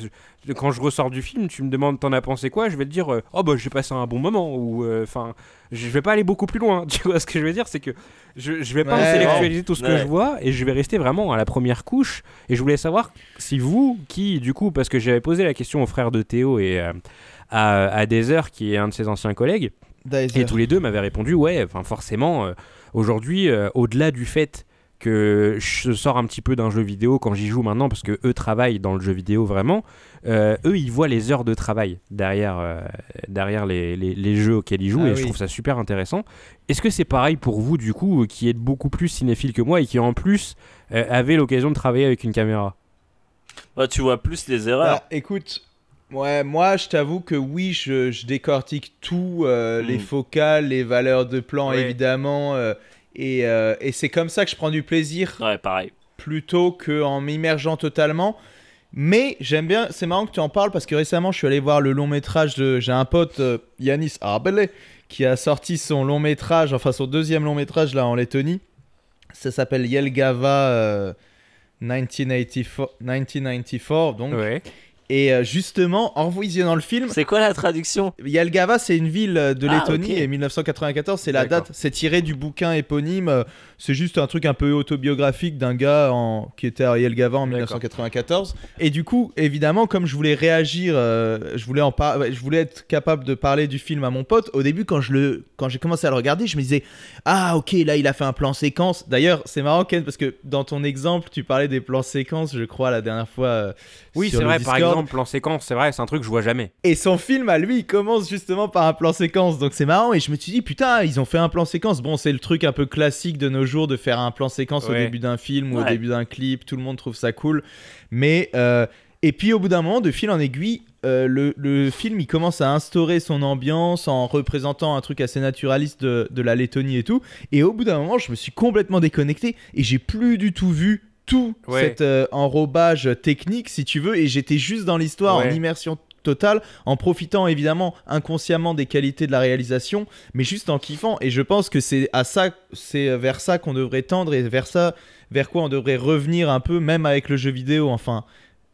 quand je ressors du film, tu me demandes t'en as pensé quoi, je vais te dire euh, oh bah j'ai passé un bon moment ou euh, enfin je vais pas aller beaucoup plus loin. Tu vois ce que je veux dire, c'est que je, je vais pas intellectualiser tout ce que je vois et je vais rester vraiment à la première couche. Et je voulais savoir si vous, qui du coup, parce que j'avais posé la question au frère de Théo et à, à qui est un de ses anciens collègues, et tous les deux m'avaient répondu ouais, enfin forcément aujourd'hui au-delà du fait que je sors un petit peu d'un jeu vidéo quand j'y joue maintenant, parce que eux travaillent dans le jeu vidéo vraiment. Euh, eux, ils voient les heures de travail derrière, euh, derrière les, les, jeux auxquels ils jouent, ah et je trouve ça super intéressant. Est-ce que c'est pareil pour vous, du coup, euh, qui êtes beaucoup plus cinéphile que moi et qui en plus avait avez l'occasion de travailler avec une caméra bah, Tu vois plus les erreurs. Bah, écoute, Ouais, moi, je t'avoue que oui, je, je décortique tout, les hmm. focales, les valeurs de plan, évidemment, euh, et, c'est comme ça que je prends du plaisir. Ouais, pareil. Plutôt qu'en m'immergeant totalement. Mais j'aime bien, c'est marrant que tu en parles parce que récemment je suis allé voir le long métrage de. J'ai un pote, euh, Yanis Arbele, qui a sorti son long métrage, enfin son deuxième long métrage là en Lettonie. Ça s'appelle Yelgava 1994, euh, donc. Et euh, justement, en visionnant le film. C'est quoi la traduction Yalgava, c'est une ville euh, de ah, Lettonie et 1994, c'est la date. C'est tiré du bouquin éponyme euh, c'est juste un truc un peu autobiographique d'un gars en... qui était Ariel Gavin en 1994. Et du coup, évidemment, comme je voulais réagir, euh, je, voulais en parler, je voulais être capable de parler du film à mon pote, au début, quand j'ai le... Quand commencé à le regarder, je me disais Ah, ok, là, il a fait un plan séquence. D'ailleurs, c'est marrant, Ken, parce que dans ton exemple, tu parlais des plans séquences, je crois, la dernière fois. Euh, oui, c'est vrai, par exemple, plan séquence, c'est vrai, c'est un truc que je vois jamais. Et son film, à lui, commence justement par un plan séquence. Donc c'est marrant. Et je me suis dit Putain, ils ont fait un plan séquence. Bon, c'est le truc un peu classique de nos jours de faire un plan séquence au début d'un film ou au début d'un clip. Tout le monde trouve ça cool. Mais. Euh, et puis au bout d'un moment, de fil en aiguille, euh, le, film il commence à instaurer son ambiance en représentant un truc assez naturaliste de, la Lettonie et tout. Et au bout d'un moment, je me suis complètement déconnecté et j'ai plus du tout vu tout cet euh, enrobage technique, si tu veux, et j'étais juste dans l'histoire en immersion total en profitant évidemment inconsciemment des qualités de la réalisation, mais juste en kiffant. Et je pense que c'est à ça, c'est vers ça qu'on devrait tendre et vers ça, vers quoi on devrait revenir un peu, même avec le jeu vidéo. Enfin,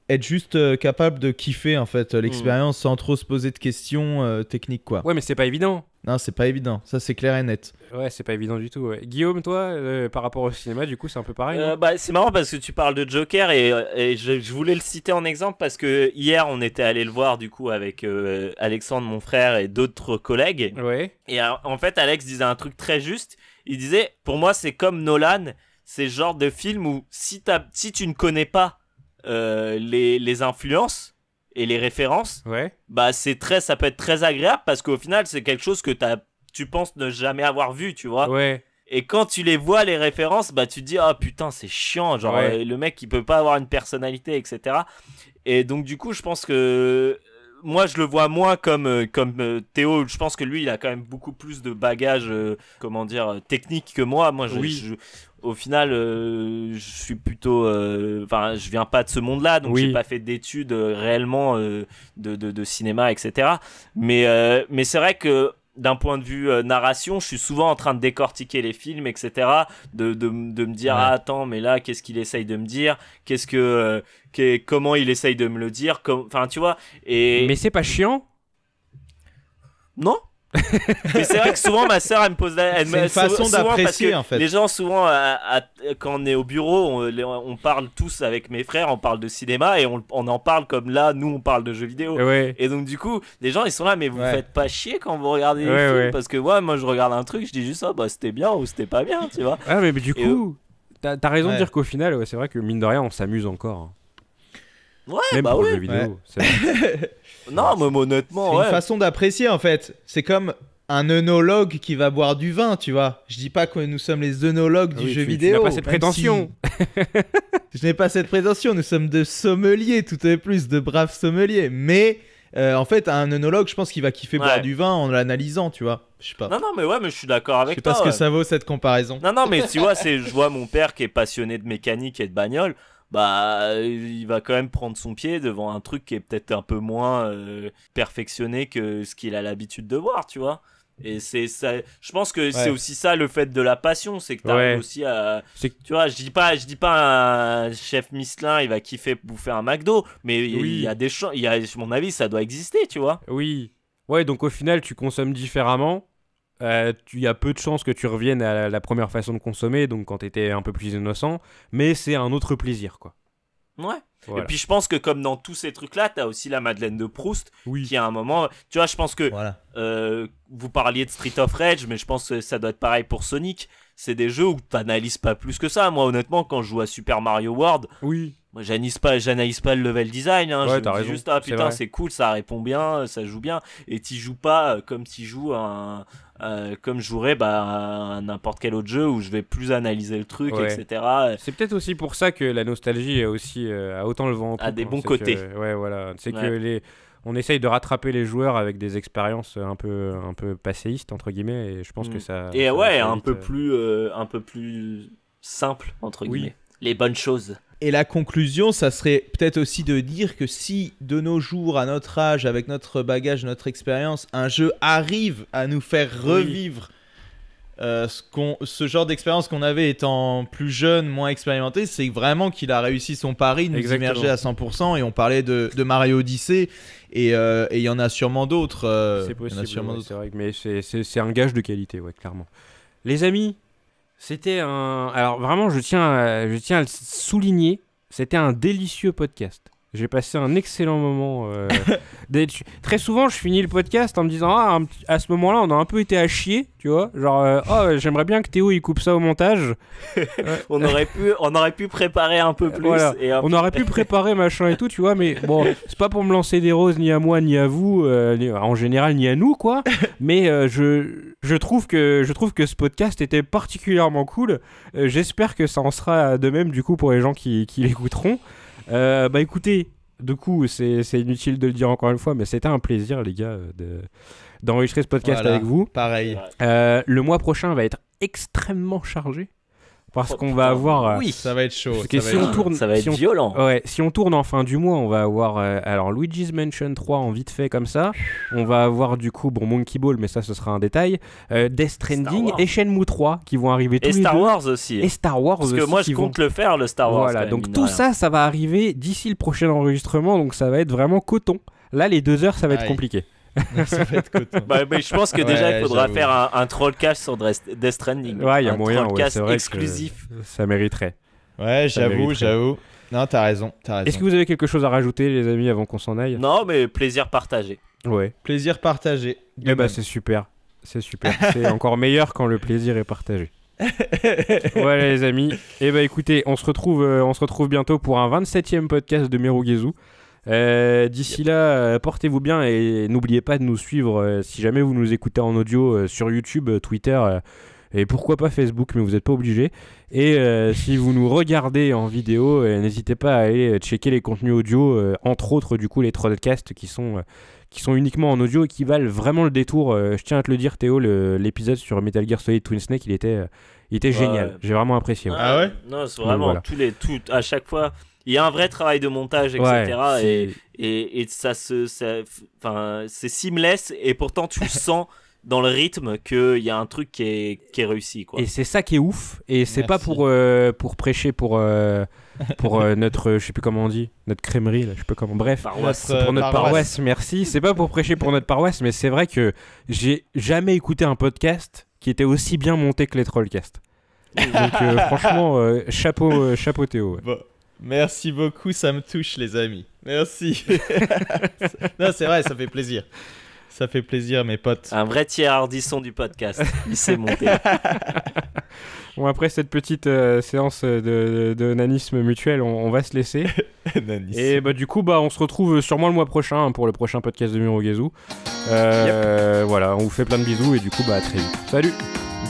être juste euh, capable de kiffer en fait euh, mm. l'expérience sans trop se poser de questions euh, techniques quoi. Ouais, mais c'est pas évident. Non, c'est pas évident. Ça, c'est clair et net. Ouais, c'est pas évident du tout. Guillaume, toi, euh, par rapport au cinéma, du coup, c'est un peu pareil. Euh, bah, c'est marrant parce que tu parles de Joker et, euh, je, voulais le citer en exemple parce que hier, on était allé le voir du coup avec Alexandre, mon frère, et d'autres collègues. Ouais. Et en fait, Alex disait un truc très juste. Il disait, pour moi, c'est comme Nolan. C'est le genre de film où si, si tu ne connais pas les, les influences, et les références, ouais. bah c'est très, ça peut être très agréable parce qu'au final c'est quelque chose que as, tu penses ne jamais avoir vu, tu vois. Ouais. Et quand tu les vois les références, bah tu te dis ah oh, putain c'est chiant, genre euh, le mec il peut pas avoir une personnalité, etc. Et donc du coup je pense que euh, moi je le vois moins comme euh, comme Théo je pense que lui il a quand même beaucoup plus de bagages comment dire technique que moi moi je, au final, euh, je suis plutôt, euh, enfin, je viens pas de ce monde-là, donc j'ai pas fait d'études euh, réellement de, cinéma, etc. Mais, mais c'est vrai que d'un point de vue narration, je suis souvent en train de décortiquer les films, etc. De, de, de me dire, ah, attends, mais là, qu'est-ce qu'il essaye de me dire Qu'est-ce que, comment il essaye de me le dire Enfin, tu vois. Et... Mais c'est pas chiant Non mais c'est vrai que souvent ma soeur elle me pose la... elle façon d'apprécier en fait les gens souvent quand on est au bureau on, parle tous avec mes frères on parle de cinéma et on, en parle comme là nous on parle de jeux vidéo eh et donc du coup les gens ils sont là mais vous faites pas chier quand vous regardez films parce que moi moi je regarde un truc je dis juste oh, bah c'était bien ou c'était pas bien tu vois Ouais ah, mais, du coup t'as raison de dire qu'au final c'est vrai que mine de rien on s'amuse encore hein. Ouais, bah vidéo. non, mais honnêtement, c'est une façon d'apprécier en fait. C'est comme un œnologue qui va boire du vin, tu vois. Je dis pas que nous sommes les œnologues du ah jeu vidéo. Je n'ai pas cette prétention. je n'ai pas cette prétention. Nous sommes de sommeliers, tout est plus, de braves sommeliers. Mais euh, en fait, un œnologue, je pense qu'il va kiffer boire du vin en l'analysant, tu vois. Je sais pas. Non, non, mais ouais, mais je suis d'accord avec toi. Je sais pas ce que ça vaut cette comparaison. Non, non, mais tu vois, c'est, je vois mon père qui est passionné de mécanique et de bagnole bah il va quand même prendre son pied devant un truc qui est peut-être un peu moins euh, perfectionné que ce qu'il a l'habitude de voir, tu vois. Et c'est ça, je pense que c'est aussi ça le fait de la passion, c'est que tu aussi à tu vois, je dis pas je dis pas un chef Michelin, il va kiffer bouffer un McDo, mais il y a des il y a, à mon avis ça doit exister, tu vois. Oui. Ouais, donc au final tu consommes différemment euh, il y a peu de chances que tu reviennes à la première façon de consommer, donc quand tu étais un peu plus innocent, mais c'est un autre plaisir, quoi. Ouais. Et puis je pense que comme dans tous ces trucs-là, t'as aussi la Madeleine de Proust, qui à un moment, tu vois, je pense que euh, vous parliez de Street of Rage, mais je pense que ça doit être pareil pour Sonic. C'est des jeux où t'analyses pas plus que ça. Moi, honnêtement, quand je joue à Super Mario World, oui. Moi, j'analyse pas, j'analyse pas le level design. Hein. je dis juste ah putain, c'est cool, ça répond bien, ça joue bien. Et t'y joues pas euh, comme t'y joues un, euh, comme je jouerais bah, n'importe quel autre jeu où je vais plus analyser le truc, etc. C'est peut-être aussi pour ça que la nostalgie euh, a aussi autant le vent A des hein. bons côtés. ouais, voilà. C'est que les on essaye de rattraper les joueurs avec des expériences un peu un peu passéistes entre guillemets et je pense mm. que ça et ouais un peu euh, plus un peu plus simple entre guillemets les bonnes choses et la conclusion, ça serait peut-être aussi de dire que si de nos jours, à notre âge, avec notre bagage, notre expérience, un jeu arrive à nous faire revivre euh, ce, genre d'expérience qu'on avait étant plus jeune, moins expérimenté, c'est vraiment qu'il a réussi son pari de nous immerger à 100%. Et on parlait de, Mario Odyssey, euh, et il y en a sûrement d'autres. Euh, c'est possible, c'est vrai, mais c'est un gage de qualité, ouais, clairement. Les amis, c'était un. Alors, vraiment, je tiens à, je tiens à le souligner. C'était un délicieux podcast. J'ai passé un excellent moment. Euh, très souvent, je finis le podcast en me disant Ah, à ce moment-là, on a un peu été à chier, tu vois. Genre, euh, oh, euh, j'aimerais bien que Théo il coupe ça au montage. on, aurait pu, on aurait pu préparer un peu plus. Et On aurait pu préparer machin et tout, tu vois. Mais bon, c'est pas pour me lancer des roses ni à moi, ni à vous, en général, ni à nous, quoi. Mais je, trouve que, je trouve que ce podcast était particulièrement cool. J'espère que ça en sera de même, du coup, pour les gens qui, qui l'écouteront. Euh, bah écoutez, du coup, c'est inutile de le dire encore une fois, mais c'était un plaisir, les gars, euh, d'enregistrer ce podcast avec vous. Pareil. Euh, le mois prochain va être extrêmement chargé parce qu'on va avoir. Euh, oui, ça va être chaud. ça si va être... tourne, ça va être violent. Ouais, si on tourne en fin du mois, on va avoir euh, alors Luigi's Mansion 3 en vite fait comme ça. On va avoir du coup bon Monkey Ball, mais ça ce sera un détail. Euh, Death Stranding et Shenmue 3 qui vont arriver. et Star Wars aussi. Et Star Wars parce aussi. Parce que moi je compte le faire le Star Wars. Voilà, donc tout ça, ça va arriver d'ici le prochain enregistrement, donc ça va être vraiment coton. Là, les deux heures, ça va être compliqué. Bah, mais je pense que déjà il faudra faire un, troll cash sur Death Stranding. Ouais, il y a un moyen. vrai exclusif. Ça mériterait. Ouais, j'avoue, j'avoue. Non, t'as raison, raison. Est-ce que vous avez quelque chose à rajouter, les amis, avant qu'on s'en aille Non, mais plaisir partagé. Ouais. Plaisir partagé. Eh bah, c'est super. C'est super. c'est encore meilleur quand le plaisir est partagé. voilà les amis. eh bah écoutez, on se retrouve, euh, on se retrouve bientôt pour un 27e podcast de Merugezu. Euh, d'ici là, euh, portez-vous bien et n'oubliez pas de nous suivre euh, si jamais vous nous écoutez en audio sur YouTube, Twitter et pourquoi pas Facebook, mais vous n'êtes pas obligé. Et si vous nous regardez en vidéo, n'hésitez pas à aller checker les contenus audio, entre autres du coup les podcasts qui sont, qui sont uniquement en audio et qui valent vraiment le détour. je tiens à te le dire Théo, l'épisode sur Metal Gear Solid Twin Snake, il était, était génial. J'ai vraiment apprécié. Ah ouais, Non, vraiment tous les, tout, à chaque fois il y a un vrai travail de montage, etc. et, ça se. Enfin, c'est seamless et pourtant tu sens. dans le rythme qu'il y a un truc qui est, réussi. Et c'est ça qui est ouf. Et c'est pas pour, euh, pour prêcher pour, euh, pour euh, notre, je sais plus comment on dit, notre crèmerie, je sais Bref, pour notre paroisse, merci. C'est pas pour prêcher pour notre paroisse, mais c'est vrai que j'ai jamais écouté un podcast qui était aussi bien monté que les Trollcasts. Donc franchement, chapeau, chapeau Théo. Bah, Merci beaucoup, ça me touche, les amis. Merci. non, c'est vrai, ça fait plaisir. Ça fait plaisir, mes potes. Un vrai tiers hardisson du podcast. Il s'est monté. Bon, après cette petite euh, séance de, nanisme mutuel, on, va se laisser. Et bah, du coup, bah, on se retrouve sûrement le mois prochain hein, pour le prochain podcast de Murogazu. Euh, Voilà, on vous fait plein de bisous et du coup, bah, à très vite. Salut!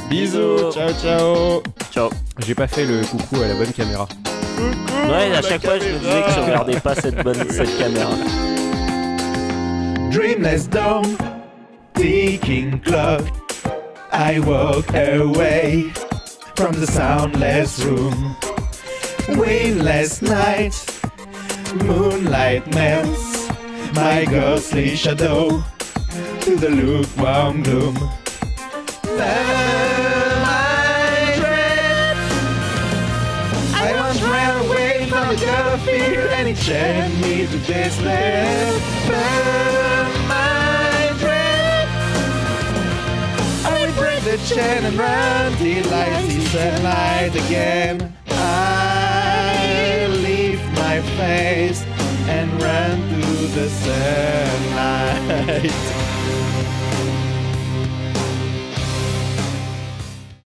Bisous. Ciao, ciao. Ciao. J'ai pas fait le coucou à la bonne caméra. ouais, à chaque fois, je me disais que je regardais pas cette bonne cette caméra. Dreamless dawn, ticking clock. I walk away from the soundless room. Windless night, moonlight melts my ghostly shadow to the lukewarm gloom. Love send me to this land. Burn my breath. I will break the chain and run till I see sunlight again. I leave my face and run through the sunlight.